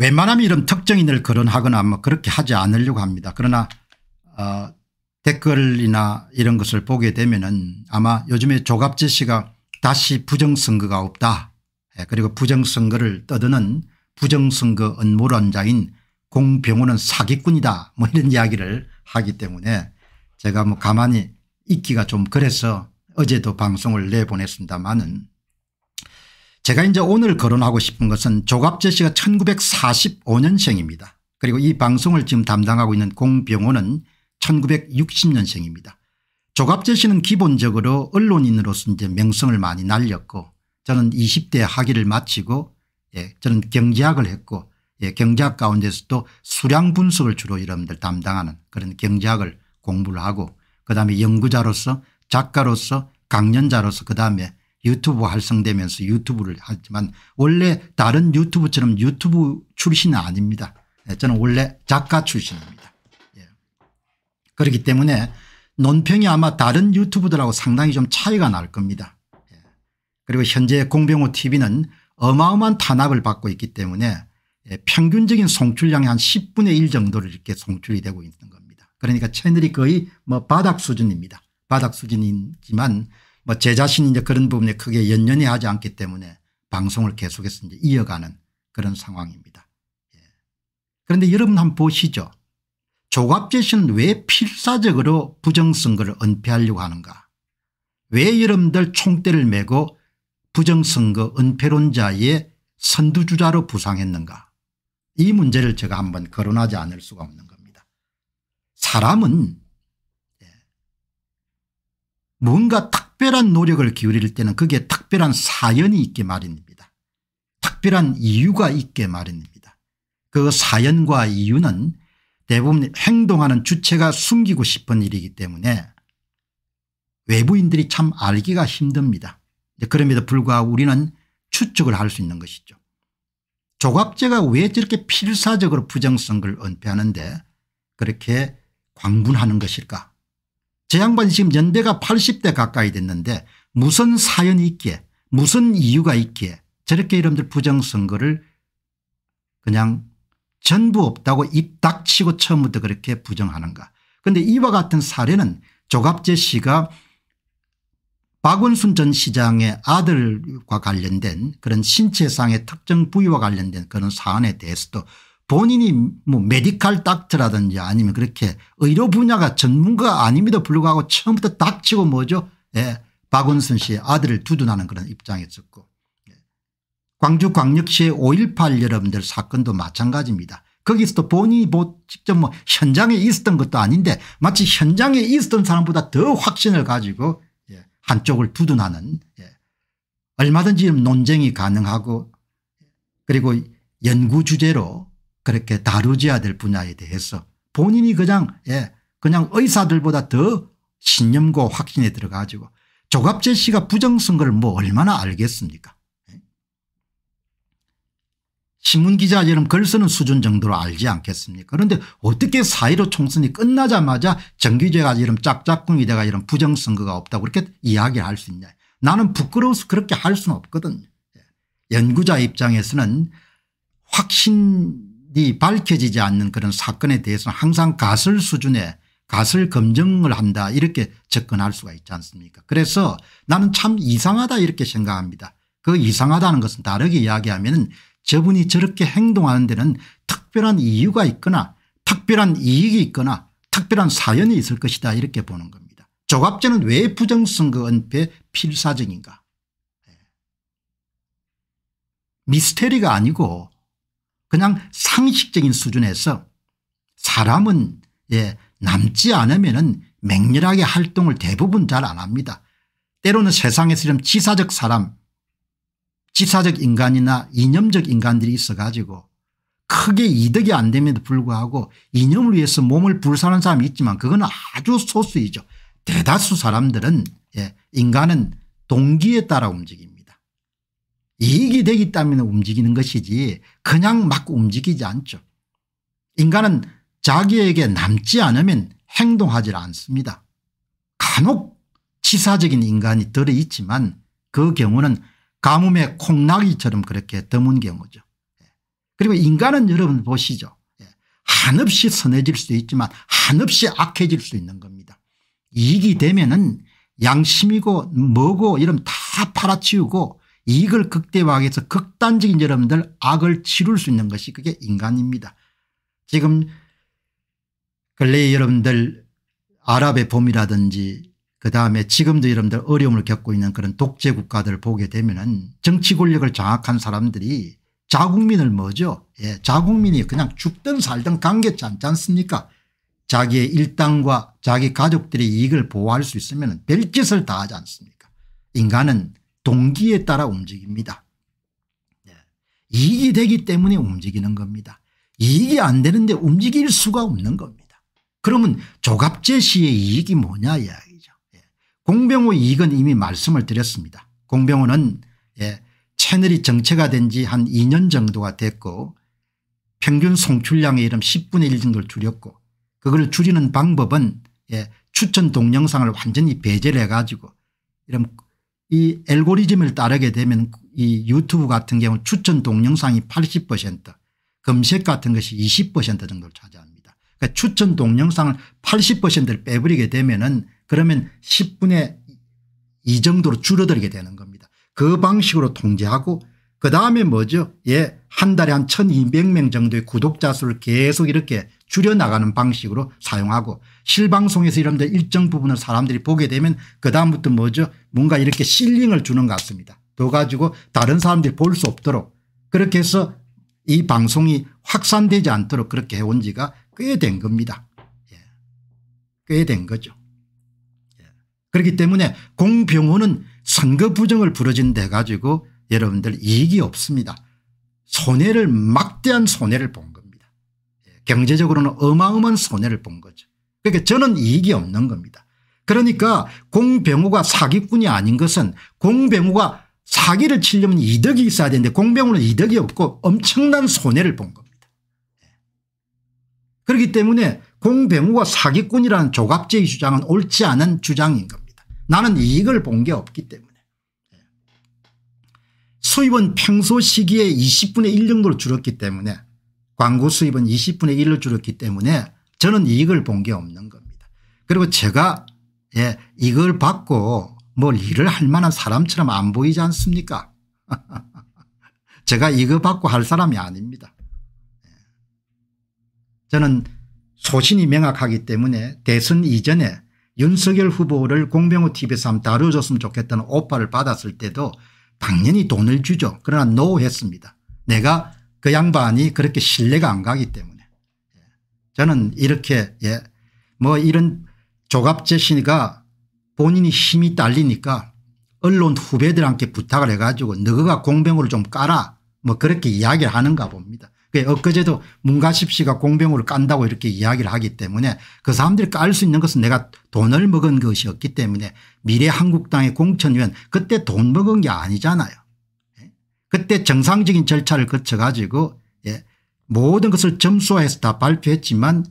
웬만하면 이런 특정인을 거론하거나 뭐 그렇게 하지 않으려고 합니다. 그러나 어 댓글이나 이런 것을 보게 되면은 아마 요즘에 조갑재 씨가 다시 부정선거가 없다. 예, 그리고 부정선거를 떠드는 부정선거 음모론자인 공병호는 사기꾼이다 뭐 이런 이야기를 하기 때문에 제가 뭐 가만히 있기가 좀 그래서 어제도 방송을 내보냈습니다마는 제가 이제 오늘 거론하고 싶은 것은 조갑재 씨가 1945년생입니다. 그리고 이 방송을 지금 담당하고 있는 공병호는 1960년생입니다. 조갑재 씨는 기본적으로 언론인으로서 이제 명성을 많이 날렸고 저는 20대 학위를 마치고 예, 저는 경제학을 했고 예, 경제학 가운데서도 수량 분석을 주로 여러분들 담당하는 그런 경제학을 공부를 하고 그다음에 연구자로서 작가로서 강연자로서 그다음에 유튜브 활성되면서 유튜브를 하지만 원래 다른 유튜브처럼 유튜브 출신은 아닙니다. 네, 저는 원래 작가 출신입니다. 예. 그렇기 때문에 논평이 아마 다른 유튜브들하고 상당히 좀 차이가 날 겁니다. 예. 그리고 현재 공병호 tv는 어마어마한 탄압을 받고 있기 때문에 예. 평균적인 송출량이 한 10분의 1 정도를 이렇게 송출이 되고 있는 겁니다. 그러니까 채널이 거의 뭐 바닥 수준입니다. 바닥 수준이지만 뭐제 자신이 이제 그런 부분에 크게 연연해 하지 않기 때문에 방송을 계속해서 이제 이어가는 그런 상황입니다. 예. 그런데 여러분 한번 보시죠. 조갑재 씨는 왜 필사적으로 부정선거를 은폐하려고 하는가 왜 여러분들 총대를 메고 부정선거 은폐론자의 선두주자로 부상했는가 이 문제를 제가 한번 거론하지 않을 수가 없는 겁니다. 사람은 예. 뭔가 딱 특별한 노력을 기울일 때는 그게 특별한 사연이 있게 마련입니다. 특별한 이유가 있게 마련입니다. 그 사연과 이유는 대부분 행동하는 주체가 숨기고 싶은 일이기 때문에 외부인들이 참 알기가 힘듭니다. 그럼에도 불구하고 우리는 추측을 할 수 있는 것이죠. 조갑제가 왜 저렇게 필사적으로 부정선거를 은폐하는데 그렇게 광분하는 것일까 제양반 지금 연대가 80대 가까이 됐는데 무슨 사연이 있기에 무슨 이유가 있기에 저렇게 여러분들 부정선거를 그냥 전부 없다고 입 닥치고 처음부터 그렇게 부정하는가. 그런데 이와 같은 사례는 조갑재 씨가 박원순 전 시장의 아들과 관련된 그런 신체상의 특정 부위와 관련된 그런 사안에 대해서도 본인이 뭐 메디컬 닥트라든지 아니면 그렇게 의료 분야가 전문가 아님에도 불구하고 처음부터 닥치고 뭐죠 예. 박원순 씨의 아들을 두둔하는 그런 입장이었었고 예. 광주광역시의 5.18 여러분들 사건도 마찬가지입니다. 거기서도 본인이 뭐 직접 뭐 현장에 있었던 것도 아닌데 마치 현장에 있었던 사람보다 더 확신을 가지고 예. 한쪽을 두둔하는 예. 얼마든지 논쟁이 가능하고 그리고 연구 주제로 그렇게 다루져야 될 분야에 대해서 본인이 그냥 예 그냥 의사들보다 더 신념과 확신에 들어가지고 조갑재 씨가 부정선거를 뭐 얼마나 알겠습니까 예? 신문기자 여러글 쓰는 수준 정도로 알지 않겠습니까 그런데 어떻게 사1로 총선이 끝나자마자 정규제가 이런 짝짝꿍이 돼가 이런 부정선거가 없다고 그렇게 이야기할 수 있냐 나는 부끄러워서 그렇게 할 수는 없거든 예. 연구자 입장에서는 확신 이 밝혀지지 않는 그런 사건에 대해서는 항상 가설 수준의 가설 검증을 한다 이렇게 접근할 수가 있지 않습니까 그래서 나는 참 이상하다 이렇게 생각합니다. 그 이상하다는 것은 다르게 이야기하면 저분이 저렇게 행동하는 데는 특별한 이유가 있거나 특별한 이익이 있거나 특별한 사연이 있을 것이다 이렇게 보는 겁니다. 조갑제는 왜 부정선거 은폐 필사적인가 예. 미스테리가 아니고 그냥 상식적인 수준에서 사람은 예, 남지 않으면 맹렬하게 활동을 대부분 잘 안 합니다. 때로는 세상에서 이 지사적 사람 지사적 인간이나 이념적 인간들이 있어 가지고 크게 이득이 안 됨에도 불구하고 이념을 위해서 몸을 불사하는 사람이 있지만 그건 아주 소수이죠. 대다수 사람들은 예, 인간은 동기에 따라 움직입니다. 이익이 되기 때문에 움직이는 것이지 그냥 막 움직이지 않죠. 인간은 자기에게 남지 않으면 행동하지 않습니다. 간혹 치사적인 인간이 들어있지만 그 경우는 가뭄의 콩나기처럼 그렇게 드문 경우죠. 예. 그리고 인간은 여러분 보시죠. 예. 한없이 선해질 수 있지만 한없이 악해질 수 있는 겁니다. 이익이 되면 은 양심이고 뭐고 이런 다 팔아치우고 이익을 극대화하기 위해서 극단적인 여러분들 악을 치룰 수 있는 것이 그게 인간입니다. 지금 근래 여러분들 아랍의 봄이라든지 그다음에 지금도 여러분들 어려움을 겪고 있는 그런 독재 국가들 보게 되면 은 정치 권력을 장악한 사람들이 자국민을 뭐죠 예, 자국민이 그냥 죽든 살든 관계치 않지 않습니까 자기의 일당과 자기 가족들의 이익을 보호할 수 있으면 별짓을 다 하지 않습니까 인간은 동기에 따라 움직입니다. 예. 이익이 되기 때문에 움직이는 겁니다. 이익이 안 되는데 움직일 수가 없는 겁니다. 그러면 조갑제 씨의 이익이 뭐냐 이야기죠. 예. 공병호 이익은 이미 말씀을 드렸습니다. 공병호는 예, 채널이 정체가 된 지 한 2년 정도가 됐고 평균 송출량의 이름 10분의 1 정도를 줄였고 그걸 줄이는 방법은 추천 동영상을 완전히 배제를 해가지고 이런 이 알고리즘을 따르게 되면 이 유튜브 같은 경우 추천 동영상이 80% 검색 같은 것이 20% 정도를 차지합니다. 그러니까 추천 동영상을 80%를 빼버리게 되면은 그러면 10분의 2 정도로 줄어들게 되는 겁니다. 그 방식으로 통제하고 그 다음에 뭐죠? 예, 한 달에 한 1200명 정도의 구독자 수를 계속 이렇게 줄여나가는 방식으로 사용하고 실방송에서 이런 데 일정 부분을 사람들이 보게 되면 그 다음부터 뭐죠? 뭔가 이렇게 실링을 주는 것 같습니다. 더 가지고 다른 사람들이 볼 수 없도록 그렇게 해서 이 방송이 확산되지 않도록 그렇게 해온 지가 꽤 된 겁니다. 예. 꽤 된 거죠. 예. 그렇기 때문에 공병호는 선거 부정을 부러진데 가지고 여러분들 이익이 없습니다. 손해를 막대한 손해를 본 겁니다. 예, 경제적으로는 어마어마한 손해를 본 거죠. 그러니까 저는 이익이 없는 겁니다. 그러니까 공병우가 사기꾼이 아닌 것은 공병우가 사기를 치려면 이득이 있어야 되는데 공병우는 이득이 없고 엄청난 손해를 본 겁니다. 예. 그렇기 때문에 공병우가 사기꾼이라는 조갑제의 주장은 옳지 않은 주장인 겁니다. 나는 이익을 본 게 없기 때문에. 수입은 평소 시기에 20분의 1 정도로 줄었기 때문에 광고 수입은 20분의 1로 줄었기 때문에 저는 이익을 본 게 없는 겁니다. 그리고 제가 예, 이걸 받고 뭘 일을 할 만한 사람처럼 안 보이지 않습니까 제가 이거 받고 할 사람이 아닙니다. 예. 저는 소신이 명확하기 때문에 대선 이전에 윤석열 후보를 공병호 tv에서 한번 다뤄줬으면 좋겠다는 오빠를 받았을 때도 당연히 돈을 주죠. 그러나 노 했습니다. 내가 그 양반이 그렇게 신뢰가 안 가기 때문에 예. 저는 이렇게 예, 뭐 이런 조갑재시가 본인이 힘이 딸리니까 언론 후배들한테 부탁을 해가지고 너가 공병호를 좀 까라 뭐 그렇게 이야기를 하는가 봅니다. 엊그제도 문가십 씨가 공병으로 깐다고 이렇게 이야기를 하기 때문에 그 사람들이 깔 수 있는 것은 내가 돈을 먹은 것이었기 때문에 미래한국당의 공천위원 그때 돈 먹은 게 아니잖아요. 예? 그때 정상적인 절차를 거쳐 가지고 예, 모든 것을 점수화해서 다 발표했지만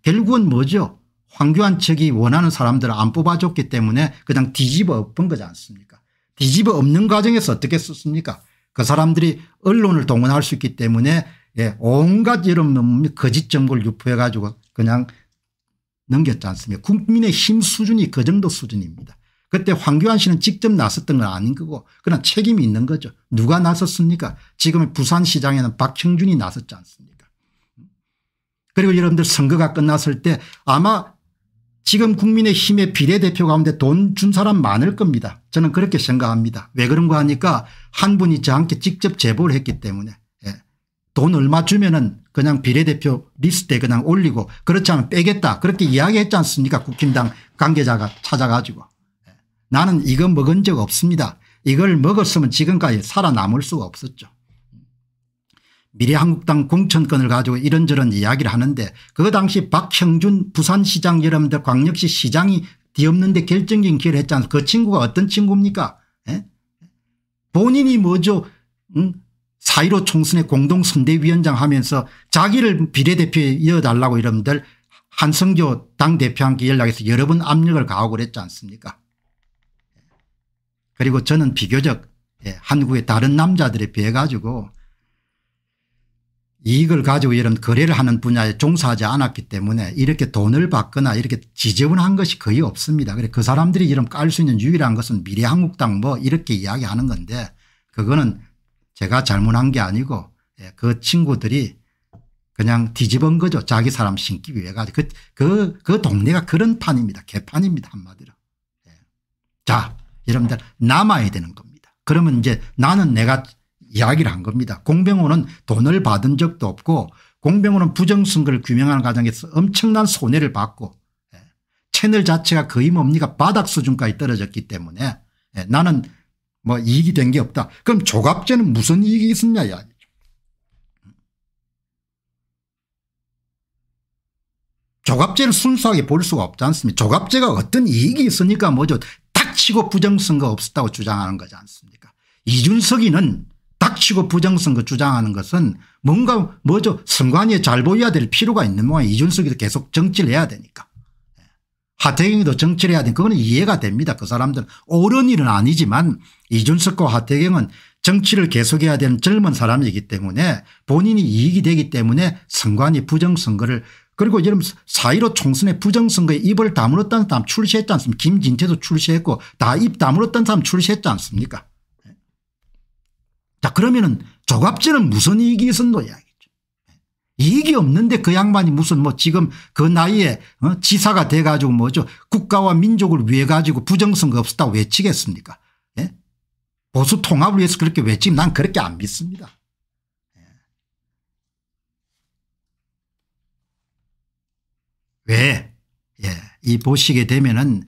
결국은 뭐죠 황교안 측이 원하는 사람들을 안 뽑아줬기 때문에 그냥 뒤집어 엎은 거지 않습니까 뒤집어 엎는 과정에서 어떻게 썼습니까 그 사람들이 언론을 동원할 수 있기 때문에 예, 온갖 여런 놈이 거짓 정보를 유포해 가지고 그냥 넘겼지 않습니까 국민의 힘 수준이 그 정도 수준입니다. 그때 황교안 씨는 직접 나섰던 건 아닌 거고 그러 책임이 있는 거죠. 누가 나섰습니까 지금 부산시장에는 박형준이 나섰지 않습니까 그리고 여러분들 선거가 끝났을 때 아마 지금 국민의힘의 비례대표 가운데 돈 준 사람 많을 겁니다. 저는 그렇게 생각합니다. 왜 그런가 하니까 한 분이 저한테 직접 제보를 했기 때문에 돈 얼마 주면은 그냥 비례대표 리스트에 그냥 올리고 그렇지 않으면 빼겠다 그렇게 이야기했지 않습니까 국힘당 관계자가 찾아가지고 예. 나는 이거 먹은 적 없습니다. 이걸 먹었으면 지금까지 살아남을 수가 없었죠. 미래한국당 공천권을 가지고 이런저런 이야기를 하는데 그 당시 박형준 부산시장 여러분들 광역시 시장이 뒤엎는데 결정적인 기회를 했잖아습그 친구가 어떤 친구입니까 에? 예? 본인이 뭐죠 응? 4.15 총선의 공동선대위원장 하면서 자기를 비례대표에 이어달라고 이러분들 한성교 당대표한테 연락해서 여러 번 압력을 가하고 그랬지 않습니까 그리고 저는 비교적 예, 한국의 다른 남자들에 비해 가지고 이익을 가지고 이런 거래를 하는 분야에 종사하지 않았기 때문에 이렇게 돈을 받거나 이렇게 지저분한 것이 거의 없습니다. 그래 그 사람들이 이런 깔수 있는 유일한 것은 미래한국당 뭐 이렇게 이야기하는 건데 그거는 제가 잘못한 게 아니고 예, 그 친구들이 그냥 뒤집은 거죠. 자기 사람 신기 위해 가지고 그, 그, 그 동네가 그런 판입니다. 개판입니다. 한마디로. 예. 자 여러분들 남아야 되는 겁니다. 그러면 이제 나는 내가 이야기를 한 겁니다. 공병호는 돈을 받은 적도 없고 공병호는 부정선거를 규명하는 과정에서 엄청난 손해를 받고 예. 채널 자체가 거의 뭡니까 바닥 수준까지 떨어졌기 때문에 예. 나는 뭐 이익이 된 게 없다. 그럼 조갑제는 무슨 이익이 있었냐 이 조갑제를 순수하게 볼 수가 없지 않습니까 조갑제가 어떤 이익이 있으니까 뭐죠 닥치고 부정선거 없었다고 주장하는 거지 않습니까 이준석이는 닥치고 부정선거 주장하는 것은 뭔가 뭐죠 선관위에 잘 보여야 될 필요가 있는 모양 이준석이도 계속 정치를 해야 되니까 예. 하태경이도 정치를 해야 되니까 그거 이해가 됩니다 그 사람들은 옳은 일은 아니지만 이준석과 하태경은 정치를 계속해야 되는 젊은 사람이기 때문에 본인이 이익이 되기 때문에 선관위 부정선거를 그리고 여러분 4.15총선에 부정선거에 입을 다물었다는 사람 출시했지 않습니까 김진태도 출시했고 다 입 다물었다는 사람 출시했지 않습니까 자 그러면 은 조갑제는 무슨 이익이 있었노 이야기죠. 이익이 없는데 그 양반이 무슨 뭐 지금 그 나이에 어? 지사가 돼가지고 뭐죠 국가와 민족을 위해 가지고 부정선거 없었다고 외치겠습니까 보수 통합을 위해서 그렇게 외치면 난 그렇게 안 믿습니다. 예. 왜? 예. 이 보시게 되면은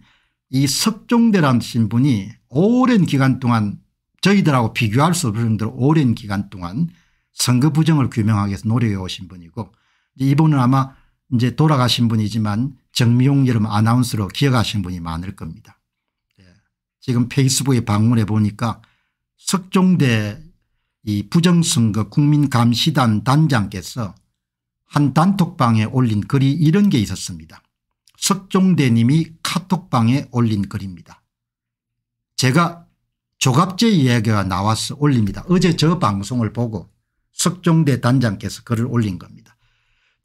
이 석종대란 신분이 오랜 기간 동안 저희들하고 비교할 수 없을 정도로 오랜 기간 동안 선거 부정을 규명하기 위해서 노력해 오신 분이고 이분은 아마 이제 돌아가신 분이지만 정미용 여름 아나운서로 기억하신 분이 많을 겁니다. 예. 지금 페이스북에 방문해 보니까 석종대 이 부정선거 국민감시단 단장께서 한 단톡방에 올린 글이 이런 게 있었습니다. 석종대님이 카톡방에 올린 글입니다. 제가 조갑제 이야기가 나와서 올립니다. 어제 저 방송을 보고 석종대 단장께서 글을 올린 겁니다.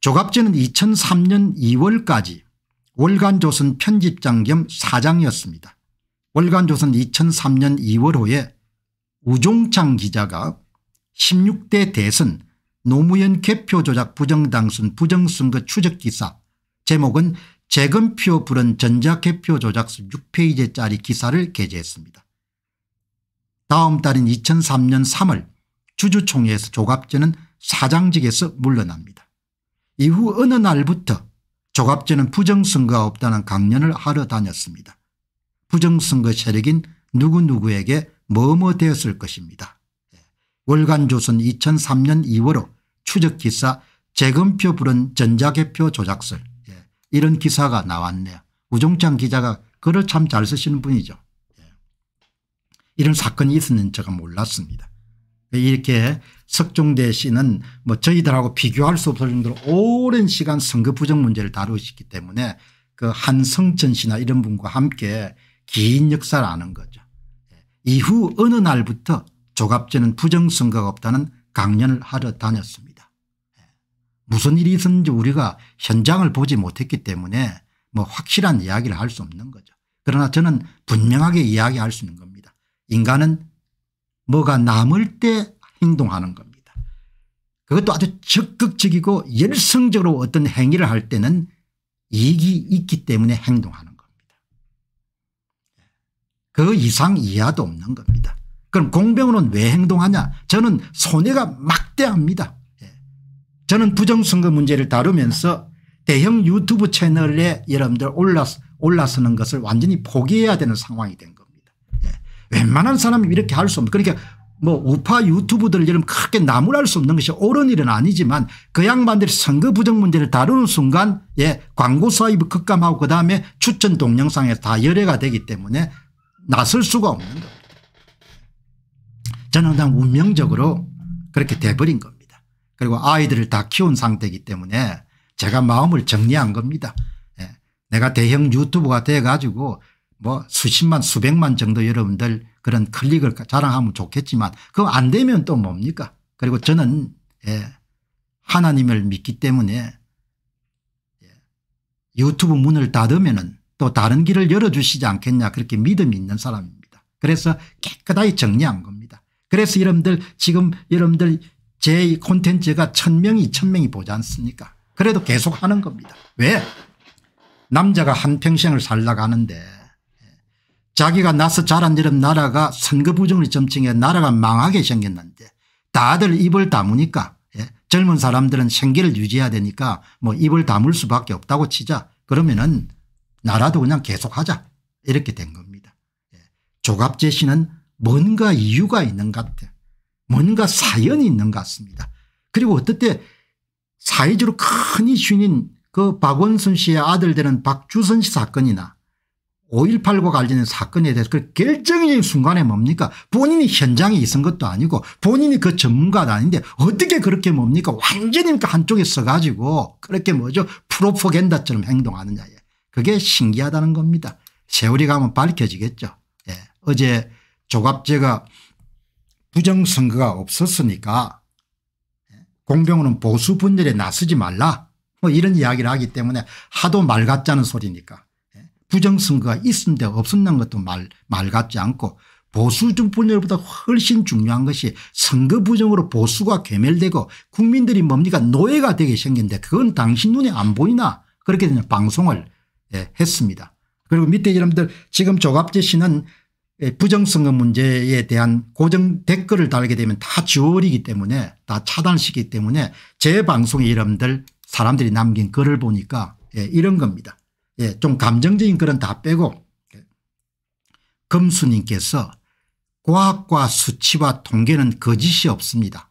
조갑제는 2003년 2월까지 월간조선 편집장 겸 사장이었습니다. 월간조선 2003년 2월 호에 우종창 기자가 16대 대선 노무현 개표 조작 부정당선 부정선거 추적기사 제목은 재검표 부른 전자개표 조작서 6페이지짜리 기사를 게재했습니다. 다음 달인 2003년 3월 주주총회에서 조갑제는 사장직에서 물러납니다. 이후 어느 날부터 조갑제는 부정선거가 없다는 강연을 하러 다녔습니다. 부정선거 세력인 누구누구에게 뭐뭐 되었을 것입니다. 예. 월간조선 2003년 2월호 추적기사 재검표 부른 전자개표 조작설 예. 이런 기사가 나왔네요. 우종찬 기자가 글을 참잘 쓰시는 분이죠. 예. 이런 사건이 있었는 제가 몰랐습니다. 이렇게 석종대 씨는 뭐 저희들하고 비교할 수 없을 정도로 오랜 시간 선거 부정 문제를 다루시기 때문에 그 한성천 씨나 이런 분과 함께 긴 역사를 아는 거죠. 이후 어느 날부터 조갑제는 부정선거가 없다는 강연을 하러 다녔습니다. 예. 무슨 일이 있었는지 우리가 현장을 보지 못했기 때문에 뭐 확실한 이야기를 할 수 없는 거죠. 그러나 저는 분명하게 이야기할 수 있는 겁니다. 인간은 뭐가 남을 때 행동하는 겁니다. 그것도 아주 적극적이고 열성적으로 어떤 행위를 할 때는 이익이 있기 때문에 행동하는 그 이상 이하도 없는 겁니다. 그럼 공병으로는 왜 행동하냐 저는 손해가 막대합니다. 예. 저는 부정선거 문제를 다루면서 대형 유튜브 채널에 여러분들 올라서 올라서는 것을 완전히 포기해야 되는 상황이 된 겁니다. 예. 웬만한 사람이 이렇게 할 수 없는 그러니까 뭐 우파 유튜브들 이름 크게 나무랄 수 없는 것이 옳은 일은 아니지만 그 양반들이 선거 부정 문제를 다루는 순간 예 광고 사입을 급감하고 그다음에 추천 동영상에서 다 열애가 되기 때문에 나설 수가 없는 겁니다. 저는 그냥 운명적으로 그렇게 돼버린 겁니다. 그리고 아이들을 다 키운 상태이기 때문에 제가 마음을 정리한 겁니다. 예. 내가 대형 유튜브가 돼가지고 뭐 수십만 수백만 정도 여러분들 그런 클릭을 자랑하면 좋겠지만 그거 안 되면 또 뭡니까 그리고 저는 예. 하나님을 믿기 때문에 예. 유튜브 문을 닫으면 또 다른 길을 열어주시지 않겠냐 그렇게 믿음이 있는 사람입니다. 그래서 깨끗하게 정리한 겁니다. 그래서 여러분들 지금 여러분들 제 콘텐츠가 천명이 천명이 보지 않습니까 그래도 계속 하는 겁니다. 왜? 남자가 한평생을 살다가 는데 자기가 나서 자란 여름 나라가 선거 부정을 점증해 나라가 망하게 생겼는데 다들 입을 다무니까 예? 젊은 사람들은 생계를 유지해야 되니까 뭐 입을 다물 수밖에 없다고 치자 그러면은 나라도 그냥 계속하자 이렇게 된 겁니다. 예. 조갑제 씨는 뭔가 이유가 있는 것 같아요. 뭔가 사연이 있는 것 같습니다. 그리고 어떨 때 사회적으로 큰 이슈인 그 박원순 씨의 아들 되는 박주선 씨 사건이나 5.18과 관련된 사건에 대해서 그 결정적인 순간에 뭡니까 본인이 현장에 있은 것도 아니고 본인이 그 전문가도 아닌데 어떻게 그렇게 뭡니까 완전히 그러니까 한쪽에 서가지고 그렇게 뭐죠 프로포겐다처럼 행동하느냐 그게 신기하다는 겁니다. 세월이 가면 밝혀지겠죠. 예. 어제 조갑제가 부정선거가 없었으니까 예, 공병호는 보수 분열에 나서지 말라 뭐 이런 이야기를 하기 때문에 하도 말 같자는 소리니까 예, 부정선거가 있었는데 없었는 것도 말, 말 같지 않고 보수 분열보다 훨씬 중요한 것이 선거 부정으로 보수가 괴멸되고 국민들이 뭡니까 노예가 되게 생긴데 그건 당신 눈에 안 보이나 그렇게 되면 방송을 예, 했습니다. 그리고 밑에 여러분들 지금 조갑재 씨는 예, 부정선거 문제에 대한 고정 댓글을 달게 되면 다 지워버리기 때문에 다 차단시키기 때문에 제 방송에 여러분들 사람들이 남긴 글을 보니까 예, 이런 겁니다. 예, 좀 감정적인 글은 다 빼고 예. 금수님께서 과학과 수치와 통계는 거짓이 없습니다.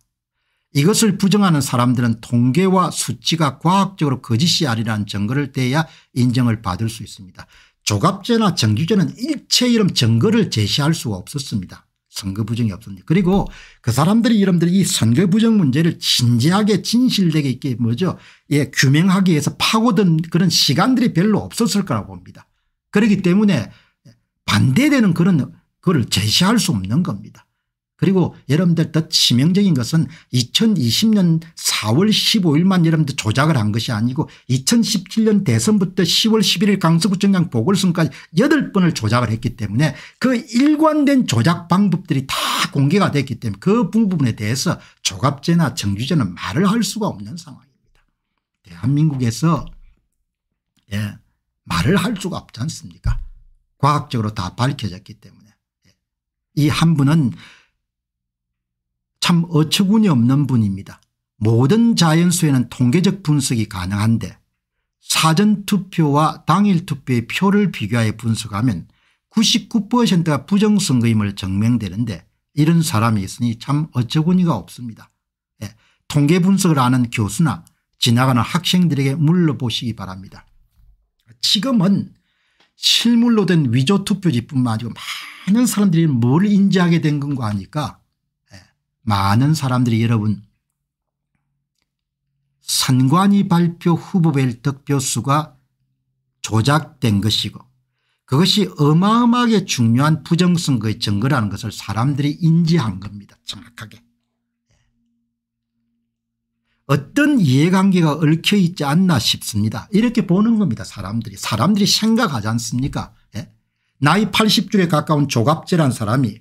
이것을 부정하는 사람들은 통계와 수치가 과학적으로 거짓이 아니라는 증거를 대야 인정을 받을 수 있습니다. 조갑제나 정규제는 일체 이런 증거를 제시할 수가 없었습니다. 선거 부정이 없었는데 그리고 그 사람들이 여러분들 이 선거 부정 문제를 진지하게 진실되게 있게 뭐죠 예 규명하기 위해서 파고든 그런 시간들이 별로 없었을 거라고 봅니다. 그렇기 때문에 반대되는 그런 거를 제시할 수 없는 겁니다. 그리고 여러분들 더 치명적인 것은 2020년 4월 15일만 여러분들 조작을 한 것이 아니고 2017년 대선부터 10월 11일 강서구청장 보궐선까지 8번을 조작을 했기 때문에 그 일관된 조작 방법들이 다 공개가 됐기 때문에 그 부분에 대해서 조갑제나 정규제는 말을 할 수가 없는 상황입니다. 대한민국에서 예, 말을 할 수가 없지 않습니까 과학적으로 다 밝혀졌기 때문에 예. 이한 분은 참 어처구니 없는 분입니다. 모든 자연수에는 통계적 분석이 가능한데 사전투표와 당일투표의 표를 비교하여 분석하면 99%가 부정선거임을 증명되는데 이런 사람이 있으니 참 어처구니가 없습니다. 예, 통계 분석을 아는 교수나 지나가는 학생들에게 물러보시기 바랍니다. 지금은 실물로 된 위조 투표지뿐만 아니고 많은 사람들이 뭘 인지하게 된 건가 하니까 많은 사람들이 여러분 선관위 발표 후보별 득표수가 조작된 것이고 그것이 어마어마하게 중요한 부정선거의 증거라는 것을 사람들이 인지한 겁니다. 정확하게. 어떤 이해관계가 얽혀있지 않나 싶습니다. 이렇게 보는 겁니다. 사람들이. 사람들이 생각하지 않습니까? 예? 나이 80줄에 가까운 조갑질한 사람이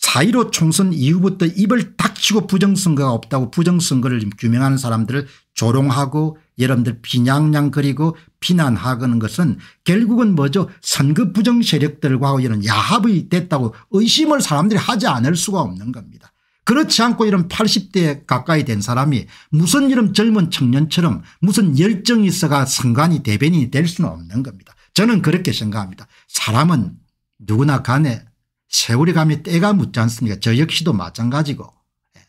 4.15 총선 이후부터 입을 닥치고 부정선거가 없다고 부정선거를 규명하는 사람들을 조롱하고 여러분들 비냥냥 그리고 비난하는 것은 결국은 뭐죠 선거 부정 세력들과 이런 야합이 됐다고 의심을 사람들이 하지 않을 수가 없는 겁니다. 그렇지 않고 이런 80대 가까이 된 사람이 무슨 이런 젊은 청년처럼 무슨 열정이 있어가 선관이 대변인이 될 수는 없는 겁니다. 저는 그렇게 생각합니다. 사람은 누구나 간에 세월이 가면 때가 묻지 않습니까 저 역시도 마찬가지고 예.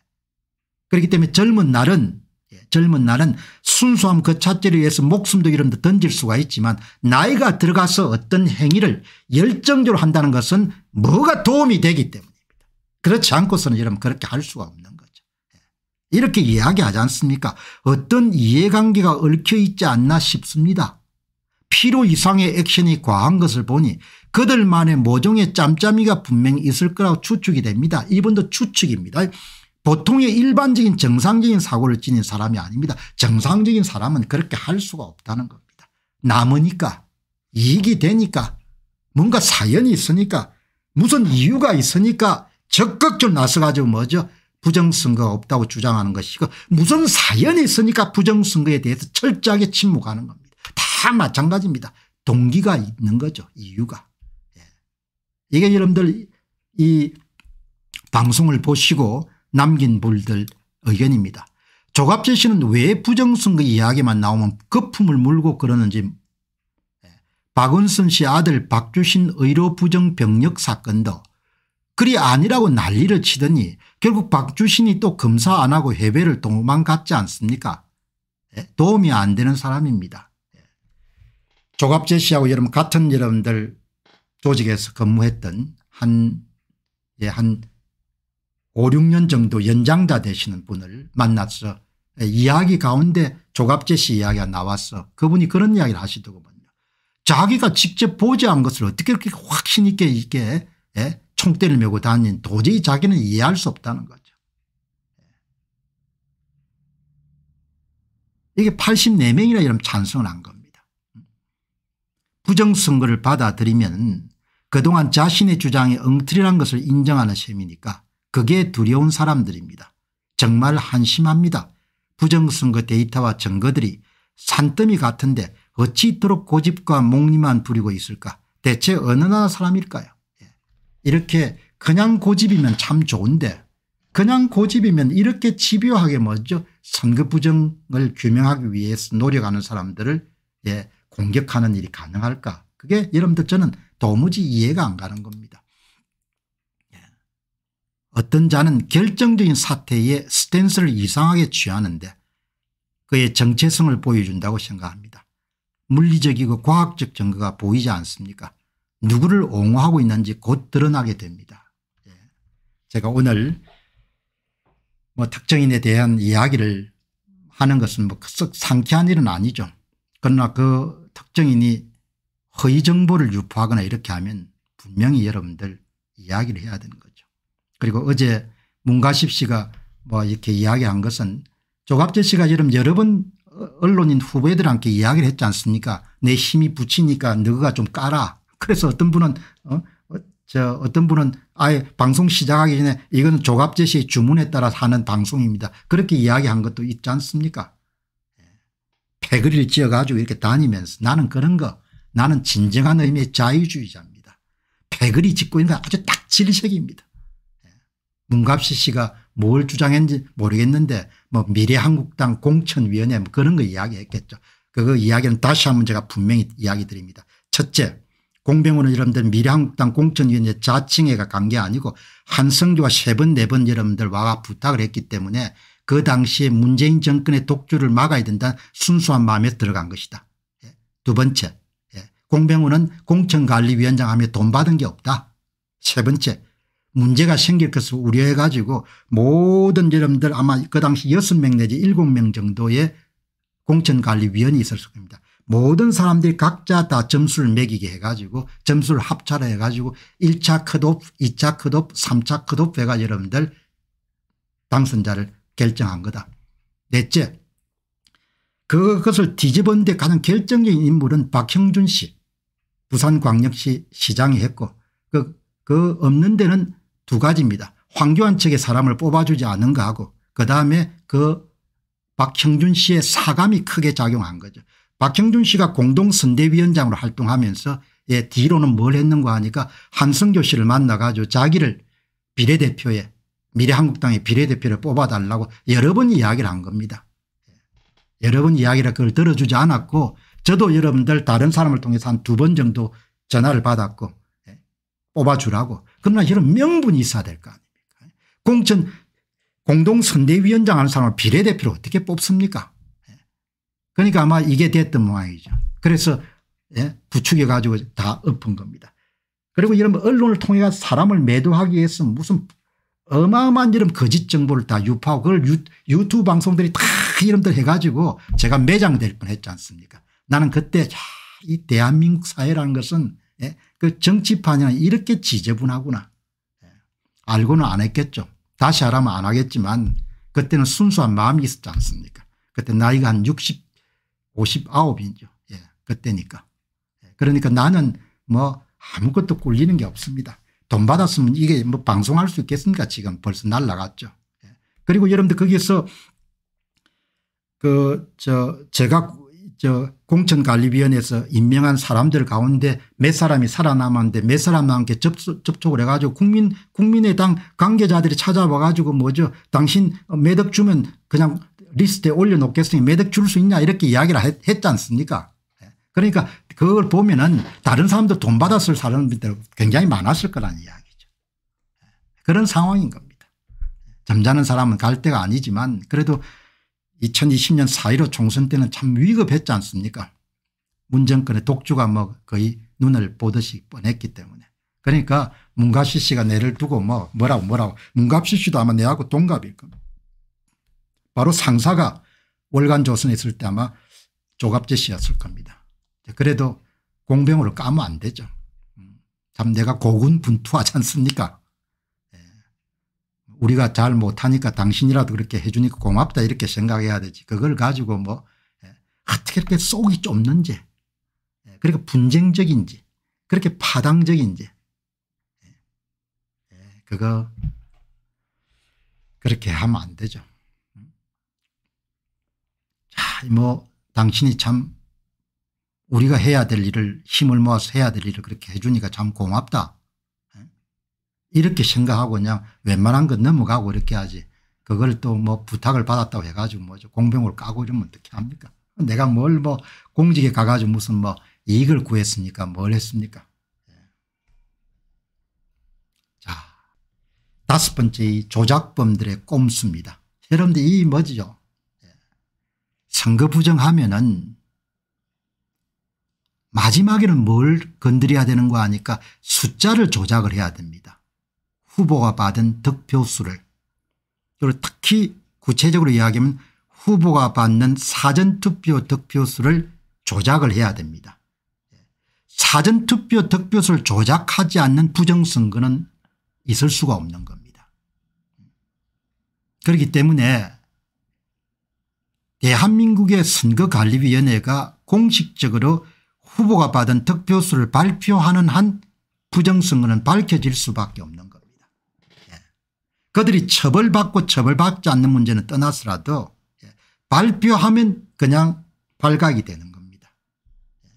그렇기 때문에 젊은 날은 예, 젊은 날은 순수함 그 자체를 위해서 목숨도 이름도 던질 수가 있지만 나이가 들어가서 어떤 행위를 열정적으로 한다는 것은 뭐가 도움이 되기 때문입니다. 그렇지 않고서는 여러분 그렇게 할 수가 없는 거죠. 예. 이렇게 이야기하지 않습니까 어떤 이해관계가 얽혀 있지 않나 싶습니다. 필요 이상의 액션이 과한 것을 보니 그들만의 모종의 짬짬이가 분명 히 있을 거라고 추측이 됩니다. 이분도 추측입니다. 보통의 일반적인 정상적인 사고를 지닌 사람이 아닙니다. 정상적인 사람은 그렇게 할 수가 없다는 겁니다. 남으니까 이익이 되니까 뭔가 사연이 있으니까 무슨 이유가 있으니까 적극적으로 나서가지고 뭐죠 부정선거가 없다고 주장하는 것이고 무슨 사연이 있으니까 부정선거에 대해서 철저하게 침묵하는 겁니다. 다 마찬가지입니다. 동기가 있는 거죠 이유가. 이게 여러분들 이 방송을 보시고 남긴 분들 의견입니다. 조갑재 씨는 왜 부정선거 이야기만 나오면 거품을 물고 그러는지 예. 박은순 씨 아들 박주신 의료 부정 병력 사건도 그리 아니라고 난리를 치더니 결국 박주신이 또 검사 안 하고 해외를 도망갔지 않습니까 예. 도움이 안 되는 사람입니다. 예. 조갑재 씨하고 여러분 같은 여러분들 조직에서 근무했던 한, 예, 한 5, 6년 정도 연장자 되시는 분을 만났어 이야기 가운데 조갑재 씨 이야기가 나왔어 그분이 그런 이야기를 하시더군요 자기가 직접 보지 않은 것을 어떻게 그렇게 확신 있게 이게 예? 총대를 메고 다니는 도저히 자기는 이해할 수 없다는 거죠. 예. 이게 84명이라 이러면 찬성을 한 겁니다. 부정선거를 받아들이면 그동안 자신의 주장에 엉터리란 것을 인정하는 셈이니까 그게 두려운 사람들입니다. 정말 한심합니다. 부정선거 데이터와 증거들이 산더미 같은데 어찌 이토록 고집과 목리만 부리고 있을까 대체 어느 나라 사람일까요 예. 이렇게 그냥 고집이면 참 좋은데 그냥 고집이면 이렇게 집요하게 먼저 선거 부정을 규명하기 위해서 노력하는 사람들을 예, 공격하는 일이 가능할까 그게 여러분들 저는 도무지 이해가 안 가는 겁니다. 예. 어떤 자는 결정적인 사태에 스탠스를 이상하게 취하는데 그의 정체성을 보여준다고 생각합니다. 물리적이고 과학적 증거가 보이지 않습니까 누구를 옹호하고 있는지 곧 드러나게 됩니다. 예. 제가 오늘 뭐 특정인에 대한 이야기를 하는 것은 뭐썩 상쾌한 일은 아니죠. 그러나 그 특정인이 허위 정보를 유포하거나 이렇게 하면 분명히 여러분들 이야기를 해야 되는 거죠. 그리고 어제 문가십 씨가 뭐 이렇게 이야기한 것은 조갑재 씨가 지금 여러 번 언론인 후배들한테 이야기를 했지 않습니까 내 힘이 붙이니까 너가 좀 까라. 그래서 어떤 분은 어? 어? 저 어떤 분은 아예 방송 시작하기 전에 이건 조갑재 씨의 주문에 따라 하는 방송입니다. 그렇게 이야기한 것도 있지 않습니까 예. 패그리를 지어가지고 이렇게 다니면서 나는 그런 거 나는 진정한 의미의 자유주의자입니다. 패거리 짓고 있는 건 아주 딱진색입니다 예. 문갑시 씨가 뭘 주장했는지 모르겠는데 뭐 미래한국당 공천위원회 뭐 그런 거 이야기했겠죠. 그거 이야기는 다시 한번 제가 분명히 이야기 드립니다. 첫째 공병호는 여러분들 미래한국당 공천위원회 자칭회가 간 게 아니고 한성규가 세번 네번 네 여러분들 와가 부탁을 했기 때문에 그 당시에 문재인 정권의 독주를 막아야 된다는 순수한 마음에 들어간 것이다. 예. 두 번째 공병호는 공천관리위원장하며 돈 받은 게 없다. 세 번째 문제가 생길 것을 우려해 가지고 모든 여러분들 아마 그 당시 6명 내지 7명 정도의 공천관리위원이 있었을 겁니다. 모든 사람들이 각자 다 점수를 매기게 해가지고 점수를 합차를 해가지고 1차 컷오프 2차 컷오프 3차 컷오프 해가 여러분들 당선자를 결정한 거다. 넷째 그것을 뒤집었는데 가장 결정적인 인물은 박형준 씨 부산광역시 시장이 했고 그, 그 없는 데는 두 가지입니다. 황교안 측의 사람을 뽑아주지 않은가 하고 그다음에 그 박형준 씨의 사감이 크게 작용한 거죠. 박형준 씨가 공동선대위원장으로 활동하면서 예, 뒤로는 뭘 했는가 하니까 한성교 씨를 만나가지고 자기를 비례대표에 미래한국당의 비례대표를 뽑아달라고 여러 번 이야기를 한 겁니다. 예, 여러 번 이야기를 그걸 들어주지 않았고 저도 여러분들 다른 사람을 통해서 한 두 번 정도 전화를 받았고 예, 뽑아주라고 그러나 이런 명분이 있어야 될 거 아닙니까 공천 공동선대위원장 하는 사람을 비례대표로 어떻게 뽑습니까 예, 그러니까 아마 이게 됐던 모양이죠 그래서 예, 부추겨 가지고 다 엎은 겁니다 그리고 이런 언론을 통해 사람을 매도하기 위해서 무슨 어마어마한 이런 거짓 정보를 다 유포하고 그걸 유, 유튜브 방송들이 다 이름들 해가지고 제가 매장될 뻔 했지 않습니까 나는 그때 이 대한민국 사회라는 것은 예, 그 정치판이 이렇게 지저분하구나. 예, 알고는 안 했겠죠. 다시 알아면안 하겠지만 그때는 순수한 마음이 있었지 않습니까 그때 나이가 한 60, 59이죠. 예, 그때니까. 예, 그러니까 나는 뭐 아무것도 꿀리는 게 없습니다. 돈 받았으면 이게 뭐 방송할 수 있겠습니까 지금 벌써 날라갔죠. 그리고 여러분들 거기에서 그 저 제가 저 공천관리위원회에서 임명한 사람들 가운데 몇 사람이 살아남았는데 몇사람한테 접수, 접촉을 해가지고 국민, 국민의당 관계자들이 찾아와 가지고 뭐죠 당신 매덕 주면 그냥 리스트에 올려놓겠으니 매덕 줄 수 있냐 이렇게 이야기를 했, 했지 않습니까 예. 그러니까 그걸 보면은 다른 사람들 돈 받았을 사람들 굉장히 많았을 거란 이야기죠. 예. 그런 상황인 겁니다. 점잖은 예. 사람은 갈 데가 아니지만 그래도 2020년 4.15 총선 때는 참 위급했지 않습니까 문정권의 독주가 뭐 거의 눈을 보듯이 뻔했기 때문에 그러니까 문갑시 씨가 내를 두고 뭐 뭐라고 뭐라고 문갑시 씨도 아마 내하고 동갑일 겁니다. 바로 상사가 월간 조선에 있을 때 아마 조갑재 씨였을 겁니다. 그래도 공병으로 까면 안 되죠. 음, 참 내가 고군 분투하지 않습니까 우리가 잘 못하니까 당신이라도 그렇게 해 주니까 고맙다 이렇게 생각해야 되지 그걸 가지고 뭐 예, 어떻게 이렇게 속이 좁는지 예, 그러니 분쟁적인지 그렇게 파당적인지 예, 그거 그렇게 하면 안 되죠. 음. 자, 뭐 당신이 참 우리가 해야 될 일을 힘을 모아서 해야 될 일을 그렇게 해주니까 참 고맙다. 이렇게 생각하고 그냥 웬만한 건 넘어가고 이렇게 하지 그걸 또 뭐 부탁을 받았다고 해가지고 뭐 공병을 까고 이러면 어떻게 합니까 내가 뭘 뭐 공직에 가가지고 무슨 뭐 이익을 구했습니까 뭘 했습니까 예. 자 다섯 번째 이 조작범들의 꼼수입니다 여러분들 이 뭐지요 예. 선거 부정하면은 마지막에는 뭘 건드려야 되는 거 아니까 숫자를 조작을 해야 됩니다. 후보가 받은 득표수를 그리고 특히 구체적으로 이야기하면 후보가 받는 사전투표 득표수를 조작을 해야 됩니다. 사전투표 득표수를 조작하지 않는 부정선거는 있을 수가 없는 겁니다. 그렇기 때문에 대한민국의 선거관리위원회가 공식적으로 후보가 받은 득표수를 발표하는 한 부정선거는 밝혀질 수밖에 없는 겁니다. 그들이 처벌받고 처벌받지 않는 문제는 떠나서라도 예, 발표하면 그냥 발각이 되는 겁니다. 예.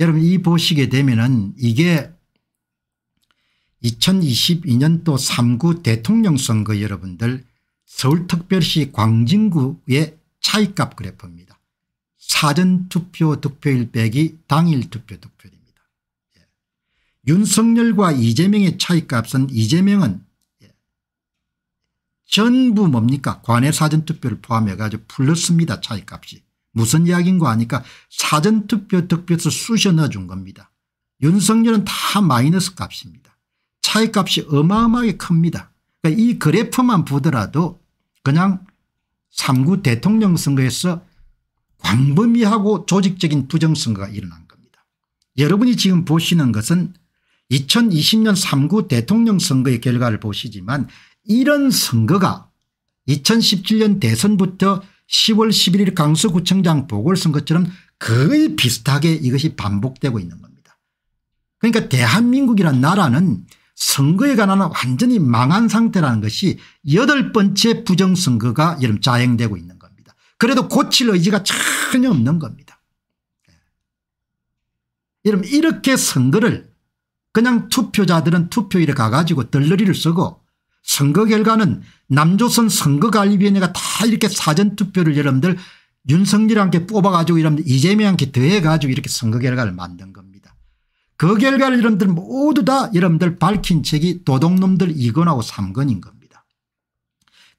여러분 이 보시게 되면은 이게 2022년도 3구 대통령 선거 여러분들 서울특별시 광진구의 차이값 그래프입니다. 사전투표 득표일 빼기 당일 투표 득표입니다. 예. 윤석열과 이재명의 차이값은 이재명은 전부 뭡니까 관외 사전투표를 포함해 가지고 풀렸습니다 차이값이. 무슨 이야기인고 하니까 사전투표 득표수 쑤셔 넣어준 겁니다. 윤석열은 다 마이너스 값입니다. 차이값이 어마어마하게 큽니다. 그러니까 이 그래프만 보더라도 그냥 3구 대통령 선거에서 광범위하고 조직적인 부정선거가 일어난 겁니다. 여러분이 지금 보시는 것은 2020년 3구 대통령 선거의 결과를 보시지만 이런 선거가 2017년 대선부터 10월 11일 강서구청장 보궐선거처럼 거의 비슷하게 이것이 반복되고 있는 겁니다. 그러니까 대한민국이란 나라는 선거에 관한 완전히 망한 상태라는 것이 여덟 번째 부정선거가 여름 자행되고 있는 겁니다. 그래도 고칠 의지가 전혀 없는 겁니다. 예. 여러분 이렇게 선거를 그냥 투표자들은 투표일에 가가지고 덜러리를 쓰고 선거 결과는 남조선 선거관리위원회가 다 이렇게 사전투표를 여러분들 윤석열한테 뽑아가지고 여러분들 이재명한테 더해가지고 이렇게 선거 결과를 만든 겁니다. 그 결과를 여러분들 모두 다 여러분들 밝힌 책이 도둑놈들 2건하고 3건인 겁니다.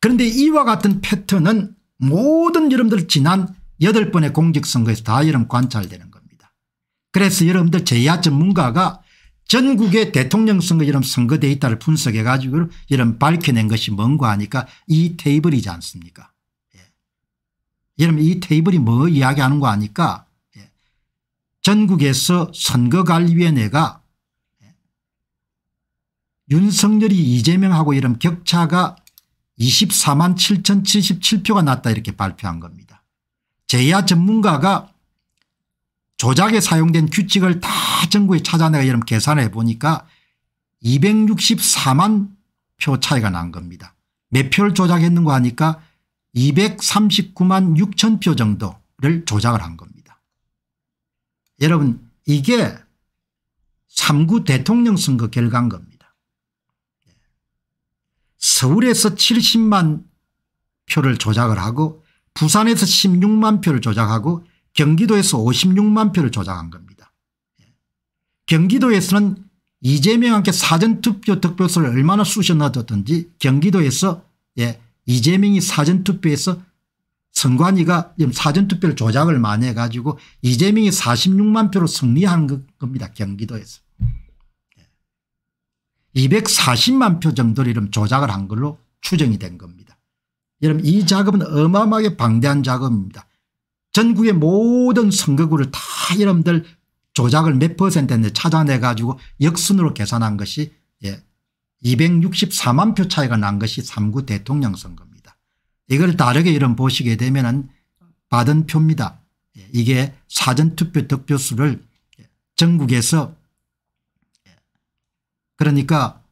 그런데 이와 같은 패턴은 모든 여러분들 지난 8번의 공직선거에서 다 여러분 관찰되는 겁니다. 그래서 여러분들 제야 전문가가 전국의 대통령 선거 이런 선거 데이터를 분석해 가지고 이런 밝혀낸 것이 뭔가 하니까 이 테이블이지 않습니까 예. 여러분 이 테이블이 뭐 이야기하는 거 아니까 예. 전국에서 선거관리위원회가 예. 윤석열이 이재명하고 이런 격차가 24만 7,077표가 났다 이렇게 발표한 겁니다. 제야 전문가가 조작에 사용된 규칙을 다 정부에 찾아내가 여러분 계산해 보니까 264만 표 차이가 난 겁니다. 몇 표를 조작했는고 하니까 239만 6천 표 정도를 조작을 한 겁니다. 여러분 이게 3구 대통령 선거 결과인 겁니다. 서울에서 70만 표를 조작을 하고 부산에서 16만 표를 조작하고 경기도에서 56만 표를 조장한 겁니다. 경기도에서는 이재명한테 사전투표 득표수를 얼마나 쑤셔 넣었든지 경기도에서 예, 이재명이 사전투표에서 선관위가 사전투표를 조작을 많이 해가지고 이재명이 46만 표로 승리한 겁니다. 경기도에서. 240만 예. 표 정도를 이름 조작을 한 걸로 추정이 된 겁니다. 여러분 이 작업은 어마어마하게 방대한 작업입니다. 전국의 모든 선거구를 다 여러분들 조작을 몇 퍼센트인데 찾아내 가지고 역순으로 계산한 것이 예 264만 표 차이가 난 것이 3구 대통령 선거입니다. 이걸 다르게 이런 보시게 되면 은 받은 표입니다. 예, 이게 사전투표 득표수를 예, 전국에서 예, 그러니까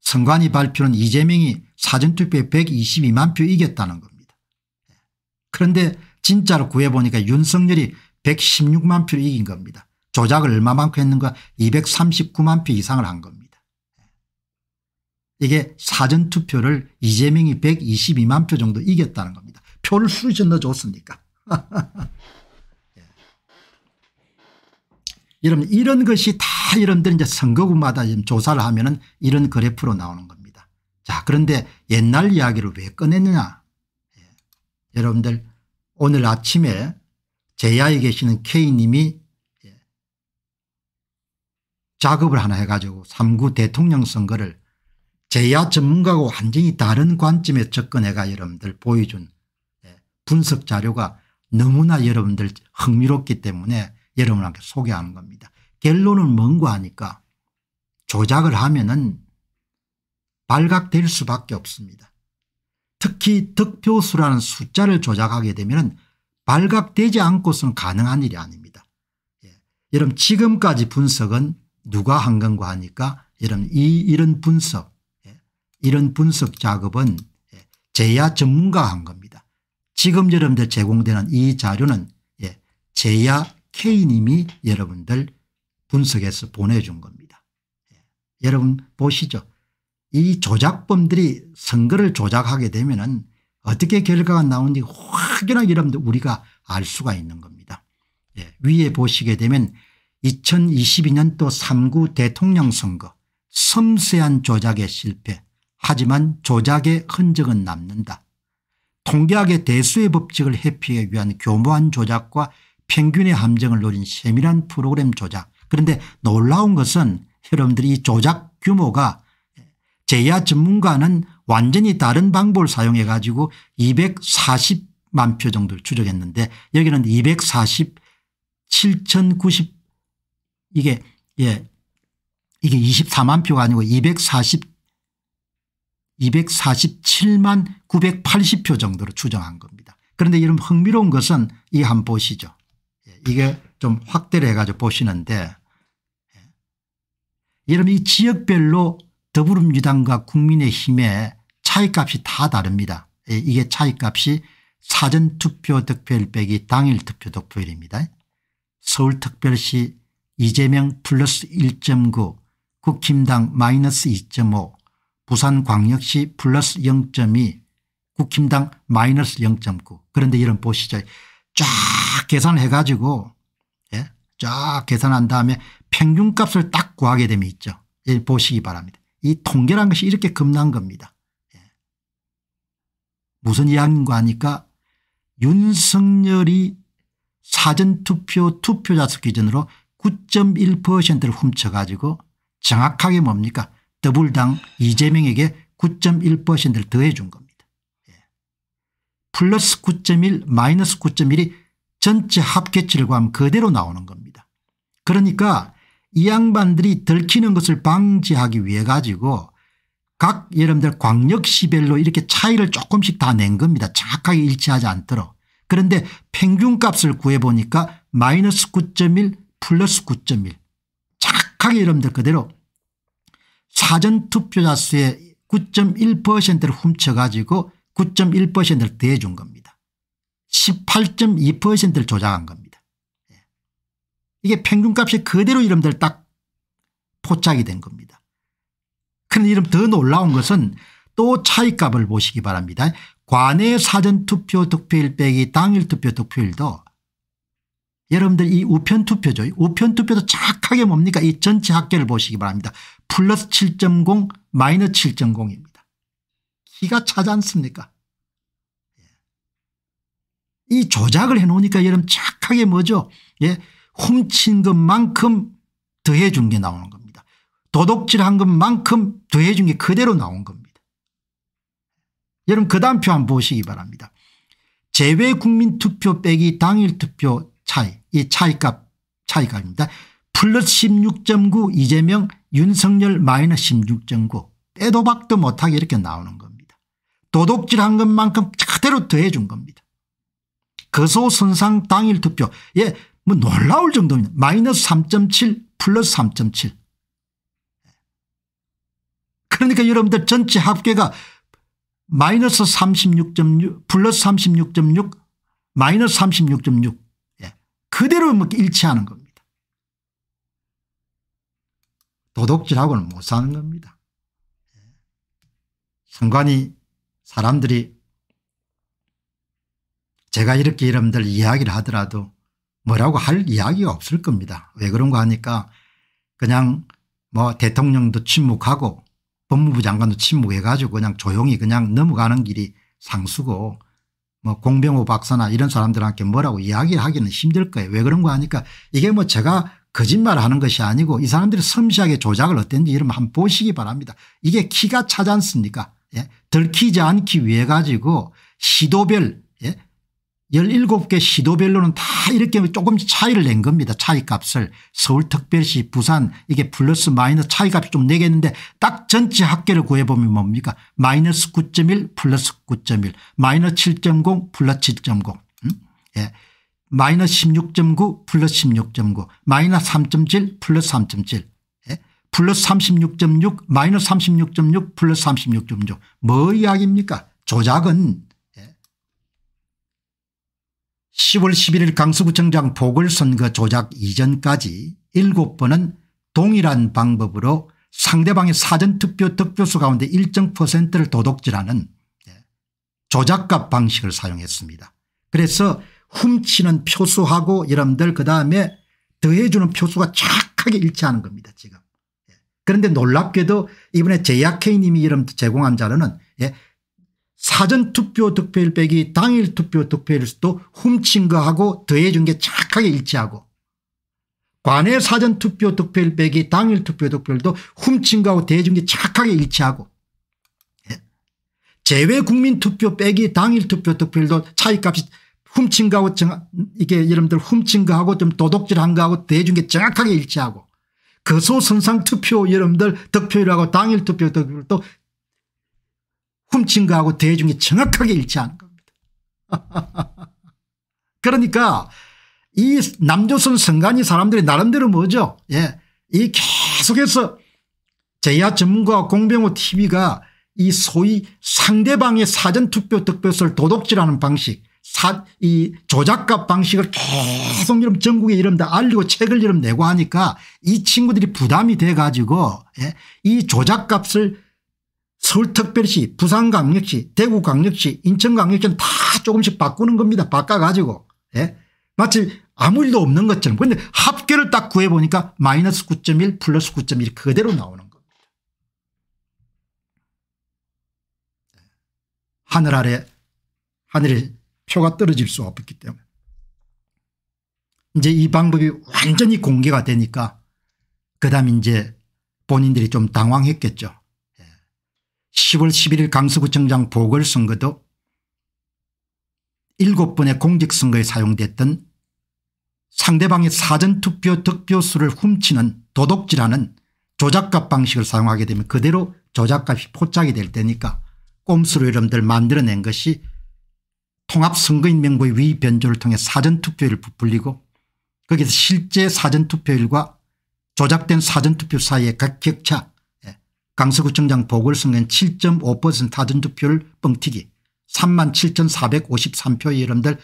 선관위 발표는 이재명이 사전투표에 122만 표 이겼다는 겁니다. 그런데 진짜로 구해보니까 윤석열이 116만 표를 이긴 겁니다. 조작을 얼마만큼 했는가 239만 표 이상을 한 겁니다. 이게 사전투표를 이재명이 122만 표 정도 이겼다는 겁니다. 표를 수리전 넣어줬으니까. 예. 여러분 이런 것이 다 여러분들 이제 선거구마다 조사를 하면은 이런 그래프로 나오는 겁니다. 자 그런데 옛날 이야기를 왜 꺼냈느냐. 예. 여러분들 오늘 아침에 제야에 계시는 K님이 예, 작업을 하나 해가지고 3구 대통령 선거를 제야 전문가고 하 완전히 다른 관점에 접근해가 여러분들 보여준 예, 분석 자료가 너무나 여러분들 흥미롭기 때문에 여러분한테 소개하는 겁니다. 결론은 뭔고 하니까 조작을 하면 은 발각될 수밖에 없습니다. 특히 득표수라는 숫자를 조작하게 되면 발각되지 않고서는 가능한 일이 아닙니다. 예. 여러분 지금까지 분석은 누가 한 건가 하니까 여러분 이 이런 분석 예. 이런 분석 작업은 예. 제야 전문가한 겁니다. 지금 여러분들 제공되는 이 자료는 예. 제야 K님이 여러분들 분석해서 보내준 겁니다. 예. 여러분 보시죠. 이 조작범들이 선거를 조작하게 되면 은 어떻게 결과가 나오는지 확연하게 여러분들 우리가 알 수가 있는 겁니다. 예, 위에 보시게 되면 2022년도 3구 대통령 선거 섬세한 조작의 실패 하지만 조작의 흔적은 남는다. 통계학의 대수의 법칙을 회피하기 위한 교모한 조작과 평균의 함정을 노린 세밀한 프로그램 조작 그런데 놀라운 것은 여러분들이 이 조작 규모가 제야 전문가는 완전히 다른 방법을 사용해 가지고 240만 표 정도를 추적했는데 여기는 247,090 이게 예 이게 24만 표가 아니고 240 247만 980표 정도로 추정한 겁니다. 그런데 이런 흥미로운 것은 이 한 보시죠. 예, 이게 좀 확대를 해가지고 보시는데 여러분 예. 이 지역별로 더불어민주당과 국민의힘의 차이값이 다 다릅니다. 예, 이게 차이값이 사전투표 득표일 빼기 당일 투표 득표율입니다. 서울특별시 이재명 플러스 1.9 국힘당 마이너스 2.5 부산광역시 플러스 0.2 국힘당 마이너스 0.9 그런데 이런 보시죠. 쫙 계산해 가지고 예? 쫙 계산한 다음에 평균값을 딱 구하게 되면 있죠. 예, 보시기 바랍니다. 이 통계란 것이 이렇게 겁난 겁니다. 예. 무슨 이야기인가 하니까 윤석열이 사전투표 투표자 수 기준으로 9.1%를 훔쳐가지고 정확하게 뭡니까 더불당 이재명에게 9.1%를 더해 준 겁니다. 예. 플러스 9.1 마이너스 9.1이 전체 합계치를 구하면 그대로 나오는 겁니다. 그러니까 이 양반들이 들키는 것을 방지하기 위해 가지고 각 여러분들 광역시별로 이렇게 차이를 조금씩 다 낸 겁니다. 정확하게 일치하지 않도록. 그런데 평균값을 구해보니까 마이너스 9.1 플러스 9.1 정확하게 여러분들 그대로 사전투표자 수의 9.1%를 훔쳐가지고 9.1%를 대해준 겁니다. 18.2%를 조작한 겁니다. 이게 평균값이 그대로 이름들 딱 포착이 된 겁니다. 그런데 이름 더 놀라운 것은 또 차이값을 보시기 바랍니다. 관내 사전투표 득표일 빼기 당일 투표 득표일도 여러분들 이 우편투표죠. 우편투표도 정하게 뭡니까 이 전체 합계를 보시기 바랍니다. 플러스 7.0 마이너스 7.0입니다. 기가 차지 않습니까 예. 이 조작을 해놓으니까 여러분 착하게 뭐죠 예 훔친 것만큼 더해 준게 나오는 겁니다. 도둑질한 것만큼 더해 준게 그대로 나온 겁니다. 여러분 그 다음 표 한번 보시기 바랍니다. 제외 국민 투표 빼기 당일 투표 차이 이 차이값 차이값입니다. 플러스 16.9 이재명 윤석열 마이너스 16.9빼도 박도 못하게 이렇게 나오는 겁니다. 도둑질한 것만큼 그대로 더해 준 겁니다. 거소선상 당일 투표 예뭐 놀라울 정도입니다. 마이너스 3.7 플러스 3.7 그러니까 여러분들 전체 합계가 마이너스 36.6 플러스 36.6 마이너스 36.6 예. 그대로 뭐 일치하는 겁니다. 도덕질하고는 못 사는 겁니다. 예. 상관이 사람들이 제가 이렇게 여러분들 이야기를 하더라도 뭐라고 할 이야기가 없을 겁니다. 왜 그런가 하니까 그냥 뭐 대통령도 침묵하고 법무부 장관도 침묵해 가지고 그냥 조용히 그냥 넘어가는 길이 상수고 뭐 공병호 박사나 이런 사람들한테 뭐라고 이야기하기는 를 힘들 거예요. 왜 그런가 하니까 이게 뭐 제가 거짓말을 하는 것이 아니고 이 사람들이 섬시하게 조작을 어땠는지 이런 한번 보시기 바랍니다. 이게 키가 차지 않습니까 예? 들키지 않기 위해 가지고 시도별 17개 시도별로는 다 이렇게 조금씩 차이를 낸 겁니다. 차이값을 서울특별시 부산 이게 플러스 마이너스 차이값이 좀 내겠는데 딱 전체 학계를 구해보면 뭡니까 마이너스 9.1 플러스 9.1 마이너스 7.0 플러스 7.0 음? 예. 마이너스 16.9 플러스 16.9 마이너스 3.7 플러스 3.7 예? 플러스 36.6 마이너스 36.6 플러스 36.6 뭐 이야기입니까 조작은 10월 11일 강서구청장 보궐선거 조작 이전까지 7번은 동일한 방법으로 상대방의 사전투표 득표수 가운데 일정 퍼센트를 도둑질하는 예, 조작값 방식을 사용했습니다. 그래서 훔치는 표수하고 여러분들 그다음에 더해주는 표수가 착하게 일치하는 겁니다 지금. 예. 그런데 놀랍게도 이번에 제약회의님이 이름 제공한 자료는 예, 사전투표 득표율 빼기 당일 투표 득표율 수도 훔친 거하고 더해준 게 착하게 일치하고 관외 사전투표 득표율 빼기 당일 투표 득표율도 훔친 거하고 더해준 게 착하게 일치하고 예. 제외 국민 투표 빼기 당일 투표 득표율도 차이값이 훔친 거하고 정, 이게 여러분들 훔친 거하고 좀 도둑질한 거하고 대준 게 정확하게 일치하고 거소선상 그 투표 여러분들 득표율하고 당일 투표 득표율도 훔친 거하고 대중이 정확하게 일치하는 겁니다. 그러니까 이 남조선 성간이 사람들이 나름대로 뭐죠 예, 이 계속해서 제야 전문가 공병호 tv가 이 소위 상대방의 사전투표 득표수를 도둑질하는 방식 사, 이 조작값 방식을 계속 이런 전국에 이름 다 알리고 책을 이름 내고 하니까 이 친구들이 부담이 돼 가지고 예, 이 조작값을 서울특별시 부산광역시 대구광역시 인천광역시는 다 조금씩 바꾸는 겁니다. 바꿔가지고 예? 마치 아무 일도 없는 것처럼 그런데 합계를 딱 구해보니까 마이너스 9.1 플러스 9.1 그대로 나오는 겁니다. 예. 하늘 아래 하늘에 표가 떨어질 수 없기 때문에 이제 이 방법이 완전히 공개가 되니까 그 다음 이제 본인들이 좀 당황했겠죠. 10월 11일 강서구청장 보궐선거도 7번의 공직선거에 사용됐던 상대방의 사전투표 득표수를 훔치는 도덕질하는 조작값 방식을 사용하게 되면 그대로 조작값이 포착이 될 테니까 꼼수로 여러분들 만들어낸 것이 통합선거인명부의 위변조를 통해 사전투표율을 부풀리고 거기서 실제 사전투표율과 조작된 사전투표 사이의 격차 강서구청장 보궐선거는 7.5%사전투표를 뻥튀기 3 7 4 5 3표의여러분들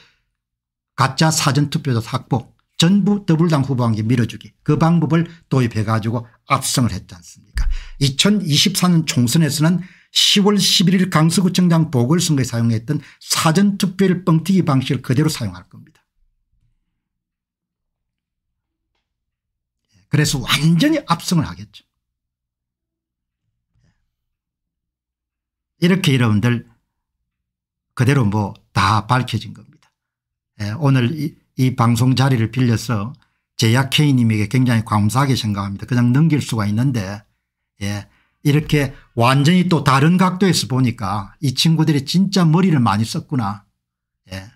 가짜 사전투표도 확보 전부 더불당 후보한게 밀어주기 그 방법을 도입해 가지고 압승을 했지 않습니까 2024년 총선에서는 10월 11일 강서구청장 보궐선거에 사용했던 사전투표를 뻥튀기 방식을 그대로 사용할 겁니다. 그래서 완전히 압승을 하겠죠. 이렇게 여러분들 그대로 뭐 다 밝혀진 겁니다. 예, 오늘 이, 이, 방송 자리를 빌려서 제약회의님에게 굉장히 감사하게 생각합니다. 그냥 넘길 수가 있는데 예, 이렇게 완전히 또 다른 각도에서 보니까 이 친구들이 진짜 머리를 많이 썼구나. 예,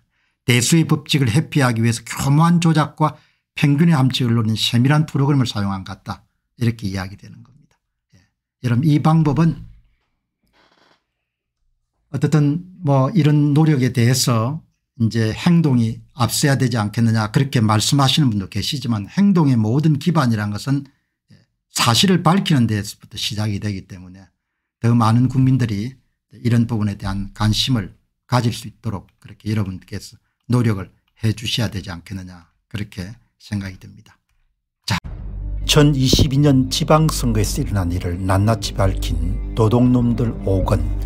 대수의 법칙을 회피하기 위해서 교묘한 조작과 평균의 함축을 노리 세밀한 프로그램을 사용한 같다. 이렇게 이야기되는 겁니다. 예, 여러분 이 방법은 어떻든 뭐 이런 노력에 대해서 이제 행동이 앞서야 되지 않겠느냐 그렇게 말씀하시는 분도 계시지만 행동의 모든 기반이란 것은 사실을 밝히는 데서부터 시작이 되기 때문에 더 많은 국민들이 이런 부분에 대한 관심을 가질 수 있도록 그렇게 여러분께서 노력을 해 주셔야 되지 않겠느냐 그렇게 생각이 듭니다. 자. 2022년 지방선거에서 일어난 일을 낱낱이 밝힌 도둑놈들 5건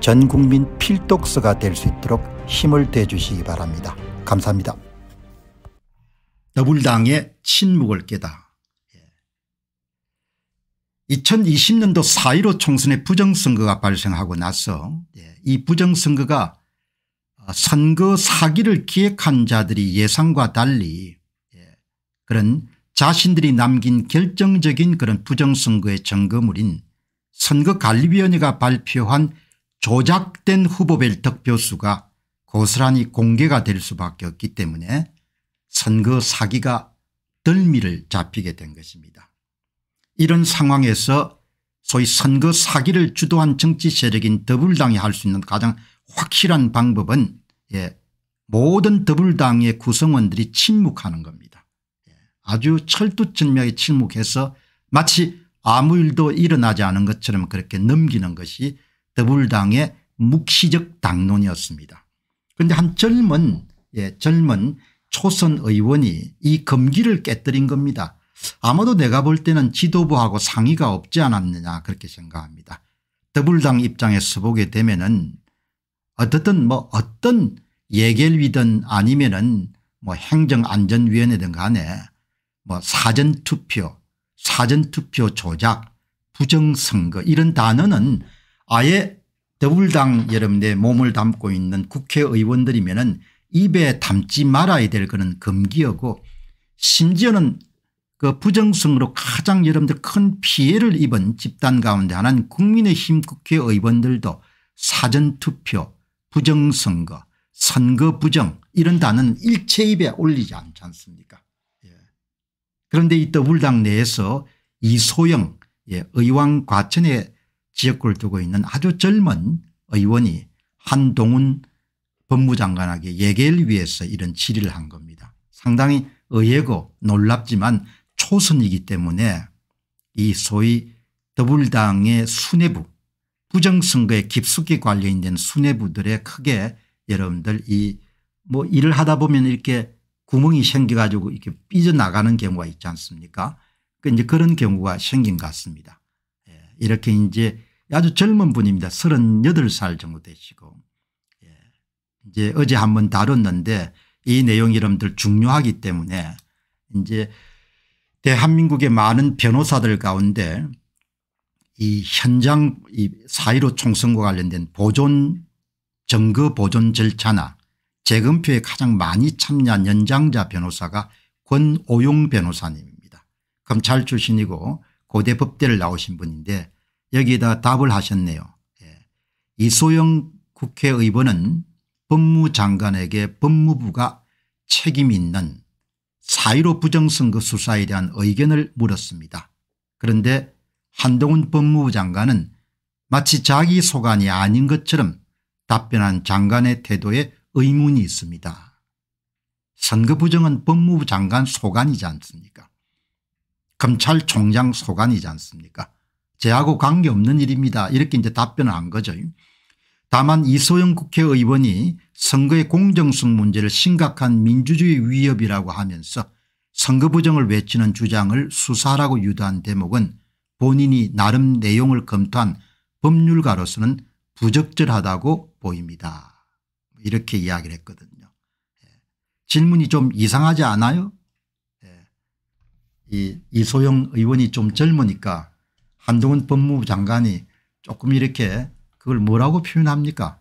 전 국민 필독서가 될 수 있도록 힘을 대주시기 바랍니다. 감사합니다. 더불당의 침묵을 깨다. 2020년도 예. 4.15 총선의 부정선거가 발생하고 나서 예, 이 부정선거가 어, 선거 사기를 기획한 자들이 예상과 달리 예, 그런 자신들이 남긴 결정적인 그런 부정선거의 점검물인 선거관리위원회가 발표한 조작된 후보별 득표수가 고스란히 공개가 될 수밖에 없기 때문에 선거 사기가 덜미를 잡히게 된 것입니다. 이런 상황에서 소위 선거 사기를 주도한 정치 세력인 더불당이 할 수 있는 가장 확실한 방법은 예, 모든 더불당의 구성원들이 침묵하는 겁니다. 예, 아주 철두철미하게 침묵해서 마치 아무 일도 일어나지 않은 것처럼 그렇게 넘기는 것이 더불당의 묵시적 당론이었습니다. 그런데 한 젊은 예, 젊은 초선 의원이 이 금기를 깨뜨린 겁니다. 아마도 내가 볼 때는 지도부하고 상의가 없지 않았느냐 그렇게 생각합니다. 더불당 입장에서 보게 되면은 어떻든 뭐 어떤 예결위든 아니면은 뭐 행정안전위원회든 간에 뭐 사전투표 사전투표 조작 부정선거 이런 단어는 아예 더불당 여러분의 몸을 담고 있는 국회의원들이면은 입에 담지 말아야 될 그런 금기여고 심지어는 그 부정성으로 가장 여러분들 큰 피해를 입은 집단 가운데 하나는 국민의힘 국회의원들도 사전투표 부정선거 선거 부정 이런 단어는 일체 입에 올리지 않지 않습니까 예. 그런데 이 더불당 내에서 이소영 예, 의왕 과천의 지역구를 두고 있는 아주 젊은 의원이 한동훈 법무장관에게 예결를 위해서 이런 질의를 한 겁니다. 상당히 의외고 놀랍지만 초선이기 때문에 이 소위 더불당의 수뇌부 부정선거에 깊숙이 관련된 수뇌부들의 크게 여러분들 이 뭐 일을 하다 보면 이렇게 구멍이 생겨가지고 이렇게 삐져나가는 경우가 있지 않습니까? 그니까 이제 그런 경우가 생긴 것 같습니다. 예, 이렇게 이제 아주 젊은 분입니다. 38살 정도 되시고 예. 이제 어제 한 번 다뤘는데 이 내용 이름들 중요하기 때문에 이제 대한민국의 많은 변호사들 가운데 이 현장 이4.15 총선과 관련된 보존 증거 보존 절차나 재검표에 가장 많이 참여한 연장자 변호사가 권오용 변호사님입니다. 검찰 출신이고 고대 법대를 나오신 분인데 여기에다 답을 하셨네요. 예. 이소영 국회의원은 법무장관에게 법무부가 책임 있는 사1로 부정선거 수사에 대한 의견을 물었습니다. 그런데 한동훈 법무부 장관은 마치 자기 소관이 아닌 것처럼 답변한 장관의 태도에 의문이 있습니다. 선거 부정은 법무부 장관 소관이지 않습니까 검찰총장 소관이지 않습니까 제하고 관계없는 일입니다. 이렇게 이제 답변을 한 거죠. 다만 이소영 국회의원이 선거의 공정성 문제를 심각한 민주주의 위협이라고 하면서 선거 부정을 외치는 주장을 수사라고 유도한 대목은 본인이 나름 내용을 검토한 법률가로서는 부적절하다고 보입니다. 이렇게 이야기를 했거든요. 예. 질문이 좀 이상하지 않아요? 예. 이 이소영 의원이 좀 젊으니까 한동훈 법무부 장관이 조금 이렇게 그걸 뭐라고 표현합니까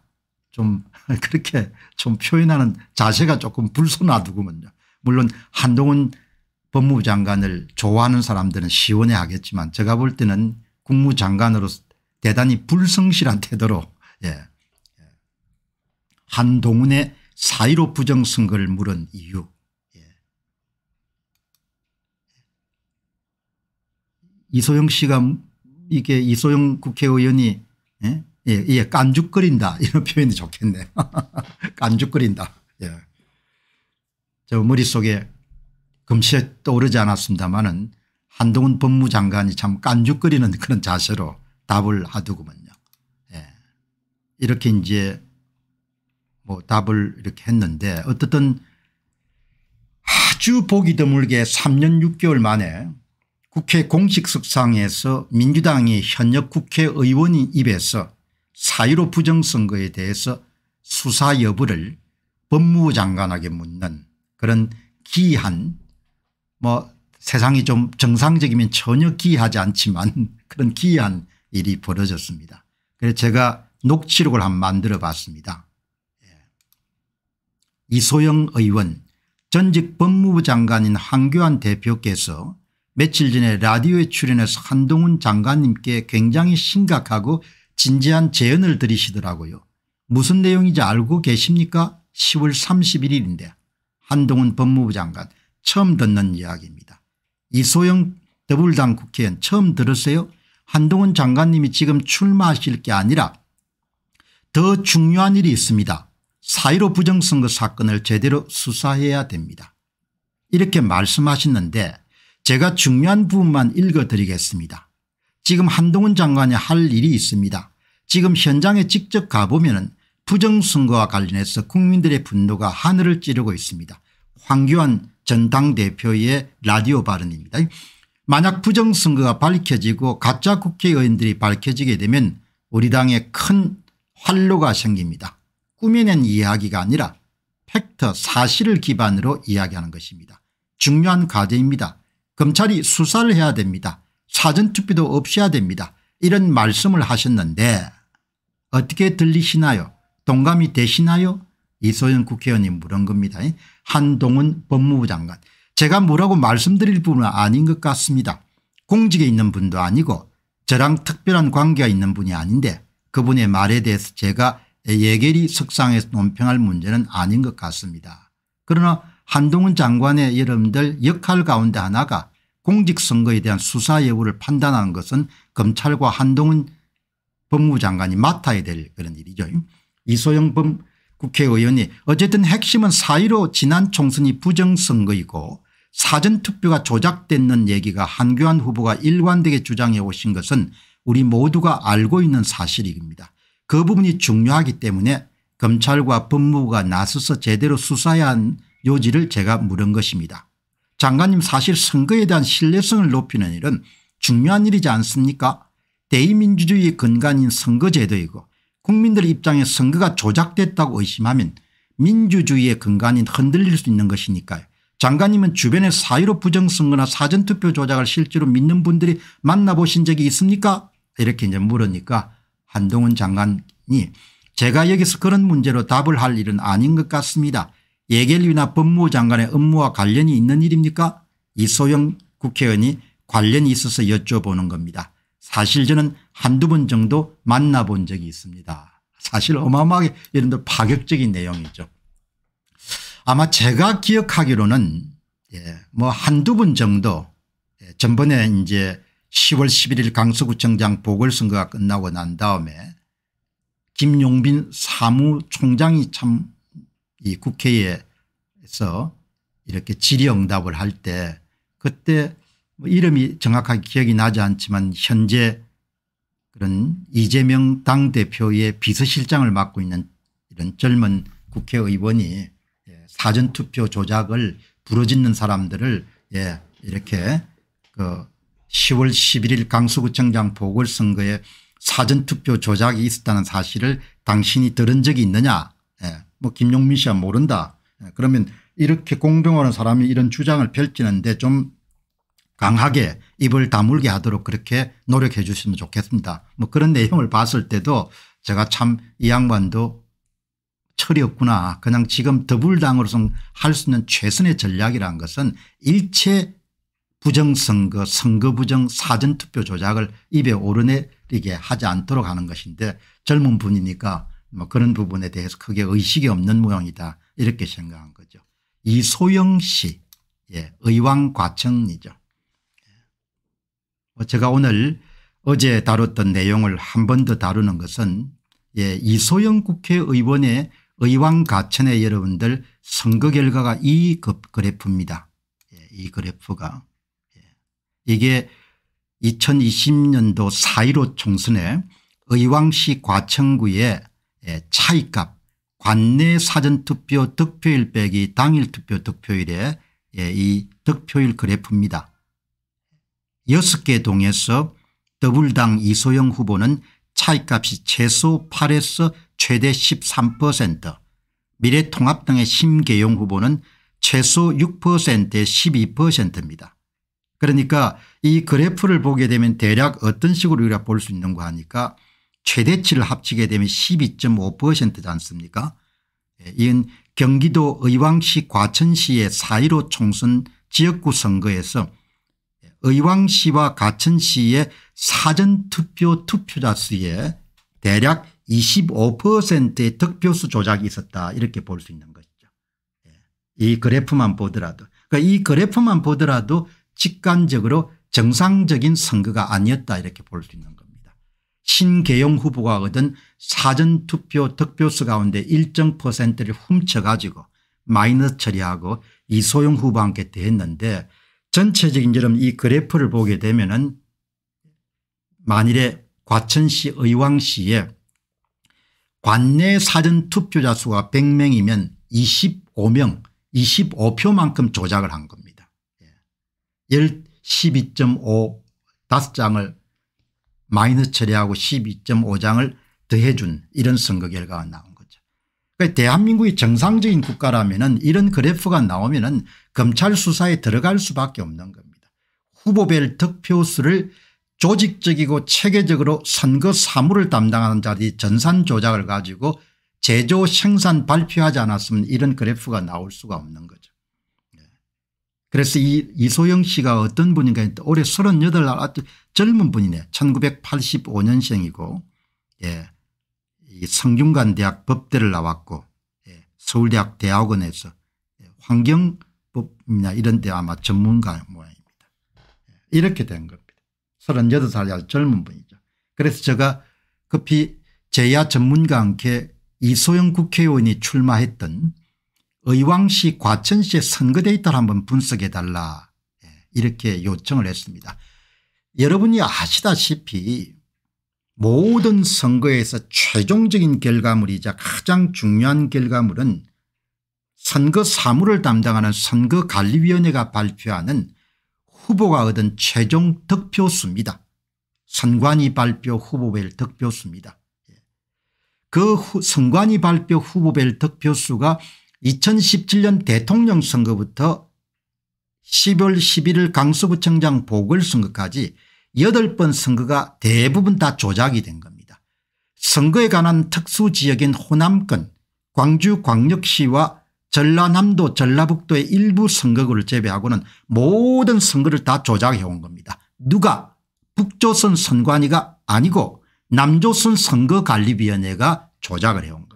좀 그렇게 좀 표현하는 자세가 조금 불손하더구먼요. 물론 한동훈 법무부 장관을 좋아하는 사람들은 시원해 하겠지만 제가 볼 때는 국무장관으로서 대단히 불성실한 태도로 예. 예. 한동훈의 사의로 부정선거를 물은 이유 예. 이소영 씨가 이게 이소영 국회의원이 예, 예, 깐죽거린다 이런 표현이 좋겠네요. 깐죽거린다. 예. 저 머릿속에 금세 떠오르지 않았습니다만은 한동훈 법무장관이 참 깐죽거리는 그런 자세로 답을 하더구먼요. 예. 이렇게 이제 뭐 답을 이렇게 했는데 어떻든 아주 보기 드물게 3년 6개월 만에 국회 공식석상에서 민주당이 현역 국회의원인 입에서 사유로 부정선거에 대해서 수사 여부를 법무부 장관에게 묻는 그런 기이한 뭐 세상이 좀 정상적이면 전혀 기이하지 않지만 그런 기이한 일이 벌어졌습니다. 그래서 제가 녹취록을 한번 만들어 봤습니다. 예. 이소영 의원 전직 법무부 장관인 황교안 대표께서 며칠 전에 라디오에 출연해서 한동훈 장관님께 굉장히 심각하고 진지한 제언을 드리시더라고요. 무슨 내용인지 알고 계십니까 10월 31일인데 한동훈 법무부 장관 처음 듣는 이야기입니다. 이소영 더불당 국회의원 처음 들었어요 한동훈 장관님이 지금 출마하실 게 아니라 더 중요한 일이 있습니다. 사이로 부정선거 사건을 제대로 수사해야 됩니다. 이렇게 말씀하셨는데 제가 중요한 부분만 읽어드리겠습니다. 지금 한동훈 장관이 할 일이 있습니다. 지금 현장에 직접 가보면 부정선거와 관련해서 국민들의 분노가 하늘을 찌르고 있습니다. 황교안 전당대표의 라디오 발언입니다. 만약 부정선거가 밝혀지고 가짜 국회의원들이 밝혀지게 되면 우리 당에 큰 활로가 생깁니다. 꾸며낸 이야기가 아니라 팩트 사실을 기반으로 이야기하는 것입니다. 중요한 과제입니다. 검찰이 수사를 해야 됩니다. 사전투표도 없이야 됩니다. 이런 말씀을 하셨는데 어떻게 들리시나요 동감이 되시나요 이소연 국회의원이 물은 겁니다. 한동훈 법무부 장관 제가 뭐라고 말씀드릴 부분은 아닌 것 같습니다. 공직에 있는 분도 아니고 저랑 특별한 관계가 있는 분이 아닌데 그분의 말에 대해서 제가 예결이 석상에서 논평할 문제는 아닌 것 같습니다. 그러나 한동훈 장관의 여러분들 역할 가운데 하나가 공직선거에 대한 수사 여부를 판단하는 것은 검찰과 한동훈 법무장관이 맡아야 될 그런 일이죠. 이소영 법 국회의원이 어쨌든 핵심은 4의로 지난 총선이 부정선거이고 사전투표가 조작됐는 얘기가 한교안 후보가 일관되게 주장해 오신 것은 우리 모두가 알고 있는 사실입니다. 그 부분이 중요하기 때문에 검찰과 법무부가 나서서 제대로 수사해야 한 요지를 제가 물은 것입니다. 장관님 사실 선거에 대한 신뢰성을 높이는 일은 중요한 일이지 않습니까 대의민주주의의 근간인 선거제도이고 국민들 입장에 선거가 조작됐다고 의심하면 민주주의의 근간인 흔들릴 수 있는 것이니까요. 장관님은 주변에 사유로 부정선거나 사전투표 조작을 실제로 믿는 분들이 만나보신 적이 있습니까 이렇게 이제 물으니까 한동훈 장관이 제가 여기서 그런 문제로 답을 할 일은 아닌 것 같습니다. 예결위나 법무장관의 업무와 관련이 있는 일입니까 이소영 국회의원이 관련이 있어서 여쭤보는 겁니다. 사실 저는 한두 번 정도 만나본 적이 있습니다. 사실 어마어마하게 여러분들 파격적인 내용이죠. 아마 제가 기억하기로는 예, 뭐 한두 번 정도 예, 전번에 이제 10월 11일 강서구청장 보궐선거가 끝나고 난 다음에 김용빈 사무총장이 참이 국회에서 이렇게 질의응답을 할 때 그때 뭐 이름이 정확하게 기억이 나지 않지만 현재 그런 이재명 당대표의 비서실장을 맡고 있는 이런 젊은 국회의원이 예 사전투표 조작을 부러짖는 사람들을 예, 이렇게 그 10월 11일 강서구청장 보궐선거에 사전투표 조작이 있었다는 사실을 당신이 들은 적이 있느냐 뭐 김용민 씨야 모른다. 예, 그러면 이렇게 공병하는 사람이 이런 주장을 펼치는데 좀 강하게 입을 다물게 하도록 그렇게 노력해 주시면 좋겠습니다. 뭐 그런 내용을 봤을 때도 제가 참 이 양반도 철이 없구나. 그냥 지금 더불당으로서 할 수 있는 최선의 전략이라는 것은 일체 부정선거 선거부정 사전투표 조작을 입에 오르내리게 하지 않도록 하는 것인데 젊은 분이니까 뭐 그런 부분에 대해서 크게 의식이 없는 모양이다 이렇게 생각한 거죠. 이소영 씨 예, 의왕 과천이죠. 뭐 제가 오늘 어제 다뤘던 내용을 한 번 더 다루는 것은 예, 이소영 국회의원의 의왕 과천의 여러분들 선거 결과가 이 그래프입니다. 예, 이 그래프가 예. 이게 2020년도 4.15 총선에 의왕시 과천구에 예, 차이값 관내 사전투표 득표일 빼기 당일 투표 득표일의 예, 이 득표일 그래프입니다. 6개 동에서 더블당 이소영 후보는 차이값이 최소 8에서 최대 13% 미래통합 당의 심계용 후보는 최소 6%에 12%입니다. 그러니까 이 그래프를 보게 되면 대략 어떤 식으로 우리가 볼 수 있는가 하니까 최대치를 합치게 되면 12.5%지 않습니까 예, 이건 경기도 의왕시 과천시의 4.15 총선 지역구 선거에서 의왕시와 과천시의 사전투표 투표자 수에 대략 25%의 득표수 조작이 있었다 이렇게 볼 수 있는 것이죠. 예, 이 그래프만 보더라도 그러니까 이 그래프만 보더라도 직관적으로 정상적인 선거가 아니었다 이렇게 볼 수 있는 거 신계영 후보가 얻은 사전투표 득표수 가운데 일정 퍼센트를 훔쳐가지고 마이너스 처리하고 이소영 후보와 함께 대했는데 전체적인 여러분 이 그래프를 보게 되면 은 만일에 과천시 의왕시에 관내 사전투표자 수가 100명이면 25명 25표만큼 조작을 한 겁니다. 12.5 예. 5장을 마이너스 처리하고 12.5장을 더해준 이런 선거 결과가 나온 거죠. 그러니까 대한민국이 정상적인 국가라면 은 이런 그래프가 나오면 은 검찰 수사에 들어갈 수밖에 없는 겁니다. 후보별 득표수를 조직적이고 체계적으로 선거 사무를 담당하는 자들이 전산 조작을 가지고 제조 생산 발표하지 않았으면 이런 그래프가 나올 수가 없는 거죠. 그래서 이 이소영 씨가 어떤 분인가 올해 38살 아주 젊은 분이네 1985년생이고 예. 성균관대학 법대를 나왔고 예. 서울대학 대학원에서 예, 환경법이나 이런 데 아마 전문가 모양입니다. 예, 이렇게 된 겁니다. 38살 젊은 분이죠. 그래서 제가 급히 제야 전문가 함께 이소영 국회의원이 출마했던 의왕시 과천시의 선거 데이터를 한번 분석해 달라 예, 이렇게 요청을 했습니다. 여러분이 아시다시피 모든 선거에서 최종적인 결과물이자 가장 중요한 결과물은 선거 사무를 담당하는 선거관리위원회가 발표하는 후보가 얻은 최종 득표수입니다. 선관위 발표 후보별 득표수입니다. 예. 그 후, 선관위 발표 후보별 득표수가 2017년 대통령 선거부터 10월 11일 강서구청장 보궐선거까지 8번 선거가 대부분 다 조작이 된 겁니다. 선거에 관한 특수지역인 호남권 광주광역시와 전라남도 전라북도의 일부 선거구를 제외하고는 모든 선거를 다 조작해온 겁니다. 누가 북조선 선관위가 아니고 남조선 선거관리위원회가 조작을 해온 겁니다.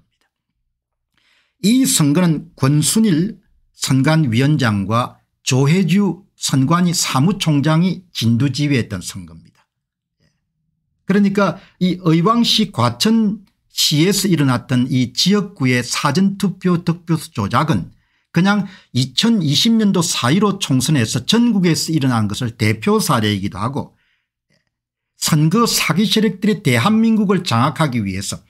이 선거는 권순일 선관위원장과 조혜주 선관위 사무총장이 진두지휘했던 선거입니다. 그러니까 이 의왕시 과천시에서 일어났던 이 지역구의 사전투표 득표수 조작은 그냥 2020년도 4.15 총선에서 전국에서 일어난 것을 대표 사례이기도 하고 선거 사기 세력들이 대한민국을 장악하기 위해서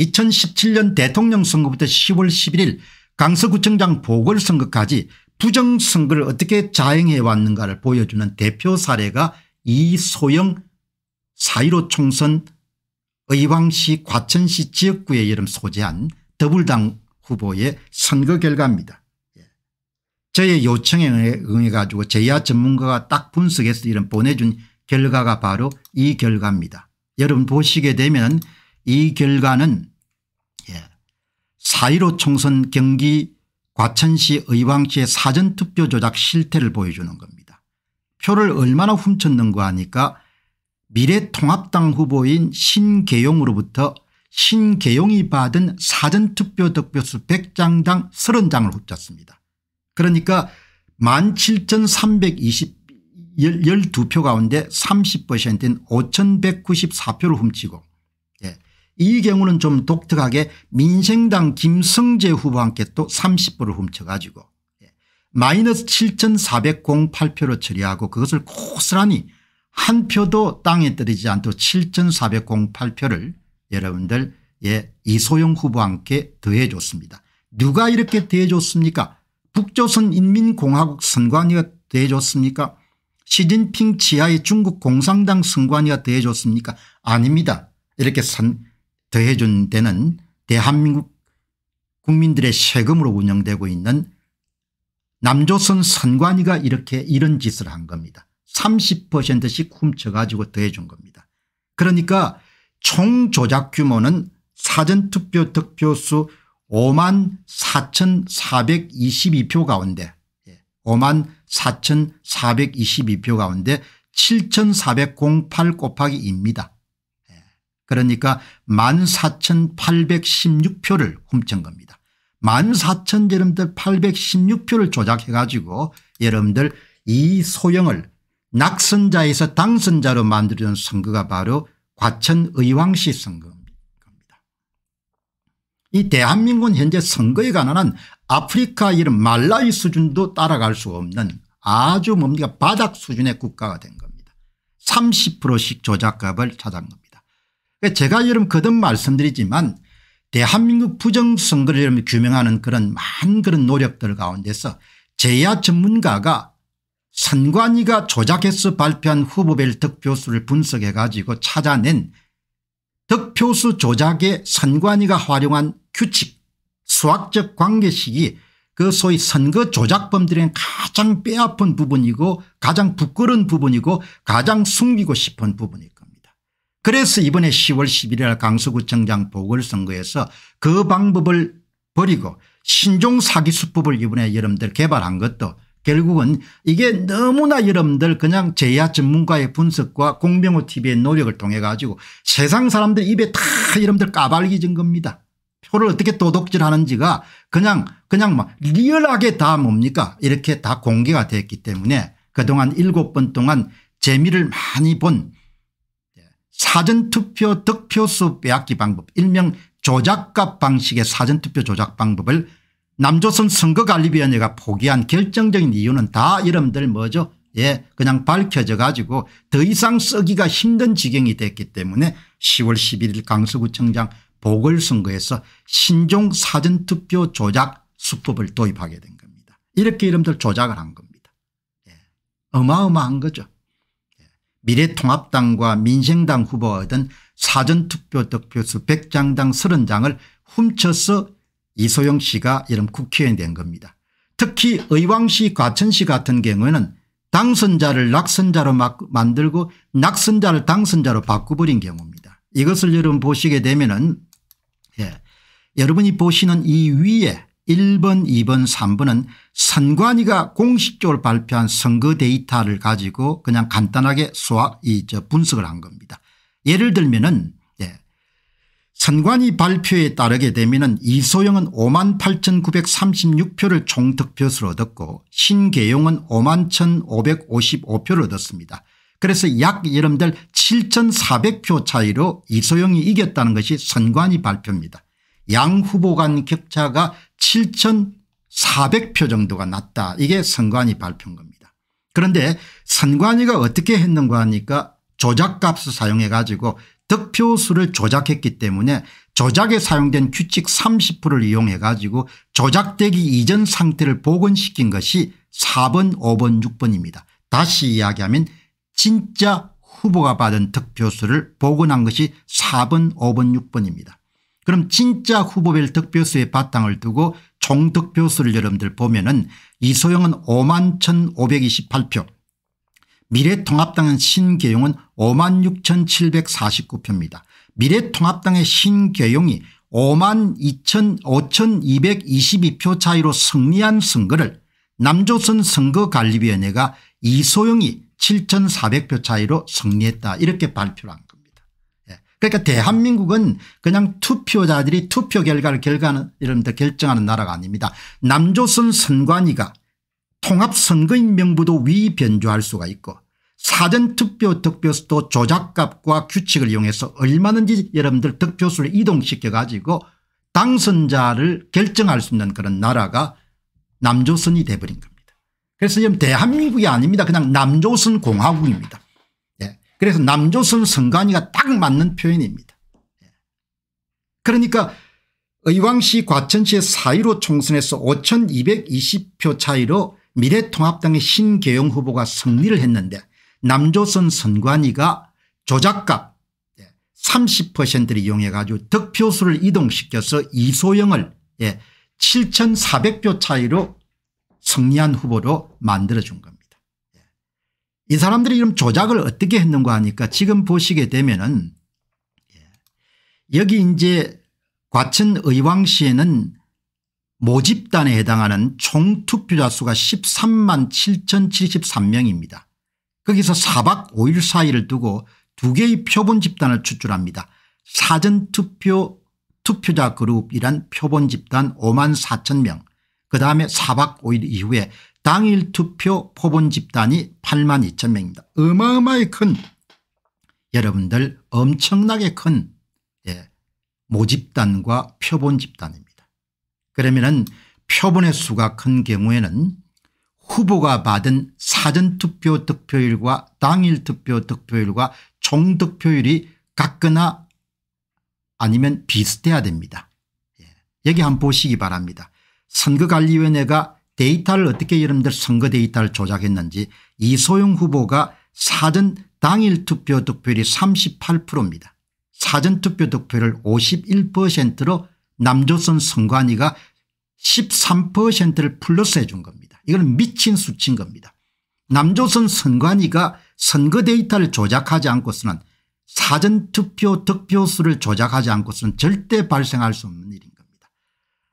2017년 대통령 선거부터 10월 11일 강서구청장 보궐선거까지 부정선거를 어떻게 자행해 왔는가를 보여주는 대표 사례가 이소영 4.15 총선 의왕시 과천시 지역구에 여름 소재한 더불당 후보의 선거 결과입니다. 예. 저의 요청에 응해 가지고 제야 전문가가 딱 분석해서 이런 보내준 결과가 바로 이 결과입니다. 여러분 보시게 되면 이 결과는 4 1 5 총선 경기 과천시 의왕시의 사전투표 조작 실태를 보여주는 겁니다. 표를 얼마나 훔쳤는가 하니까 미래통합당 후보인 신계용으로부터 신계용이 받은 사전투표 득표수 100장당 30장을 훔쳤습니다. 그러니까 17,320 12표 가운데 30%인 5,194표를 훔치고 이 경우는 좀 독특하게 민생당 김성재 후보와 함께 또3 0를 훔쳐가지고 예, 마이너스 7408표로 처리하고 그것을 고스란히 한 표도 땅에 떨어지지 않도록 7408표를 여러분들 예 이소영 후보와 함께 더해 줬습니다. 누가 이렇게 더해 줬습니까 북조선 인민공화국 선관위가 더해 줬습니까 시진핑 지하의 중국 공산당 선관위가 더해 줬습니까 아닙니다. 이렇게 선, 더해준 데는 대한민국 국민들의 세금으로 운영되고 있는 남조선 선관위가 이렇게 이런 짓을 한 겁니다. 30%씩 훔쳐가지고 더해준 겁니다. 그러니까 총 조작 규모는 사전투표 득표수 5만 4,422표 가운데 5만 예, 4,422표 가운데 7,408 곱하기 입니다 그러니까 14,816표를 훔친 겁니다. 14,000 여러분들 816표를 조작해 가지고 여러분들 이 소형을 낙선자에서 당선자로 만들어준 선거가 바로 과천의왕시 선거입니다. 이 대한민국은 현재 선거에 관한 아프리카 이런 말라이 수준도 따라갈 수 없는 아주 뭡니까 바닥 수준의 국가가 된 겁니다. 30%씩 조작값을 찾은 겁니다. 제가 여러분 거듭 말씀드리지만 대한민국 부정선거를 여러분 규명하는 그런 많은 그런 노력들 가운데서 제야 전문가가 선관위가 조작해서 발표한 후보별 득표수를 분석해 가지고 찾아낸 득표수 조작에 선관위가 활용한 규칙 수학적 관계식이 그 소위 선거 조작범들은 에 가장 빼앗은 부분이고 가장 부끄러운 부분이고 가장 숨기고 싶은 부분이고 그래서 이번에 10월 11일 강서구청장 보궐선거에서 그 방법을 버리고 신종 사기 수법을 이번에 여러분들 개발한 것도 결국은 이게 너무나 여러분들 그냥 제야 전문가의 분석과 공병호 tv의 노력을 통해 가지고 세상 사람들 입에 다 여러분들 까발기진 겁니다. 표를 어떻게 도둑질하는지가 그냥 그냥 막 리얼하게 다 뭡니까 이렇게 다 공개가 됐기 때문에 그동안 7번 동안 재미를 많이 본 사전투표 득표수 빼앗기 방법 일명 조작값 방식의 사전투표 조작 방법을 남조선 선거관리위원회가 포기한 결정적인 이유는 다 여러분들 뭐죠 예 그냥 밝혀져 가지고 더 이상 쓰기가 힘든 지경이 됐기 때문에 10월 11일 강서구청장 보궐선거에서 신종 사전투표 조작 수법을 도입하게 된 겁니다. 이렇게 이름들 조작을 한 겁니다. 예. 어마어마한 거죠. 미래통합당과 민생당 후보가 얻은 사전투표 득표수 100장당 30장을 훔쳐서 이소영 씨가 이런 국회의원이 된 겁니다. 특히 의왕시 과천시 같은 경우에는 당선자를 낙선자로 만들고 낙선자를 당선자로 바꿔버린 경우입니다. 이것을 여러분 보시게 되면 은 예. 여러분이 보시는 이 위에 1번 2번 3번은 선관위가 공식적으로 발표한 선거 데이터를 가지고 그냥 간단하게 수학 이저 분석을 한 겁니다. 예를 들면은 예. 선관위 발표에 따르게 되면은 이소영은 5 8,936표를 총득표수로 얻었고 신계용은 5 1,555표를 얻었습니다. 그래서 약 여러분들 7,400표 차이로 이소영이 이겼다는 것이 선관위 발표입니다. 양 후보 간 격차가 7,400표 정도가 났다 이게 선관위 발표인 겁니다. 그런데 선관위가 어떻게 했는가 하니까 조작값을 사용해 가지고 득표수를 조작했기 때문에 조작에 사용된 규칙 30%를 이용해 가지고 조작되기 이전 상태를 복원시킨 것이 4번 5번 6번입니다. 다시 이야기하면 진짜 후보가 받은 득표수를 복원한 것이 4번 5번 6번입니다. 그럼 진짜 후보별 득표수의 바탕을 두고 총 득표수를 여러분들 보면 은 이소영은 5만 1528표 미래통합당은 신계용은 5만 6749표입니다. 미래통합당의 신계용이 5만 2 5 2 2표 차이로 승리한 선거를 남조선 선거관리위원회가 이소영이 7400표 차이로 승리했다 이렇게 발표를 합니다. 그러니까 대한민국은 그냥 투표자들이 투표 결과를 결과는 이름대 결정하는 나라가 아닙니다. 남조선 선관위가 통합선거인 명부도 위변조할 수가 있고 사전투표 득표수도 조작값과 규칙을 이용해서 얼마든지 여러분들 득표수를 이동시켜 가지고 당선자를 결정할 수 있는 그런 나라가 남조선이 돼버린 겁니다. 그래서 지금 대한민국이 아닙니다. 그냥 남조선 공화국입니다. 그래서 남조선 선관위가딱 맞는 표현입니다. 예. 그러니까 의왕시 과천시의 4.15 총선에서 5220표 차이로 미래통합당의 신계영 후보가 승리를 했는데 남조선 선관위가 조작값 30%를 예, 이용해 가지고 득표수를 이동시켜서 이소영을 7,400표 예, 차이로 승리한 후보로 만들어준 겁니다. 이 사람들이 이런 조작을 어떻게 했는가 하니까 지금 보시게 되면은 예, 여기 이제 과천 의왕시에는 모집단에 해당하는 총 투표자 수가 13만 7073명입니다. 거기서 4박 5일 사이를 두고 두 개의 표본 집단을 추출합니다. 사전투표 투표자 그룹이란 표본 집단 5만 4천 명, 그 다음에 4박 5일 이후에 당일 투표 포본 집단이 8만 2천 명입니다. 어마어마히 큰 여러분들 엄청나게 큰 예, 모집단과 표본 집단입니다. 그러면 표본의 수가 큰 경우에는 후보가 받은 사전투표 득표율과 당일투표 득표율과 총득표율이 같거나 아니면 비슷해야 됩니다. 예. 여기 한번 보시기 바랍니다. 선거관리위원회가 데이터를 어떻게 여러분들 선거 데이터를 조작했는지 이소영 후보가 사전 당일 투표 득표율이 38%입니다. 사전 투표 득표율을 51%로 남조선 선관위가 13%를 플러스해 준 겁니다. 이건 미친 수치인 겁니다. 남조선 선관위가 선거 데이터를 조작하지 않고서는 사전투표 득표수를 조작하지 않고서는 절대 발생할 수 없는 일인 겁니다.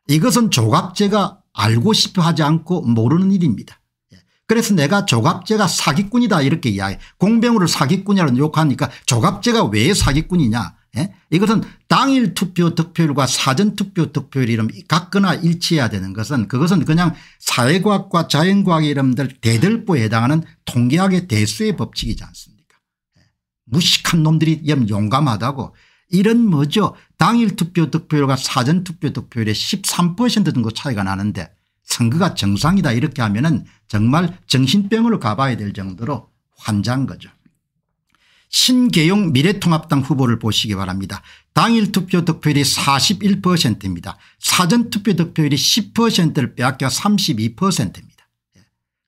이것은 조각제가 알고 싶어 하지 않고 모르는 일입니다. 예. 그래서 내가 조갑제가 사기꾼이다 이렇게 이야기 공병우를 사기꾼이라고 욕하니까 조갑제가 왜 사기꾼이냐 예? 이것은 당일 투표 득표율과 사전투표 득표율 이름 같거나 일치해야 되는 것은 그것은 그냥 사회과학과 자연과학 이름들 대들보에 해당하는 통계학의 대수의 법칙이지 않습니까 예. 무식한 놈들이 용감하다고 이런 뭐죠 당일 투표 득표율과 사전 투표 득표율의 13% 정도 차이가 나는데 선거가 정상이다 이렇게 하면 은 정말 정신병으로 가봐야 될 정도로 환장 거죠. 신계용 미래통합당 후보를 보시기 바랍니다. 당일 투표 득표율이 41%입니다. 사전 투표 득표율이 10%를 빼앗겨 32%입니다.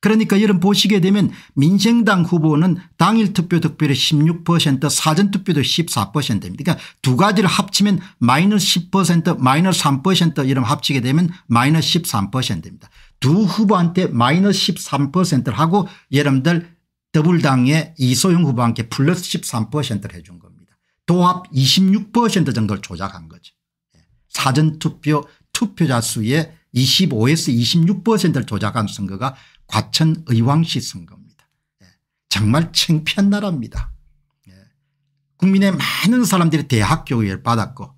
그러니까 여러분 보시게 되면 민생당 후보는 당일 투표 득표율이 16% 사전 투표도 14%입니다. 그러니까 두 가지를 합치면 마이너스 10% 마이너스 3% 이런 합치게 되면 마이너스 13%입니다. 두 후보한테 마이너스 13%를 하고 여러분들 더불당의 이소영 후보와 함 플러스 13%를 해준 겁니다. 도합 26% 정도를 조작한 거죠. 예. 사전투표 투표자 수의 25에서 26%를 조작한 선거가 과천 의왕시 선거입니다. 예. 정말 창피한 나라입니다. 예. 국민의 많은 사람들이 대학 교육을 받았고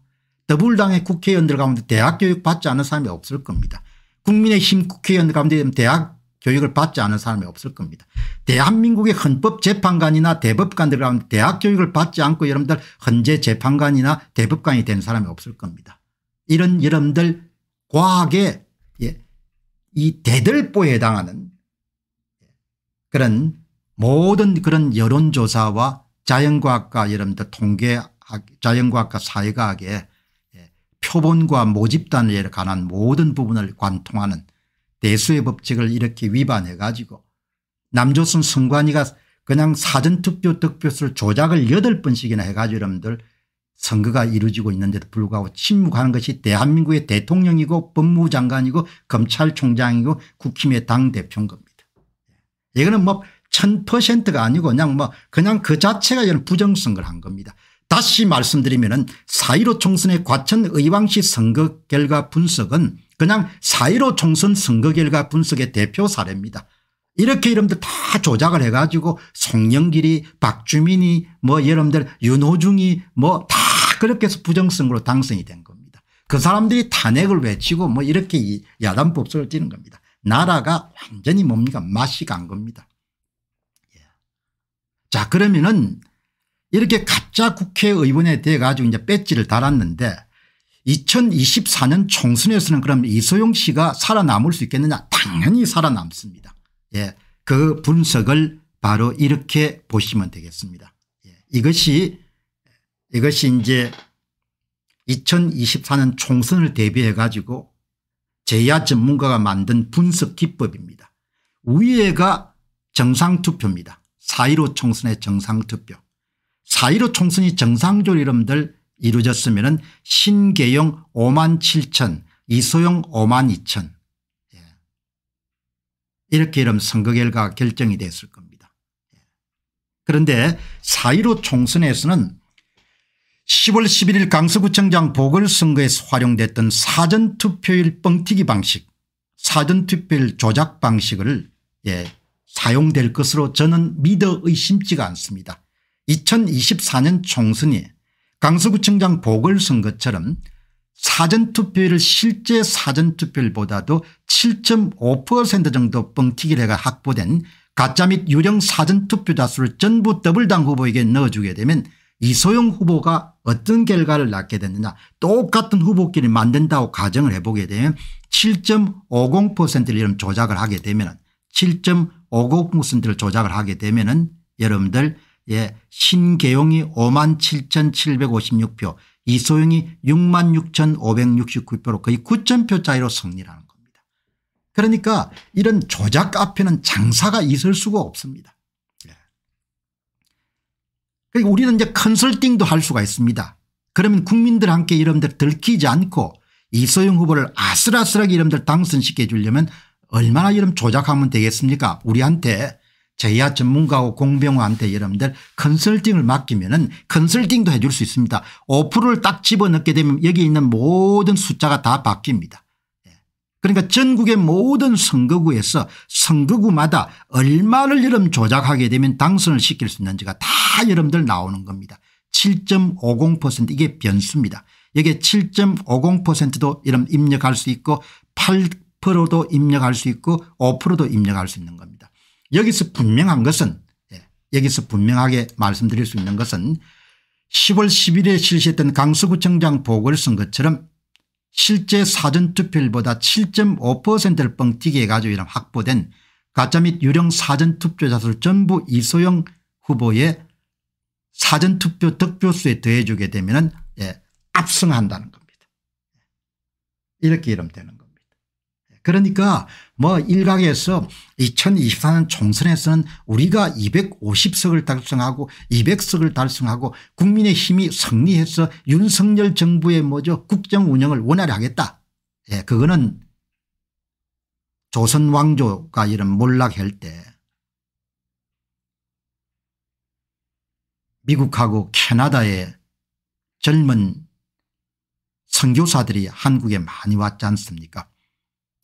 더불당의 국회의원들 가운데 대학 교육 받지 않은 사람이 없을 겁니다. 국민의힘 국회의원들 가운데 대학 교육을 받지 않은 사람이 없을 겁니다. 대한민국의 헌법재판관이나 대법관들 가운데 대학 교육을 받지 않고 여러분들 헌재 재판관이나 대법관이 된 사람이 없을 겁니다. 이런 여러분들 과학의 예, 이 대들보에 해당하는 그런 모든 그런 여론조사와 자연과학과 여러분들 통계 자연과학과 사회과학의 예, 표본과 모집단에 관한 모든 부분을 관통하는 대수의 법칙을 이렇게 위반해 가지고 남조선 선관위가 그냥 사전투표 득표수를 조작을 8번씩이나 해가지고 여러분들 선거가 이루어지고 있는데도 불구하고 침묵하는 것이 대한민국의 대통령이고 법무장관이고 검찰총장이고 국힘의 당대표인 겁니다. 이거는 뭐 1000%가 아니고 그냥 뭐 그냥 그 자체가 이런 부정선거를 한 겁니다. 다시 말씀드리면은 4.15 총선의 과천 의왕시 선거 결과 분석은 그냥 4.15 총선 선거 결과 분석의 대표 사례입니다. 이렇게 여러분들 다 조작을 해가지고 송영길이 박주민이 뭐 여러분들 윤호중이 뭐 다 그렇게 해서 부정선거로 당선이 된 겁니다. 그 사람들이 탄핵을 외치고 뭐 이렇게 야단 법석을 찌는 겁니다. 나라가 완전히 뭡니까 맛이 간 겁니다. 예. 자 그러면은 이렇게 가짜 국회의원에 대해 가지고 이제 배지를 달았는데 2024년 총선에서는 그럼 이소영 씨가 살아남을 수 있겠느냐 당연히 살아남습니다. 예. 그 분석을 바로 이렇게 보시면 되겠습니다. 예. 이것이 이것이 이제 2024년 총선을 대비해 가지고 제야 전문가가 만든 분석 기법입니다. 위에가 정상투표입니다. 4.15 총선의 정상투표. 4.15 총선이 정상조리름들 이루어졌으면 신계용 5만 7천 이소영 5만 2천 예. 이렇게 이름 선거 결과 결정이 됐을 겁니다. 예. 그런데 4.15 총선에서는 10월 11일 강서구청장 보궐선거에 활용됐던 사전투표일 뻥튀기 방식 사전투표일 조작 방식을 예, 사용될 것으로 저는 믿어 의심치가 않습니다. 2024년 총선이 강서구청장 보궐선거처럼 사전투표율을 실제 사전투표율보다도 7.5% 정도 뻥튀기례가 확보된 가짜 및 유령 사전투표자 수를 전부 더블당 후보에게 넣어주게 되면 이소영 후보가 어떤 결과를 낳게 됐느냐 똑같은 후보끼리 만든다고 가정을 해보게 되면 7.50%를 이런 조작을 하게 되면 7.50%를 조작을 하게 되면 은 여러분들 예, 신계용이 5만 7,756표 이소영이 6만 6,569표로 거의 9 0표 차이로 승리라는 겁니다. 그러니까 이런 조작 앞에는 장사가 있을 수가 없습니다. 그러니까 우리는 이제 컨설팅도 할 수가 있습니다. 그러면 국민들 함께 여러분들 들키지 않고 이소영 후보를 아슬아슬하게 여러분들 당선시켜 주려면 얼마나 여러분 조작하면 되겠습니까 우리한테 제야 전문가하고 공병호한테 여러분들 컨설팅을 맡기면 은 컨설팅도 해줄 수 있습니다. 5%를 딱 집어넣게 되면 여기 있는 모든 숫자가 다 바뀝니다. 그러니까 전국의 모든 선거구에서 선거구마다 얼마를 여름 조작하게 되면 당선을 시킬 수 있는지가 다 여러분들 나오는 겁니다. 7.50% 이게 변수입니다. 여기에 7.50%도 이름 입력할 수 있고 8%도 입력할 수 있고 5%도 입력할 수 있는 겁니다. 여기서 분명한 것은 예, 여기서 분명하게 말씀드릴 수 있는 것은 10월 11일에 실시했던 강서구청장 보궐선거처럼 실제 사전투표율보다 7.5%를 뻥튀기해 가지고 확보된 가짜 및 유령 사전투표자수를 전부 이소영 후보의 사전투표 득표수에 더해주게 되면 예, 압승한다는 겁니다. 이렇게 이러 되는 그러니까 뭐 일각에서 2024년 총선에서는 우리가 250석을 달성하고 200석을 달성하고 국민의 힘이 승리해서 윤석열 정부의 뭐죠 국정 운영을 원활히 하겠다. 예, 그거는 조선 왕조가 이런 몰락할 때 미국하고 캐나다의 젊은 선교사들이 한국에 많이 왔지 않습니까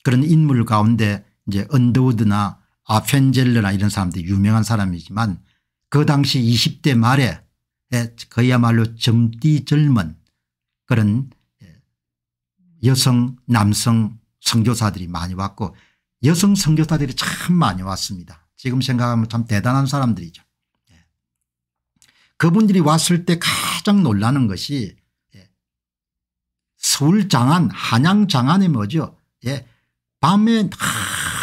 그런 인물 가운데 이제 언더우드나 아펜젤러나 이런 사람들이 유명한 사람이지만 그 당시 20대 말에 거의야말로 젊디 젊은 그런 여성 남성 성교사들이 많이 왔고 여성 성교사들이참 많이 왔습니다. 지금 생각하면 참 대단한 사람들이죠. 예. 그분들이 왔을 때 가장 놀라는 것이 예. 서울 장안 한양 장안이 뭐죠 예. 밤에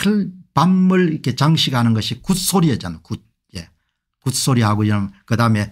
늘 밤을 이렇게 장식하는 것이 굿소리잖아요. 굿. 예. 굿소리하고 이런 그다음에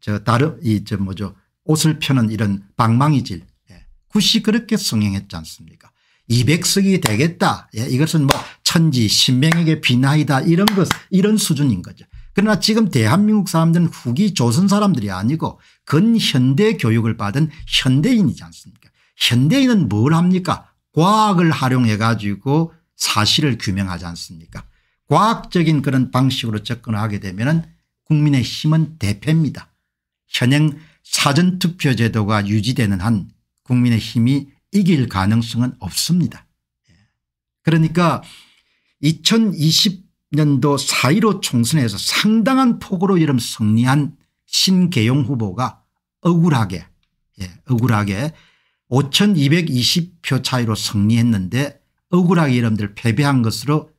저 다른 이저 뭐죠 옷을 펴는 이런 방망이질 예. 굿이 그렇게 성행했지 않습니까 200석이 되겠다 예. 이것은 뭐 천지 신명에게 비나이다 이런 것 이런 수준인 거죠. 그러나 지금 대한민국 사람들은 후기 조선 사람들이 아니고 근현대 교육을 받은 현대인이지 않습니까 현대인은 뭘 합니까 과학을 활용해 가지고 사실을 규명하지 않습니까 과학적인 그런 방식으로 접근하게 되면 국민의힘은 대패입니다. 현행 사전투표 제도가 유지되는 한 국민의힘이 이길 가능성은 없습니다. 예. 그러니까 2020년도 4.15 총선에서 상당한 폭으로 이름 승리한 신계용 후보가 억울하게 예, 억울하게 5220표 차이로 승리했는데 억울하게 이름들 패배한 것으로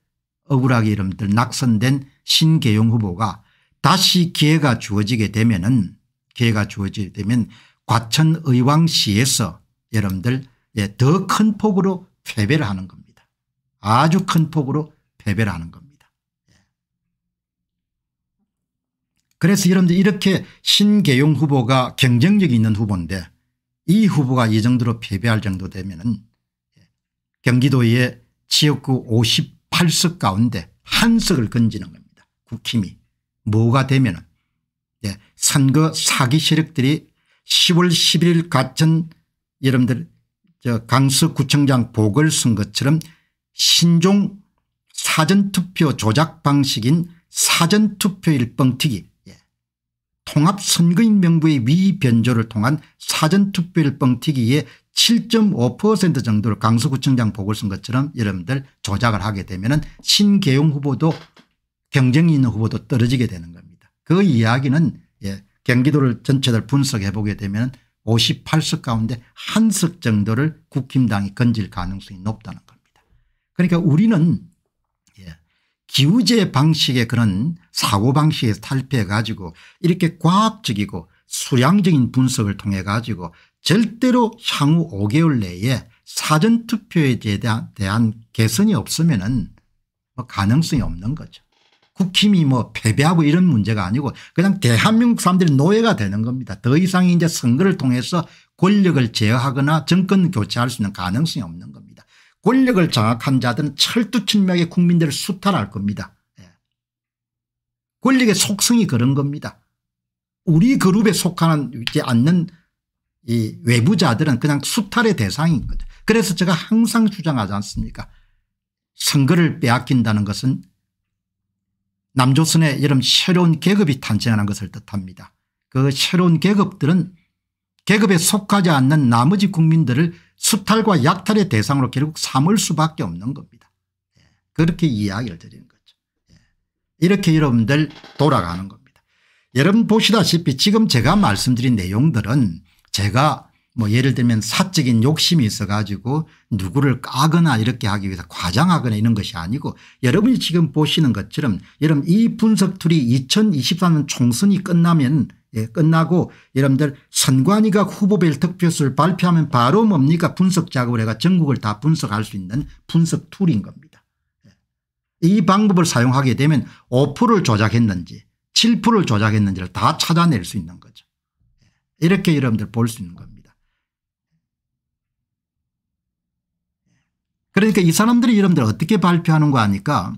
억울하게 이름들 낙선된 신계용 후보가 다시 기회가 주어지게 되면 은 기회가 주어지게 되면 과천의왕시에서 여러분들 예, 더큰 폭으로 패배를 하는 겁니다. 아주 큰 폭으로 패배를 하는 겁니다. 예. 그래서 여러분들 이렇게 신계용 후보가 경쟁력이 있는 후보인데 이 후보가 이 정도로 패배할 정도 되면 은 경기도의 지역구 58석 가운데 한 석을 건지는 겁니다. 국힘이 뭐가 되면 예, 선거 사기 세력들이 10월 11일 같은 여러분들 저 강서구청장 보궐선거처럼 신종 사전투표 조작 방식인 사전투표일 뻥튀기 통합선거인 명부의 위변조를 통한 사전투표를 뻥튀기에 7.5% 정도를 강서구청장 보궐선거처럼 여러분들 조작을 하게 되면 신계용 후보도 경쟁이 있는 후보도 떨어지게 되는 겁니다. 그 이야기는 예, 경기도를 전체를 분석해 보게 되면 58석 가운데 한 석 정도를 국힘당이 건질 가능성이 높다는 겁니다. 그러니까 우리는 기우제 방식의 그런 사고방식에서 탈피해 가지고 이렇게 과학적이고 수량적인 분석을 통해 가지고 절대로 향후 5개월 내에 사전투표에 대한 개선이 없으면 은뭐 가능성이 없는 거죠. 국힘이 뭐 패배하고 이런 문제가 아니고 그냥 대한민국 사람들이 노예가 되는 겁니다. 더 이상 이제 선거를 통해서 권력을 제어하거나 정권 교체할 수 있는 가능성이 없는 겁니다. 권력을 장악한 자들은 철두철미하게 국민들을 수탈할 겁니다. 예. 권력의 속성이 그런 겁니다. 우리 그룹에 속하지 는있 않는 이 외부자들은 그냥 수탈의 대상인 거죠. 그래서 제가 항상 주장하지 않습니까 선거를 빼앗긴다는 것은 남조선의 여름 새로운 계급이 탄생하는 것을 뜻합니다. 그 새로운 계급들은 계급에 속하지 않는 나머지 국민들을 수탈과 약탈의 대상으로 결국 삼을 수밖에 없는 겁니다. 예, 그렇게 이야기를 드리는 거죠. 예, 이렇게 여러분들 돌아가는 겁니다. 여러분 보시다시피 지금 제가 말씀드린 내용들은 제가 뭐 예를 들면 사적인 욕심이 있어 가지고 누구를 까거나 이렇게 하기 위해서 과장하거나 이런 것이 아니고 여러분이 지금 보시는 것처럼 여러분 이 분석 툴이 2023년 총선이 끝나면 예, 끝나고 여러분들 선관위가 후보별 득표수를 발표하면 바로 뭡니까 분석 작업을 해가 전국을 다 분석할 수 있는 분석 툴인 겁니다. 예. 이 방법을 사용하게 되면 5%를 조작했는지 7%를 조작했는지를 다 찾아낼 수 있는 거죠. 예. 이렇게 여러분들 볼 수 있는 겁니다. 예. 그러니까 이 사람들이 여러분들 어떻게 발표하는 거 아니까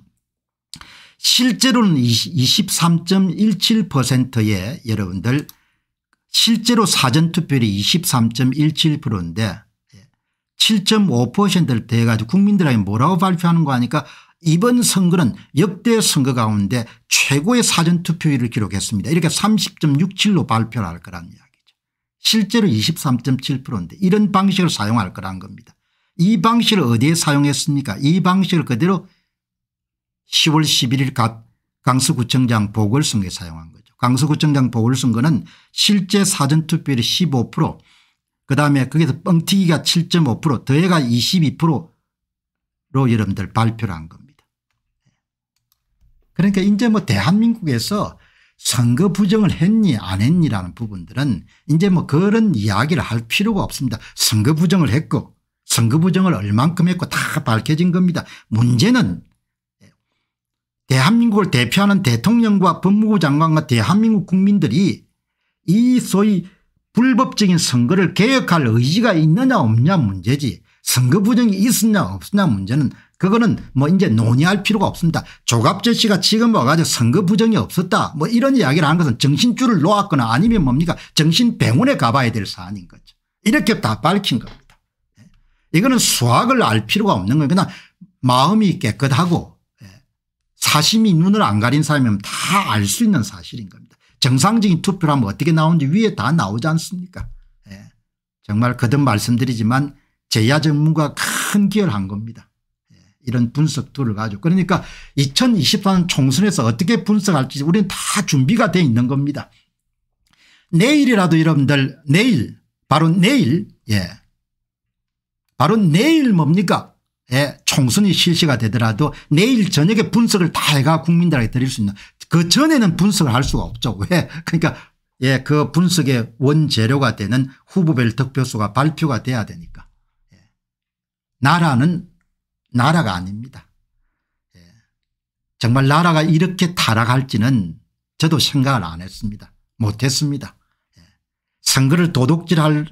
실제로는 23.17%에 여러분들 실제로 사전투표율이 23.17%인데 7.5%를 대가지고 국민들에게 뭐라고 발표하는 거 하니까 이번 선거는 역대 선거 가운데 최고의 사전투표율을 기록했습니다. 이렇게 30.67로 발표를 할 거라는 이야기죠. 실제로 23.7%인데 이런 방식을 사용할 거라는 겁니다. 이 방식을 어디에 사용했습니까 이 방식을 그대로 10월 11일 갑 강서구청장 보궐선거에 사용한 거죠. 강서구청장 보궐선거는 실제 사전투표율이 15% 그다음에 거기서 뻥튀기가 7.5% 더해가 22%로 여러분들 발표를 한 겁니다. 그러니까 이제 뭐 대한민국에서 선거 부정을 했니 안 했니라는 부분들은 이제 뭐 그런 이야기를 할 필요가 없습니다. 선거 부정을 했고 선거 부정을 얼만큼 했고 다 밝혀진 겁니다. 문제는 대한민국을 대표하는 대통령과 법무부 장관과 대한민국 국민들이 이 소위 불법적인 선거를 개혁할 의지가 있느냐 없냐 문제지 선거 부정이 있었냐 없었냐 문제는 그거는 뭐 이제 논의할 필요가 없습니다. 조갑재 씨가 지금 와가지고 선거 부정이 없었다 뭐 이런 이야기를 한 것은 정신줄을 놓았거나 아니면 뭡니까 정신병원에 가봐야 될 사안인 거죠. 이렇게 다 밝힌 겁니다. 예? 이거는 수학을 알 필요가 없는 거예요. 그냥 마음이 깨끗하고 사심이 눈을 안 가린 사람이면 다 알 수 있는 사실인 겁니다. 정상적인 투표를 하면 어떻게 나오는지 위에 다 나오지 않습니까 예. 정말 거듭 말씀드리지만 제야 전문가 큰 기여를 한 겁니다. 예. 이런 분석 툴을 가지고 그러니까 2024년 총선에서 어떻게 분석할지 우리는 다 준비가 돼 있는 겁니다. 내일이라도 여러분들 내일 바로 내일 예 바로 내일 뭡니까 예, 총선이 실시가 되더라도 내일 저녁에 분석을 다 해가 국민들에게 드릴 수 있는 그 전에는 분석을 할 수가 없죠. 왜 그러니까 예, 그 분석의 원재료가 되는 후보별 득표수가 발표가 돼야 되니까. 예. 나라는 나라가 아닙니다. 예. 정말 나라가 이렇게 타락할지는 저도 생각을 안 했습니다. 못했습니다. 예. 선거를 도둑질할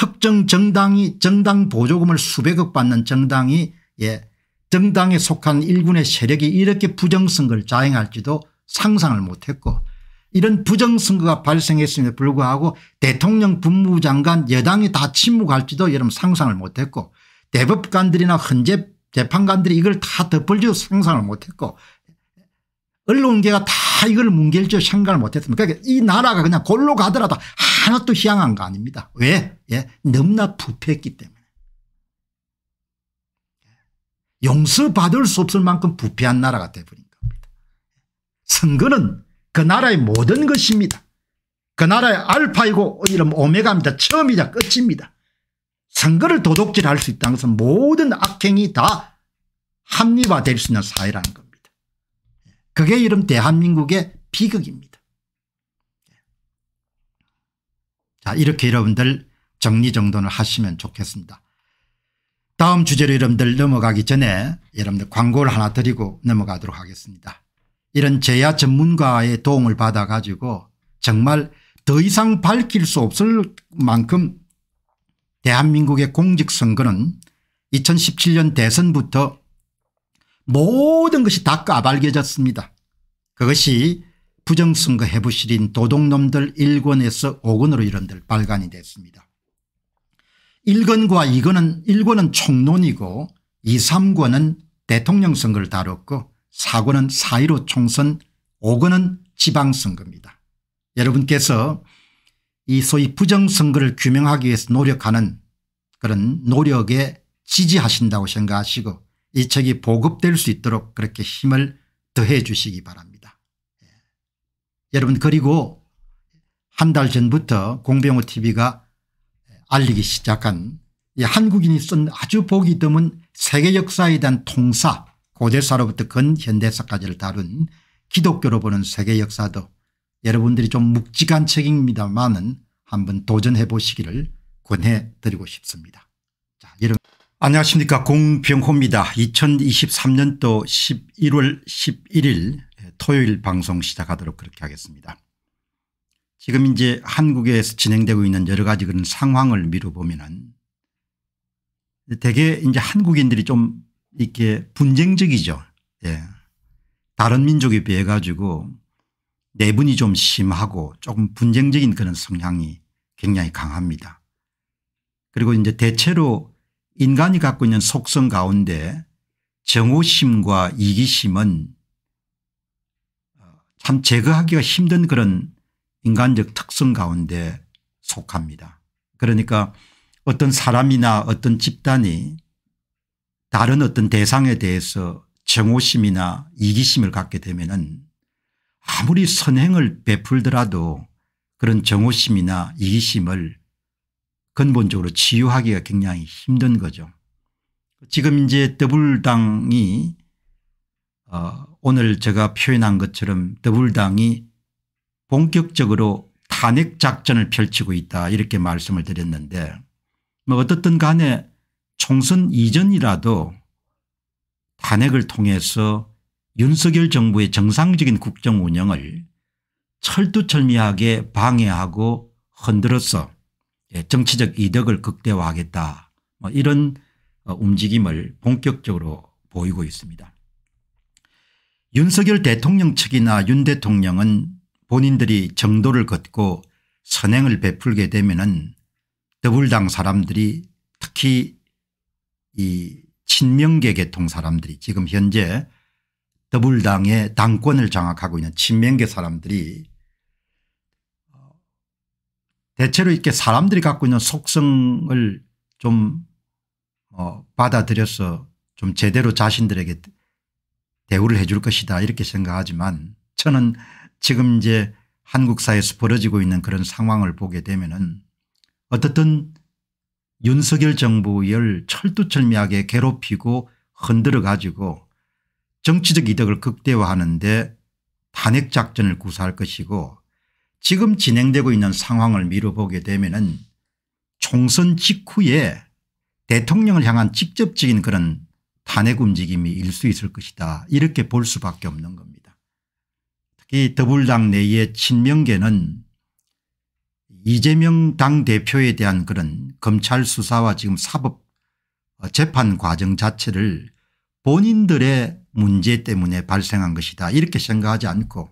특정 정당이 정당 보조금을 수백억 받는 정당이 예, 정당에 속한 일군의 세력이 이렇게 부정선거를 자행할지도 상상을 못했고 이런 부정선거가 발생했음에 도 불구하고 대통령 법무장관 여당이 다 침묵할지도 여러분 상상을 못했고 대법관들이나 헌재 재판관들이 이걸 다 덮을지도 상상을 못했고 언론계가 다 이걸 뭉갤줄 생각을 못했습니다. 그러니까 이 나라가 그냥 골로 가더라도 하나도 희양한 거 아닙니다. 왜? 예. 너무나 부패했기 때문에. 용서받을 수 없을 만큼 부패한 나라가 되버린 겁니다. 선거는 그 나라의 모든 것입니다. 그 나라의 알파이고 이름 오메가입니다. 처음이자 끝입니다. 선거를 도둑질할 수 있다는 것은 모든 악행이 다 합리화될 수 있는 사회라는 겁니다. 그게 이름 대한민국의 비극입니다. 자 아, 이렇게 여러분들 정리정돈을 하시면 좋겠습니다. 다음 주제로 여러분들 넘어가기 전에 여러분들 광고를 하나 드리고 넘어가도록 하겠습니다. 이런 제야 전문가의 도움을 받아 가지고 정말 더 이상 밝힐 수 없을 만큼 대한민국의 공직선거는 2017년 대선부터 모든 것이 다 까발겨졌습니다. 그것이 부정선거 해부실인 도둑놈들 1권에서 5권으로 이런들 발간이 됐습니다. 1권과 2권은 1권은 총론이고 2, 3권은 대통령 선거를 다뤘고 4권은 4.15 총선 5권은 지방선거입니다. 여러분께서 이 소위 부정선거를 규명하기 위해서 노력하는 그런 노력에 지지하신다고 생각하시고 이 책이 보급될 수 있도록 그렇게 힘을 더해 주시기 바랍니다. 여러분 그리고 한 달 전부터 공병호 tv가 알리기 시작한 한국인이 쓴 아주 보기 드문 세계 역사에 대한 통사 고대사로부터 근현대사까지를 다룬 기독교로 보는 세계 역사도 여러분들이 좀 묵직한 책입니다만은 한번 도전해 보시기를 권해 드리고 싶습니다. 자, 여러분 안녕하십니까 공병호입니다. 2023년도 11월 11일 토요일 방송 시작하도록 그렇게 하겠습니다. 지금 이제 한국에서 진행되고 있는 여러 가지 그런 상황을 미뤄보면은 대개 이제 한국인들이 좀 이렇게 분쟁적이죠. 예. 다른 민족에 비해 가지고 내분이 좀 심하고 조금 분쟁적인 그런 성향이 굉장히 강합니다. 그리고 이제 대체로 인간이 갖고 있는 속성 가운데 정오심과 이기심은 참 제거하기가 힘든 그런 인간적 특성 가운데 속합니다. 그러니까 어떤 사람이나 어떤 집단이 다른 어떤 대상에 대해서 정오심이나 이기심을 갖게 되면은 아무리 선행을 베풀더라도 그런 정오심이나 이기심을 근본적으로 치유하기가 굉장히 힘든 거죠. 지금 이제 더불당이 어, 오늘 제가 표현한 것처럼 더불당이 본격적으로 탄핵 작전을 펼치고 있다 이렇게 말씀을 드렸는데 뭐 어떻든 간에 총선 이전이라도 탄핵을 통해서 윤석열 정부의 정상적인 국정 운영을 철두철미하게 방해하고 흔들어서 예, 정치적 이득을 극대화하겠다 뭐 이런 어, 움직임을 본격적으로 보이고 있습니다. 윤석열 대통령 측이나 윤 대통령은 본인들이 정도를 걷고 선행을 베풀게 되면은 더불당 사람들이 특히 이 친명계 계통 사람들이 지금 현재 더불당의 당권을 장악하고 있는 친명계 사람들이 대체로 이렇게 사람들이 갖고 있는 속성을 좀어 받아들여서 좀 제대로 자신들에게 대우를 해줄 것이다 이렇게 생각하지만 저는 지금 이제 한국 사회에서 벌어지고 있는 그런 상황을 보게 되면은 어떻든 윤석열 정부를 철두철미하게 괴롭히고 흔들어 가지고 정치적 이득을 극대화하는데 탄핵 작전을 구사할 것이고 지금 진행되고 있는 상황을 미뤄보게 되면은 총선 직후에 대통령을 향한 직접적인 그런 탄핵 움직임이 일 수 있을 것이다 이렇게 볼 수밖에 없는 겁니다. 특히 더불당 내의 친명계는 이재명 당대표에 대한 그런 검찰 수사와 지금 사법 어, 재판 과정 자체를 본인들의 문제 때문에 발생한 것이다 이렇게 생각하지 않고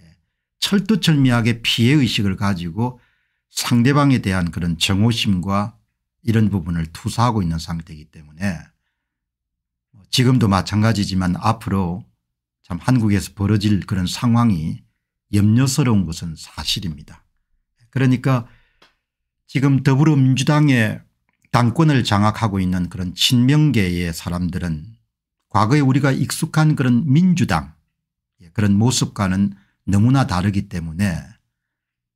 예, 철두철미하게 피해의식을 가지고 상대방에 대한 그런 정호심과 이런 부분을 투사하고 있는 상태이기 때문에 지금도 마찬가지지만 앞으로 참 한국에서 벌어질 그런 상황이 염려스러운 것은 사실입니다. 그러니까 지금 더불어민주당의 당권을 장악하고 있는 그런 친명계의 사람들은 과거에 우리가 익숙한 그런 민주당 예, 그런 모습과는 너무나 다르기 때문에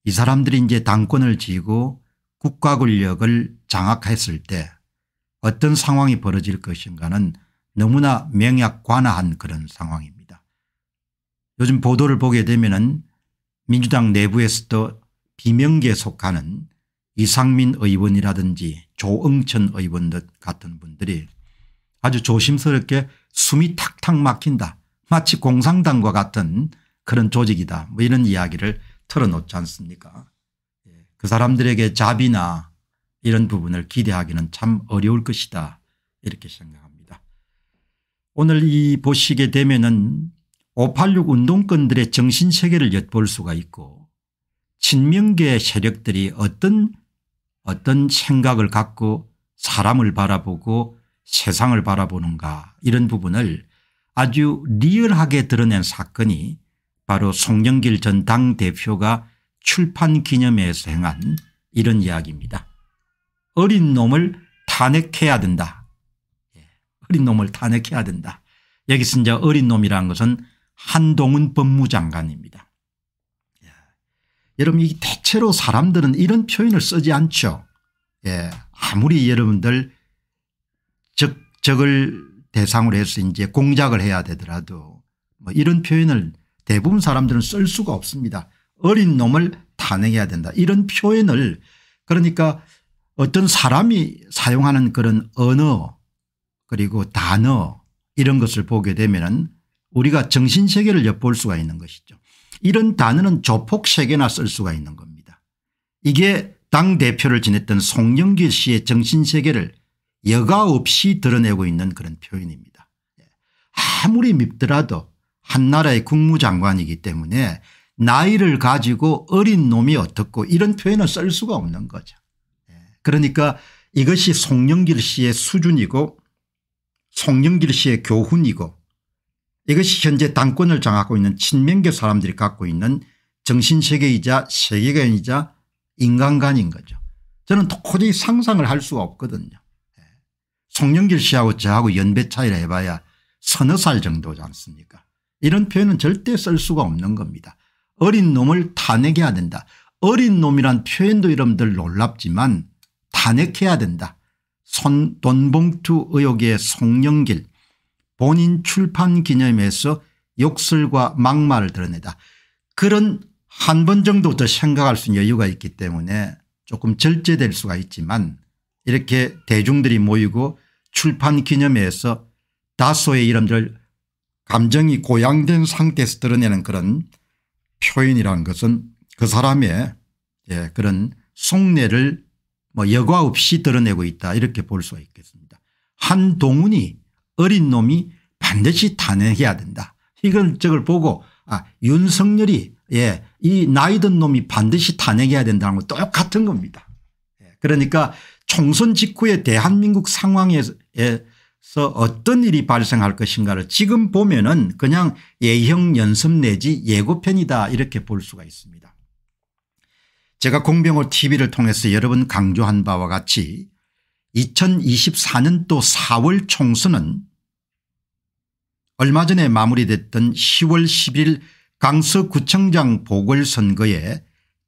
이 사람들이 이제 당권을 쥐고 국가 권력을 장악했을 때 어떤 상황이 벌어질 것인가는 너무나 명약관화한 그런 상황입니다. 요즘 보도를 보게 되면 은 민주당 내부에서도 비명계에 속하는 이상민 의원이라든지 조응천 의원 같은 분들이 아주 조심스럽게 숨이 탁탁 막힌다. 마치 공산당과 같은 그런 조직이다. 뭐 이런 이야기를 털어놓지 않습니까 예, 그 사람들에게 자비나 이런 부분을 기대하기는 참 어려울 것이다 이렇게 생각합니다. 오늘 이 보시게 되면은 586 운동권들의 정신세계를 엿볼 수가 있고 친명계 세력들이 어떤 어떤 생각을 갖고 사람을 바라보고 세상을 바라보는가 이런 부분을 아주 리얼하게 드러낸 사건이 바로 송영길 전 당대표가 출판기념회에서 행한 이런 이야기입니다. 어린 놈을 탄핵해야 된다. 어린 놈을 탄핵해야 된다. 여기서 이제 어린 놈이라는 것은 한동훈 법무장관입니다. 예. 여러분 이 대체로 사람들은 이런 표현을 쓰지 않죠. 예. 아무리 여러분들 적, 적을 대상으로 해서 이제 공작을 해야 되더라도 뭐 이런 표현을 대부분 사람들은 쓸 수가 없습니다. 어린 놈을 탄핵해야 된다. 이런 표현을 그러니까 어떤 사람이 사용하는 그런 언어 그리고 단어 이런 것을 보게 되면 우리가 정신세계를 엿볼 수가 있는 것이죠. 이런 단어는 조폭세계나 쓸 수가 있는 겁니다. 이게 당대표를 지냈던 송영길 씨의 정신세계를 여가 없이 드러내고 있는 그런 표현입니다. 아무리 밉더라도 한 나라의 국무장관이기 때문에 나이를 가지고 어린 놈이 어떻고 이런 표현은 쓸 수가 없는 거죠. 예, 그러니까 이것이 송영길 씨의 수준이고 송영길 씨의 교훈이고 이것이 현재 당권을 장악하고 있는 친명계 사람들이 갖고 있는 정신세계이자 세계관이자 인간관인 거죠. 저는 도저히 상상을 할 수가 없거든요. 예. 송영길 씨하고 저하고 연배 차이를 해봐야 서너 살 정도지 않습니까 이런 표현은 절대 쓸 수가 없는 겁니다. 어린 놈을 탄핵해야 된다. 어린 놈이란 표현도 여러분들 놀랍지만 탄핵해야 된다. 손 돈봉투 의혹의 송영길 본인 출판 기념에서 욕설과 막말을 드러내다. 그런 한 번 정도 더 생각할 수 있는 여유가 있기 때문에 조금 절제될 수가 있지만 이렇게 대중들이 모이고 출판 기념회에서 다소의 이름들 감정이 고양된 상태에서 드러내는 그런 표현이라는 것은 그 사람의 예, 그런 속내를 뭐 여과 없이 드러내고 있다 이렇게 볼수 있겠습니다. 한동훈이 어린 놈이 반드시 탄핵해야 된다. 이걸 저걸 보고 아 윤석열이 예, 이 나이든 놈이 반드시 탄핵해야 된다는 건 똑같은 겁니다. 예, 그러니까 총선 직후에 대한민국 상황에서 어떤 일이 발생할 것인가를 지금 보면은 그냥 예형 연습 내지 예고편이다 이렇게 볼 수가 있습니다. 제가 공병호 tv를 통해서 여러 번 강조한 바와 같이 2024년도 4월 총선은 얼마 전에 마무리됐던 10월 10일 강서구청장 보궐선거에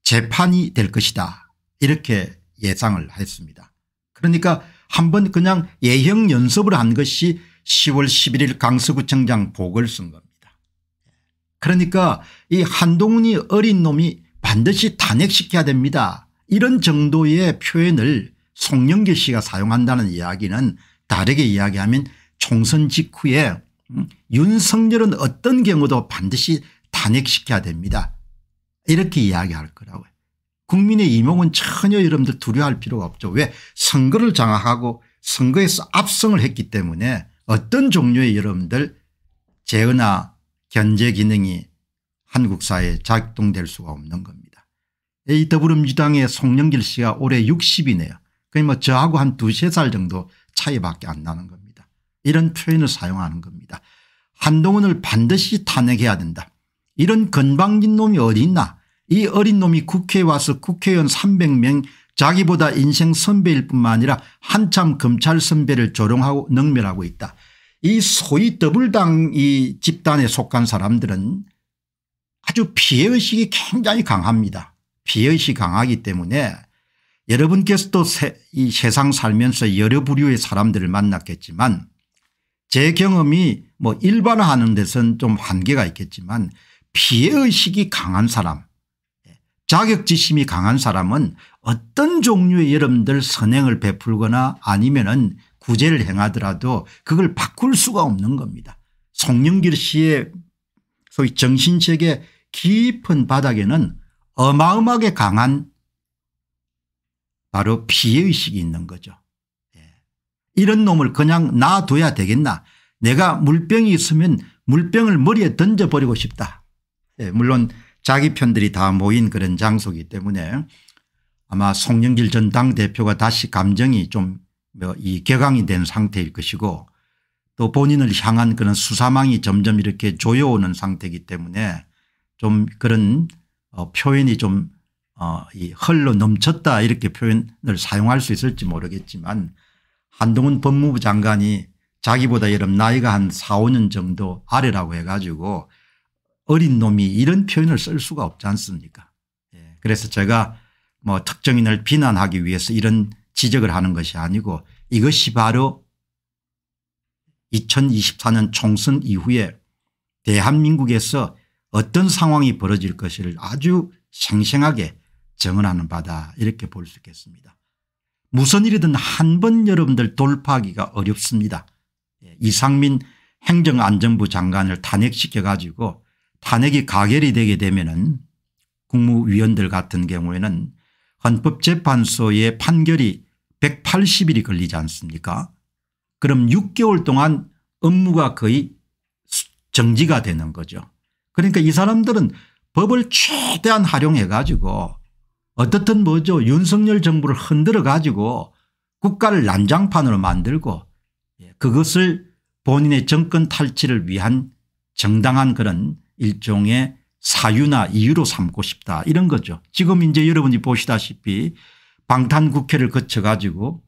재판이 될 것이다 이렇게 예상을 했습니다. 그러니까 한번 그냥 예형 연습을 한 것이 10월 11일 강서구청장 보궐선거입니다. 그러니까 이 한동훈이 어린 놈이 반드시 탄핵시켜야 됩니다. 이런 정도의 표현을 송영길 씨가 사용한다는 이야기는 다르게 이야기하면 총선 직후에 음, 윤석열은 어떤 경우도 반드시 탄핵시켜야 됩니다. 이렇게 이야기할 거라고요. 국민의 이목은 전혀 여러분들 두려워할 필요가 없죠. 왜 선거를 장악하고 선거에서 압승을 했기 때문에 어떤 종류의 여러분들 재의나 견제 기능이 한국 사회에 작동될 수가 없는 겁니다. 이 더불어민주당의 송영길 씨가 올해 60이네요. 그게 뭐 저하고 한 2, 3살 정도 차이밖에 안 나는 겁니다. 이런 표현을 사용하는 겁니다. 한동훈을 반드시 탄핵해야 된다. 이런 건방진 놈이 어디 있나 이 어린 놈이 국회에 와서 국회의원 300명 자기보다 인생 선배일 뿐만 아니라 한참 검찰 선배를 조롱하고 능멸하고 있다. 이 소위 더블당 이 집단에 속한 사람들은 아주 피해의식이 굉장히 강합니다. 피의식이 강하기 때문에 여러분께서도 세, 이 세상 살면서 여러 부류의 사람들을 만났겠지만 제 경험이 뭐 일반화하는 데선 좀 한계가 있겠지만 피의식이 강한 사람 예, 자격지심이 강한 사람은 어떤 종류의 여러분들 선행을 베풀거나 아니면 은 구제를 행하더라도 그걸 바꿀 수가 없는 겁니다. 송영길 씨의 소위 정신책에 깊은 바닥에는 어마어마하게 강한 바로 피해의식이 있는 거죠. 예. 이런 놈을 그냥 놔둬야 되겠나 내가 물병이 있으면 물병을 머리에 던져버리고 싶다. 예, 물론 자기 편들이 다 모인 그런 장소이기 때문에 아마 송영길 전 당대표가 다시 감정이 좀이 뭐 격앙이 된 상태일 것이고 또 본인을 향한 그런 수사망이 점점 이렇게 조여오는 상태이기 때문에 좀 그런 어 표현이 좀어 흘러 넘쳤다 이렇게 표현을 사용할 수 있을지 모르겠지만 한동훈 법무부 장관이 자기보다 여름 나이가 한 4, 5년 정도 아래라고 해가지고 어린 놈이 이런 표현을 쓸 수가 없지 않습니까? 예. 그래서 제가 뭐 특정인을 비난하기 위해서 이런 지적을 하는 것이 아니고 이것이 바로 2024년 총선 이후에 대한민국에서 어떤 상황이 벌어질 것을 아주 생생하게 정언하는 바다 이렇게 볼 수 있겠습니다. 무슨 일이든 한 번 여러분들 돌파하기가 어렵습니다. 예, 이상민 행정안전부 장관을 탄핵시켜 가지고 탄핵이 가결이 되게 되면 은 국무위원들 같은 경우에는 헌법재판소의 판결이 180일이 걸리지 않습니까 그럼 6개월 동안 업무가 거의 정지가 되는 거죠. 그러니까 이 사람들은 법을 최대한 활용해 가지고 어떻든 뭐죠 윤석열 정부를 흔들어 가지고 국가를 난장판으로 만들고 예, 그것을 본인의 정권 탈취를 위한 정당한 그런 일종의 사유나 이유로 삼고 싶다 이런 거죠. 지금 이제 여러분이 보시다시피 방탄 국회를 거쳐 가지고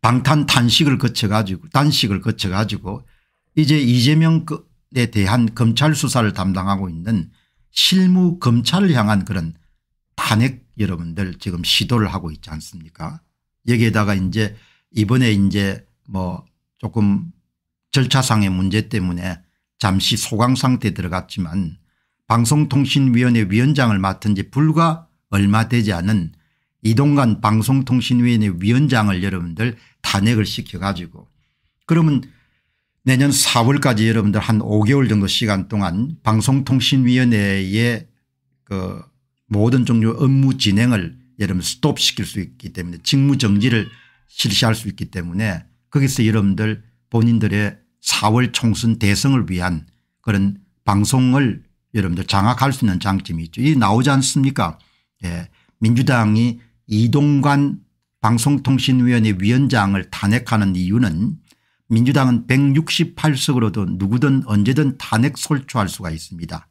방탄 탄식을 거쳐 가지고 단식을 거쳐 가지고 이제 이재명 그에 대한 검찰 수사를 담당하고 있는 실무 검찰을 향한 그런 탄핵 여러분들 지금 시도를 하고 있지 않습니까 여기에다가 이제 이번에 이제 뭐 조금 절차상의 문제 때문에 잠시 소강 상태 에 들어갔지만 방송통신위원회 위원장을 맡은 지 불과 얼마 되지 않은 이동관 방송통신위원회 위원장을 여러분들 탄핵을 시켜가지고 그러면 내년 4월까지 여러분들 한 5개월 정도 시간 동안 방송통신위원회의 그 모든 종류 업무 진행을 여러분 스톱시킬 수 있기 때문에 직무정지를 실시할 수 있기 때문에 거기서 여러분들 본인들의 4월 총선 대성을 위한 그런 방송을 여러분들 장악할 수 있는 장점이 있죠. 이 나오지 않습니까 예. 민주당이 이동관 방송통신위원회 위원장을 탄핵하는 이유는 민주당은 168석으로도 누구든 언제든 탄핵 솔초할 수가 있습니다.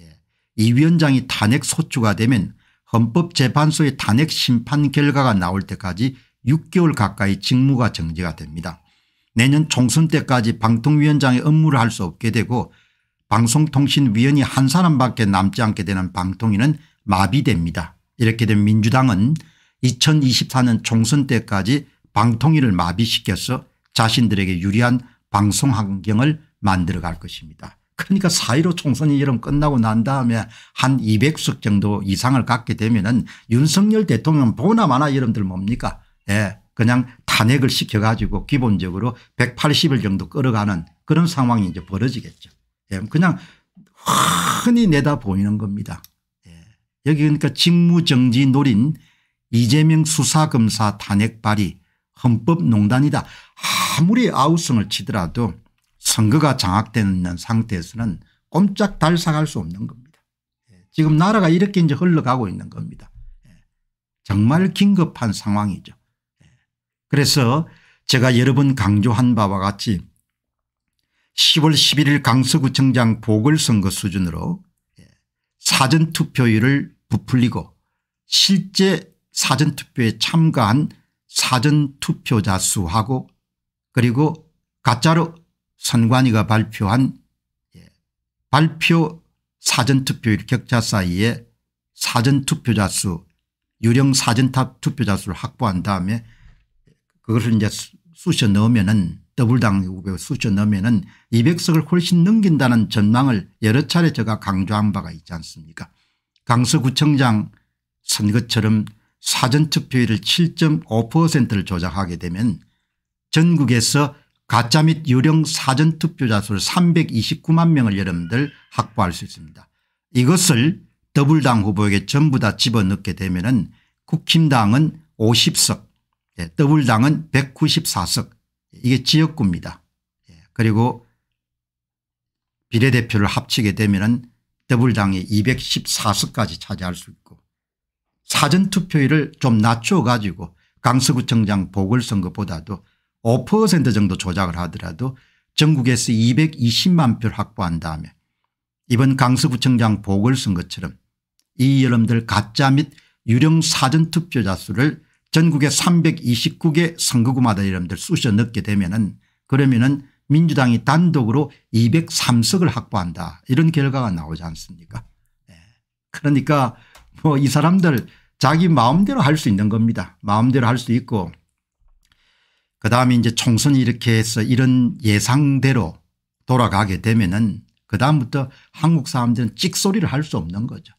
예. 이 위원장이 탄핵 소추가 되면 헌법재판소의 탄핵 심판 결과가 나올 때까지 6개월 가까이 직무가 정지가 됩니다. 내년 총선 때까지 방통위원장의 업무를 할 수 없게 되고 방송통신위원이 한 사람밖에 남지 않게 되는 방통위는 마비됩니다. 이렇게 된 민주당은 2024년 총선 때까지 방통위를 마비시켜서 자신들에게 유리한 방송 환경을 만들어갈 것입니다. 그러니까 4.15 총선이 여름 끝나고 난 다음에 한 200석 정도 이상을 갖게 되면 은 윤석열 대통령 보나 마나 여러분들 뭡니까 예, 그냥 탄핵을 시켜가지고 기본적으로 180일 정도 끌어가는 그런 상황이 이제 벌어지겠죠. 예, 그냥 흔히 내다 보이는 겁니다. 예. 여기 그러니까 직무정지 노린 이재명 수사검사 탄핵 발의 헌법농단이다. 아무리 아우성을 치더라도 선거가 장악되는 상태에서는 꼼짝 달싹할 수 없는 겁니다. 예, 지금 나라가 이렇게 이제 흘러가고 있는 겁니다. 예, 정말 긴급한 상황이죠. 예, 그래서 제가 여러 번 강조한 바와 같이 10월 11일 강서구청장 보궐선거 수준으로 사전투표율을 부풀리고 실제 사전투표에 참가한 사전투표자 수하고 그리고 가짜로 선관위가 발표한 예, 발표 사전투표율 격차 사이에 사전투표자 수 유령 사전투표자 수를 확보한 다음에 그것을 이제 쑤셔 넣으면은 더블당 우배 쑤셔 넣으면은 200석을 훨씬 넘긴다는 전망을 여러 차례 제가 강조한 바가 있지 않습니까 강서구청장 선거처럼 사전투표율을 7.5%를 조작하게 되면 전국에서 가짜 및 유령 사전투표자 수를 329만 명을 여러분들 확보할 수 있습니다. 이것을 더블당 후보에게 전부 다 집어넣게 되면 은 국힘당은 50석 예, 더블당은 194석 이게 지역구입니다. 예, 그리고 비례대표를 합치게 되면 은 더블당이 214석까지 차지할 수 사전투표율을 좀 낮춰가지고 강서구청장 보궐선거보다도 5% 정도 조작을 하더라도 전국에서 220만 표를 확보한 다음에 이번 강서구청장 보궐선거처럼 이 여러분들 가짜 및 유령 사전투표자 수를 전국의 329개 선거구마다 여러분들 쑤셔 넣게 되면은 그러면은 민주당이 단독으로 203석을 확보한다 이런 결과가 나오지 않습니까 네. 그러니까 뭐 이 사람들 자기 마음대로 할 수 있는 겁니다. 마음대로 할 수 있고 그다음에 이제 총선이 이렇게 해서 이런 예상대로 돌아가게 되면은 그다음부터 한국 사람들은 찍소리를 할 수 없는 거죠.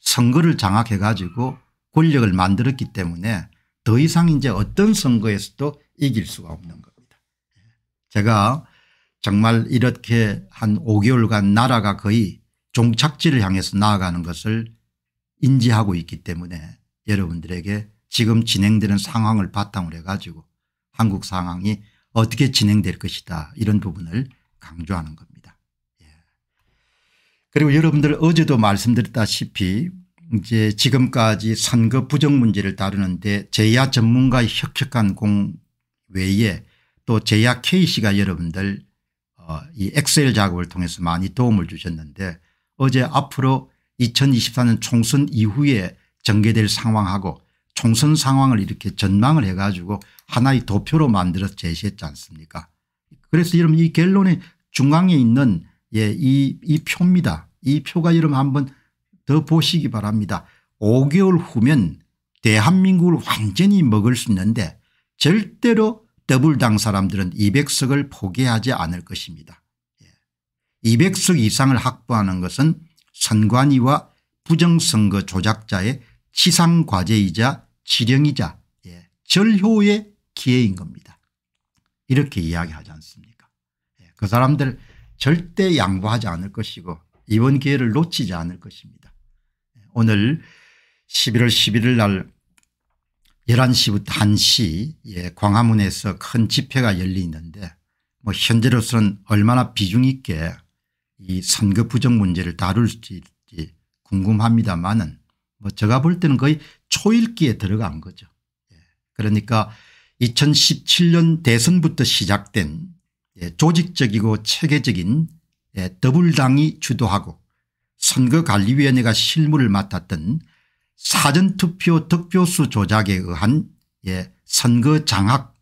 선거를 장악해 가지고 권력을 만들었기 때문에 더 이상 이제 어떤 선거에서도 이길 수가 없는 겁니다. 제가 정말 이렇게 한 5개월간 나라가 거의 종착지를 향해서 나아가는 것을 인지하고 있기 때문에 여러분들에게 지금 진행되는 상황을 바탕으로 해가지고 한국 상황이 어떻게 진행될 것이다 이런 부분을 강조하는 겁니다. 예. 그리고 여러분들 어제도 말씀드렸다시피 이제 지금까지 선거 부정 문제를 다루는데 제야 전문가의 혁혁한 공 외에 또 제야 K씨가 여러분들 어이 엑셀 작업을 통해서 많이 도움을 주셨는데 어제 앞으로 2024년 총선 이후에 전개될 상황하고 총선 상황을 이렇게 전망을 해 가지고 하나의 도표로 만들어서 제시했지 않습니까 그래서 여러분 이 결론의 중앙에 있는 예, 이, 이 표입니다. 이 표가 여러분 한번 더 보시기 바랍니다. 5개월 후면 대한민국을 완전히 먹을 수 있는데 절대로 더블당 사람들은 200석을 포기하지 않을 것입니다. 200석 예. 이상을 확보하는 것은 선관위와 부정선거 조작자의 치상과제이자 지령이자 예, 절효의 기회인 겁니다. 이렇게 이야기하지 않습니까 예, 그 사람들 절대 양보하지 않을 것이고 이번 기회를 놓치지 않을 것입니다. 예, 오늘 11월 11일 날 11시부터 1시 예, 광화문에서 큰 집회가 열리는데 뭐 현재로서는 얼마나 비중 있게 이 선거 부정 문제를 다룰지 궁금합니다만은 뭐 제가 볼 때는 거의 초읽기에 들어간 거죠. 예. 그러니까 2017년 대선부터 시작된 예, 조직적이고 체계적인 예, 더블당이 주도하고 선거관리위원회가 실무를 맡았던 사전투표 득표수 조작에 의한 선거 장악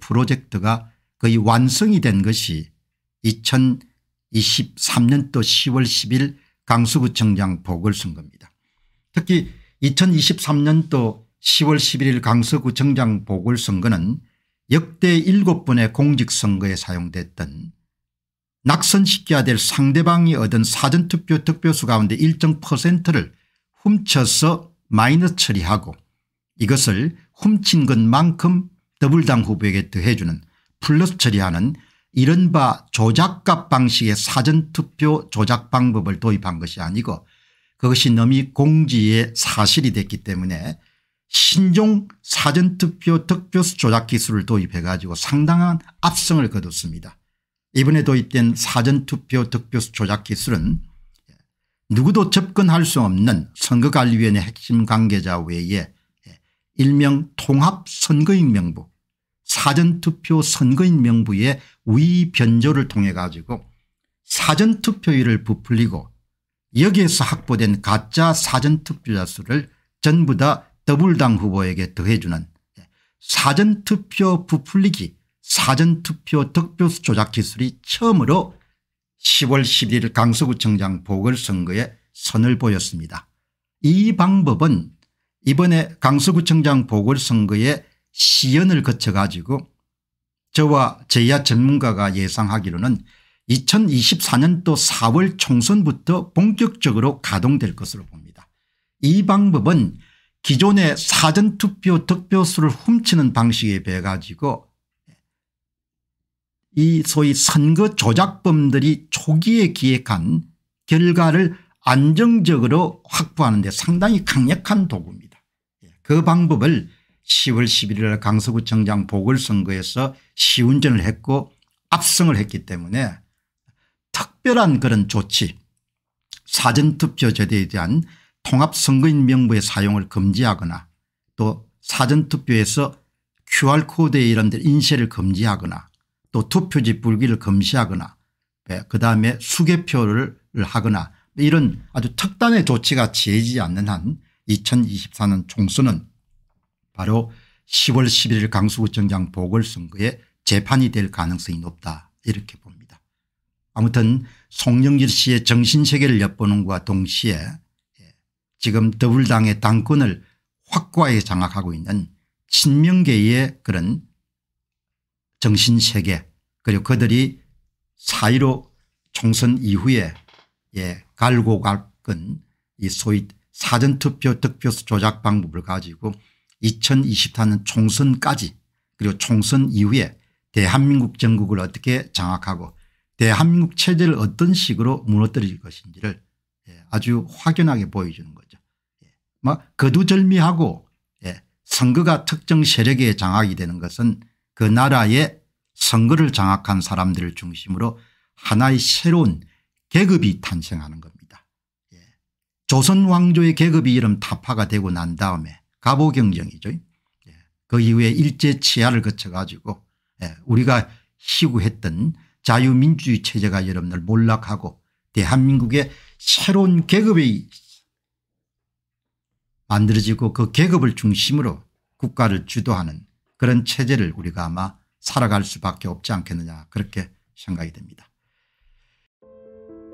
프로젝트가 거의 완성이 된 것이 2017년 2023년도 10월 10일 강서구청장 보궐선거입니다. 특히 2023년도 10월 11일 강서구청장 보궐선거는 역대 7번의 공직선거에 사용됐던 낙선시켜야 될 상대방이 얻은 사전투표 득표수 가운데 일정 퍼센트를 훔쳐서 마이너스 처리하고 이것을 훔친 것만큼 더블당 후보에게 더해주는 플러스 처리하는 이른바 조작값 방식의 사전투표 조작 방법을 도입한 것이 아니고 그것이 너무 공지의 사실이 됐기 때문에 신종 사전투표 득표수 조작 기술을 도입해 가지고 상당한 압승을 거뒀습니다. 이번에 도입된 사전투표 득표수 조작 기술은 누구도 접근할 수 없는 선거관리위원회 핵심 관계자 외에 일명 통합선거인 명부 사전투표 선거인 명부의 위변조를 통해 가지고 사전투표율을 부풀리고 여기에서 확보된 가짜 사전투표자 수를 전부 다 더불당 후보에게 더해주는 사전투표 부풀리기 사전투표 득표수 조작 기술이 처음으로 10월 11일 강서구청장 보궐선거에 선을 보였습니다. 이 방법은 이번에 강서구청장 보궐선거에 시연을 거쳐 가지고 저와 제야 전문가가 예상하기로는 2024년도 4월 총선부터 본격적으로 가동될 것으로 봅니다. 이 방법은 기존의 사전투표 득표수를 훔치는 방식에 비해 가지고 이 소위 선거 조작범들이 초기에 기획한 결과를 안정적으로 확보하는 데 상당히 강력한 도구입니다. 예, 그 방법을 10월 11일 강서구청장 보궐선거에서 시운전을 했고 압승을 했기 때문에 특별한 그런 조치 사전투표 제도에 대한 통합선거인 명부의 사용을 금지하거나 또 사전투표에서 QR코드에 이런 데 인쇄를 금지하거나 또 투표지 불기를 금지하거나 예, 그다음에 수개표를 하거나 이런 아주 특단의 조치가 제지 않는 한 2024년 총선은 바로 10월 11일 강수구청장 보궐선거에 재판이 될 가능성이 높다 이렇게 봅니다. 아무튼 송영길 씨의 정신세계를 엿보는 것과 동시에 지금 더불당의 당권을 확고하게 장악하고 있는 친명계의 그런 정신세계 그리고 그들이 사1로 총선 이후에 예, 갈고 갈건 이 소위 사전투표 득표수 조작 방법을 가지고 2024년 총선까지 그리고 총선 이후에 대한민국 정국을 어떻게 장악하고 대한민국 체제를 어떤 식으로 무너뜨릴 것인지를 예, 아주 확연하게 보여주는 거죠. 막 예, 뭐 거두절미하고 예, 선거가 특정 세력에 장악이 되는 것은 그 나라의 선거를 장악한 사람들을 중심으로 하나의 새로운 계급이 탄생하는 겁니다. 조선왕조의 계급이 이름 타파가 되고 난 다음에 갑오경쟁이죠그 예. 이후에 일제 치하를 거쳐 가지고 예, 우리가 희구했던 자유민주주의 체제가 여러분들 몰락하고 대한민국의 새로운 계급이 만들어지고 그 계급을 중심으로 국가를 주도하는 그런 체제를 우리가 아마 살아갈 수밖에 없지 않겠느냐 그렇게 생각이 됩니다.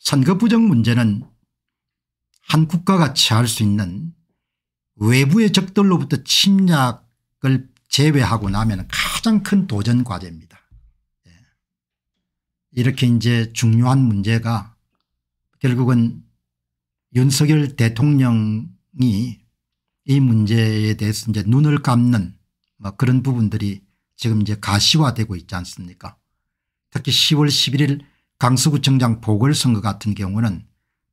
선거부정 문제는 한 국가가 취할 수 있는 외부의 적들로부터 침략을 제외하고 나면 가장 큰 도전 과제입니다. 예. 이렇게 이제 중요한 문제가 결국은 윤석열 대통령이 이 문제에 대해서 이제 눈을 감는 뭐 그런 부분들이 지금 이제 가시화되고 있지 않습니까 특히 10월 11일 강서구청장 보궐선거 같은 경우는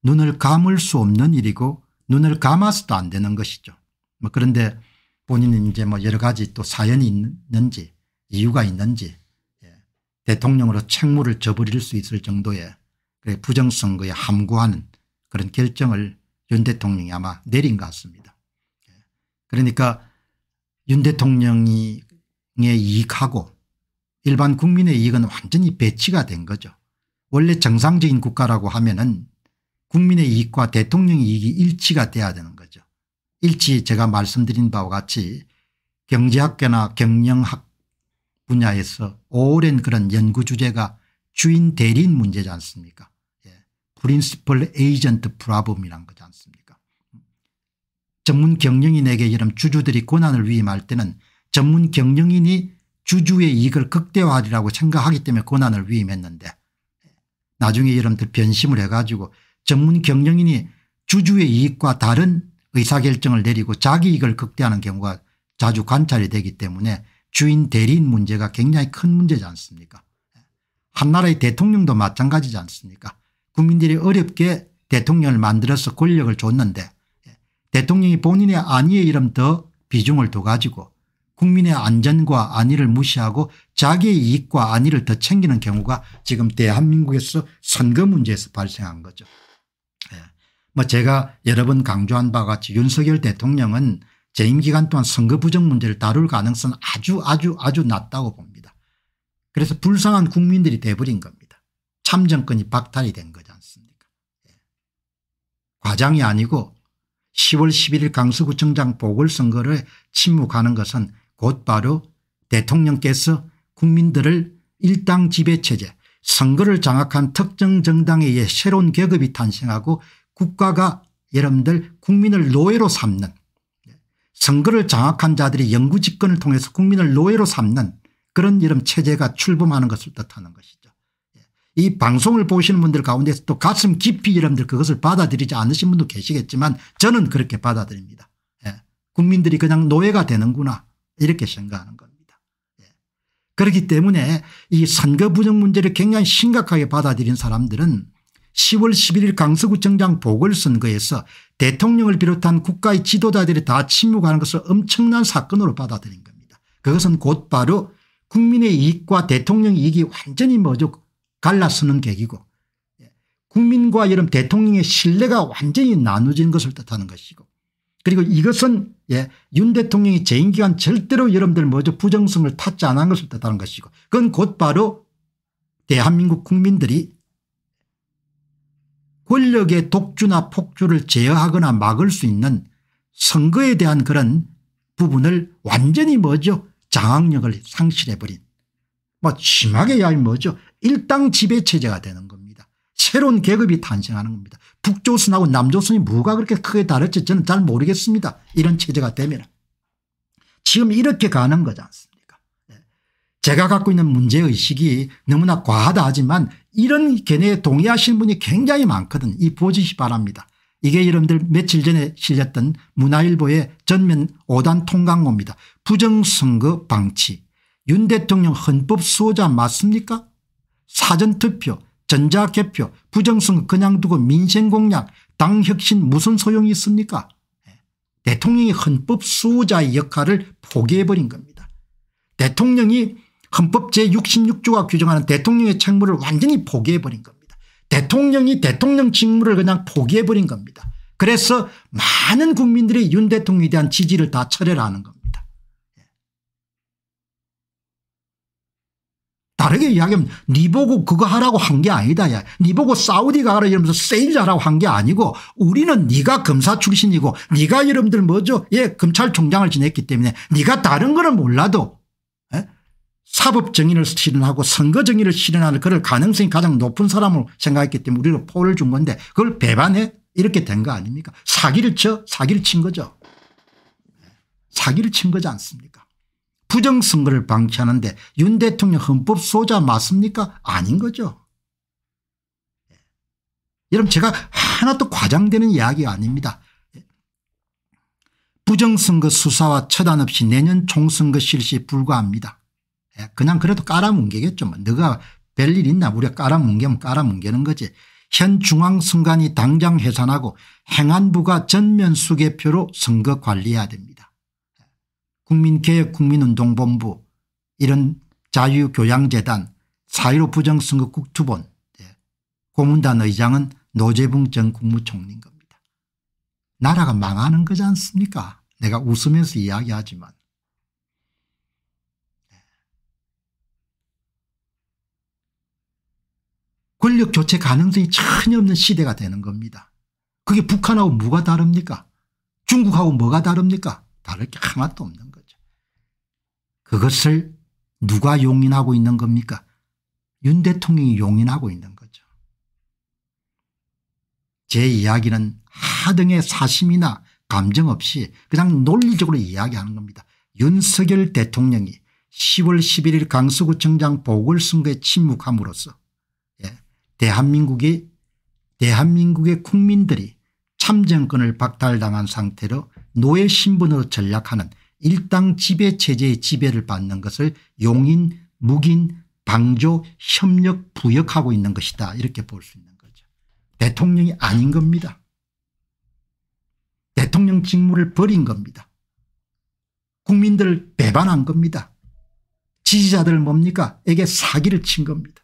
눈을 감을 수 없는 일이고 눈을 감아서도 안 되는 것이죠. 뭐 그런데 본인은 이제 뭐 여러 가지 또 사연이 있는지 이유가 있는지 예. 대통령으로 책무를 저버릴 수 있을 정도의 부정선거에 함구하는 그런 결정을 윤 대통령이 아마 내린 것 같습니다. 예. 그러니까 윤 대통령의 이익하고 일반 국민의 이익은 완전히 배치가 된 거죠. 원래 정상적인 국가라고 하면은 국민의 이익과 대통령 이익이 일치가 돼야 되는 거죠. 일치 제가 말씀드린 바와 같이 경제학계나 경영학 분야에서 오랜 그런 연구 주제가 주인 대리인 문제지 않습니까 예. 프린시플 에이전트 프라범이란 거지 않습니까 전문 경영인에게 이런 주주들이 권한을 위임할 때는 전문 경영인이 주주의 이익을 극대화하리라고 생각하기 때문에 권한을 위임했는데 나중에 여러분들 변심을 해가지고 전문 경영인이 주주의 이익과 다른 의사결정을 내리고 자기 이익을 극대하는 경우가 자주 관찰이 되기 때문에 주인 대리인 문제가 굉장히 큰 문제지 않습니까 한 나라의 대통령도 마찬가지지 않습니까 국민들이 어렵게 대통령을 만들어서 권력을 줬는데 예, 대통령이 본인의 안위에 이름 더 비중을 둬 가지고 국민의 안전과 안위를 무시하고 자기의 이익과 안위를 더 챙기는 경우가 지금 대한민국에서 선거 문제에서 발생한 거죠. 예. 뭐 제가 여러 번 강조한 바와 같이 윤석열 대통령은 재임 기간 동안 선거 부정 문제를 다룰 가능성은 아주 아주 아주 낮다고 봅니다. 그래서 불쌍한 국민들이 돼버린 겁니다. 참정권이 박탈이 된 거지 않습니까 예. 과장이 아니고 10월 11일 강서구청장 보궐선거를 침묵하는 것은 곧 바로 대통령께서 국민들을 일당 지배체제 선거를 장악한 특정 정당에 의해 새로운 계급이 탄생하고 국가가 여러분들 국민을 노예로 삼는 선거를 장악한 자들이 영구집권을 통해서 국민을 노예로 삼는 그런 이런 체제가 출범하는 것을 뜻하는 것이죠. 이 방송을 보시는 분들 가운데서 또 가슴 깊이 여러분들 그것을 받아들이지 않으신 분도 계시겠지만 저는 그렇게 받아들입니다. 예, 국민들이 그냥 노예가 되는구나 이렇게 생각하는 겁니다. 예. 그렇기 때문에 이 선거 부정 문제를 굉장히 심각하게 받아들인 사람들은 10월 11일 강서구청장 보궐선거에서 대통령을 비롯한 국가의 지도자들이 다 침묵하는 것을 엄청난 사건으로 받아들인 겁니다. 그것은 곧바로 국민의 이익과 대통령 이익이 완전히 먼저 갈라서는 계기고 예. 국민과 여름 대통령의 신뢰가 완전히 나누진 것을 뜻하는 것이고 그리고 이것은 예, 윤 대통령이 재임 기간 절대로 여러분들 먼저 부정성을 탓지 않은 것을 뜻하는 것이고 그건 곧바로 대한민국 국민들이 권력의 독주나 폭주를 제어하거나 막을 수 있는 선거에 대한 그런 부분을 완전히 뭐죠 장악력을 상실해버린 뭐 심하게 야이 뭐죠 일당 지배체제가 되는 겁니다. 새로운 계급이 탄생하는 겁니다. 북조선하고 남조선이 뭐가 그렇게 크게 다를지 저는 잘 모르겠습니다. 이런 체제가 되면. 지금 이렇게 가는 거지 않습니까 예. 제가 갖고 있는 문제의식이 너무나 과하다 하지만 이런 견해에 동의하시는 분이 굉장히 많거든 이 보시기 바랍니다. 이게 여러분들 며칠 전에 실렸던 문화일보의 전면 5단 통강호입니다. 부정선거 방치 윤 대통령 헌법 수호자 맞습니까 사전투표 전자개표 부정선거 그냥 두고 민생공약 당혁신 무슨 소용이 있습니까 예. 대통령이 헌법 수호자의 역할을 포기해버린 겁니다. 대통령이 헌법 제66조가 규정하는 대통령의 책무를 완전히 포기해버린 겁니다. 대통령이 대통령 직무를 그냥 포기해버린 겁니다. 그래서 많은 국민들이 윤 대통령에 대한 지지를 다 철회하는 를 겁니다. 다르게 이야기하면 니 보고 그거 하라고 한 게 아니다. 야. 니 보고 사우디 가라 이러면서 세일하라고 한 게 아니고 우리는 니가 검사 출신이고 니가 여러분들 뭐죠? 예 검찰총장을 지냈기 때문에 니가 다른 거는 몰라도 예? 사법 정의를 실현하고 선거 정의를 실현하는 그럴 가능성이 가장 높은 사람으로 생각했기 때문에 우리를 포를 준 건데 그걸 배반해 이렇게 된 거 아닙니까 사기를 쳐 사기를 친 거죠 예. 사기를 친 거지 않습니까 부정선거를 방치하는데 윤 대통령 헌법 소자 맞습니까? 아닌 거죠. 예. 여러분 제가 하나도 과장되는 이야기 아닙니다. 예. 부정선거 수사와 처단 없이 내년 총선거 실시 불과합니다. 예. 그냥 그래도 깔아뭉개겠죠. 뭐. 너가 별일 있나 우리가 깔아뭉개면 깔아뭉개는 거지. 현 중앙선관위 당장 해산하고 행안부가 전면 수개표로 선거 관리해야 됩니다. 국민개혁 국민운동본부 이런 자유교양재단 사의로 부정선거 국투본 예, 고문단 의장은 노재봉전 국무총리인 겁니다. 나라가 망하는 거지 않습니까 내가 웃으면서 이야기하지만 예. 권력 교체 가능성이 전혀 없는 시대가 되는 겁니다. 그게 북한하고 뭐가 다릅니까 중국하고 뭐가 다릅니까 다를 게 하나도 없는 그것을 누가 용인하고 있는 겁니까? 윤 대통령이 용인하고 있는 거죠. 제 이야기는 하등의 사심이나 감정 없이 그냥 논리적으로 이야기하는 겁니다. 윤석열 대통령이 10월 11일 강서구청장 보궐선거에 침묵함으로써 예, 대한민국이 대한민국의 국민들이 참정권을 박탈당한 상태로 노예 신분으로 전락하는 일당 지배 체제의 지배를 받는 것을 용인 묵인 방조 협력 부역하고 있는 것이다 이렇게 볼 수 있는 거죠. 대통령이 아닌 겁니다. 대통령 직무를 버린 겁니다. 국민들을 배반한 겁니다. 지지자들 뭡니까 에게 사기를 친 겁니다.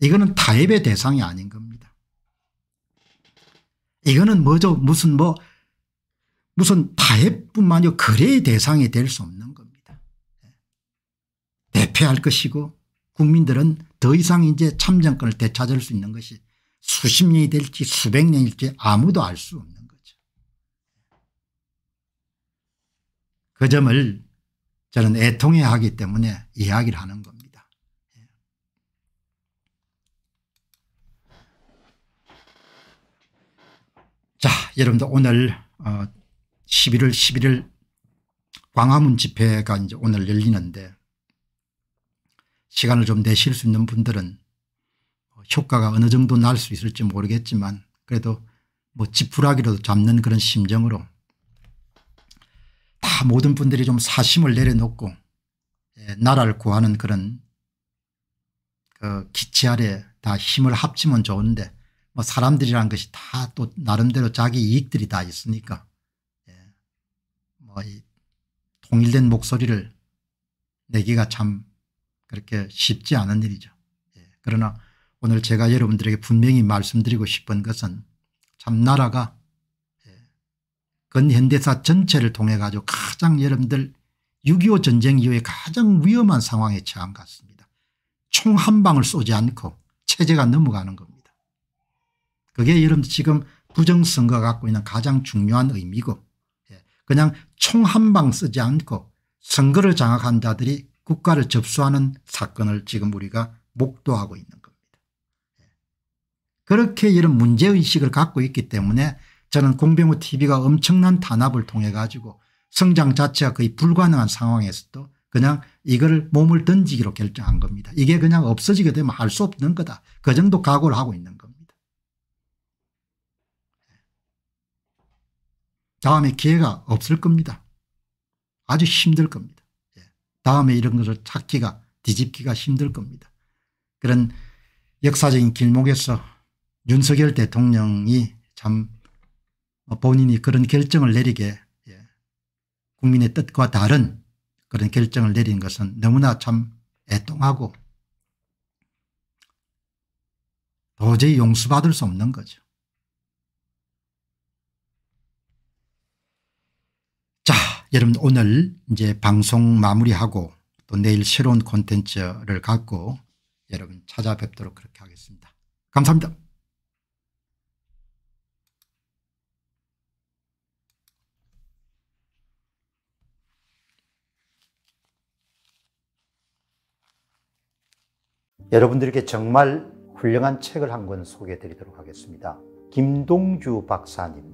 이거는 타협의 대상이 아닌 겁니다. 이거는 뭐죠 무슨 뭐 무슨 타협뿐만 아니라 거래의 대상이 될 수 없는 겁니다. 네. 대패할 것이고 국민들은 더 이상 이제 참정권을 되찾을 수 있는 것이 수십 년이 될지 수백 년일지 아무도 알 수 없는 거죠. 그 점을 저는 애통해 하기 때문에 이야기를 하는 겁니다. 자 여러분들 오늘 어 11월 11일 광화문 집회가 이제 오늘 열리는데 시간을 좀 내실 수 있는 분들은 효과가 어느 정도 날 수 있을지 모르겠지만 그래도 뭐 지푸라기라도 잡는 그런 심정으로 다 모든 분들이 좀 사심을 내려놓고 예, 나라를 구하는 그런 그 기치 아래 다 힘을 합치면 좋은데 뭐 사람들이란 것이 다 또 나름대로 자기 이익들이 다 있으니까 통일된 어, 목소리를 내기가 참 그렇게 쉽지 않은 일이죠. 예. 그러나 오늘 제가 여러분들에게 분명히 말씀드리고 싶은 것은 참 나라가 예, 근현대사 전체를 통해 가지고 가장 여러분들 6.25 전쟁 이후에 가장 위험한 상황에 처한 것 같습니다. 총 한 방을 쏘지 않고 체제가 넘어가는 겁니다. 그게 여러분 지금 부정선거가 갖고 있는 가장 중요한 의미고 그냥 총 한 방 쓰지 않고 선거를 장악한 자들이 국가를 접수하는 사건을 지금 우리가 목도하고 있는 겁니다. 예. 그렇게 이런 문제의식을 갖고 있기 때문에 저는 공병호 tv가 엄청난 탄압을 통해 가지고 성장 자체가 거의 불가능한 상황에서도 그냥 이걸 몸을 던지기로 결정한 겁니다. 이게 그냥 없어지게 되면 할 수 없는 거다. 그 정도 각오를 하고 있는 거 다음에 기회가 없을 겁니다. 아주 힘들 겁니다. 예. 다음에 이런 것을 찾기가 뒤집기가 힘들 겁니다. 그런 역사적인 길목에서 윤석열 대통령이 참 본인이 그런 결정을 내리게 예. 국민의 뜻과 다른 그런 결정을 내린 것은 너무나 참 애통하고 도저히 용서받을 수 없는 거죠. 여러분 오늘 이제 방송 마무리하고 또 내일 새로운 콘텐츠를 갖고 여러분 찾아뵙도록 그렇게 하겠습니다. 감사합니다. 여러분들에게 정말 훌륭한 책을 한 권 소개해 드리도록 하겠습니다. 김동주 박사님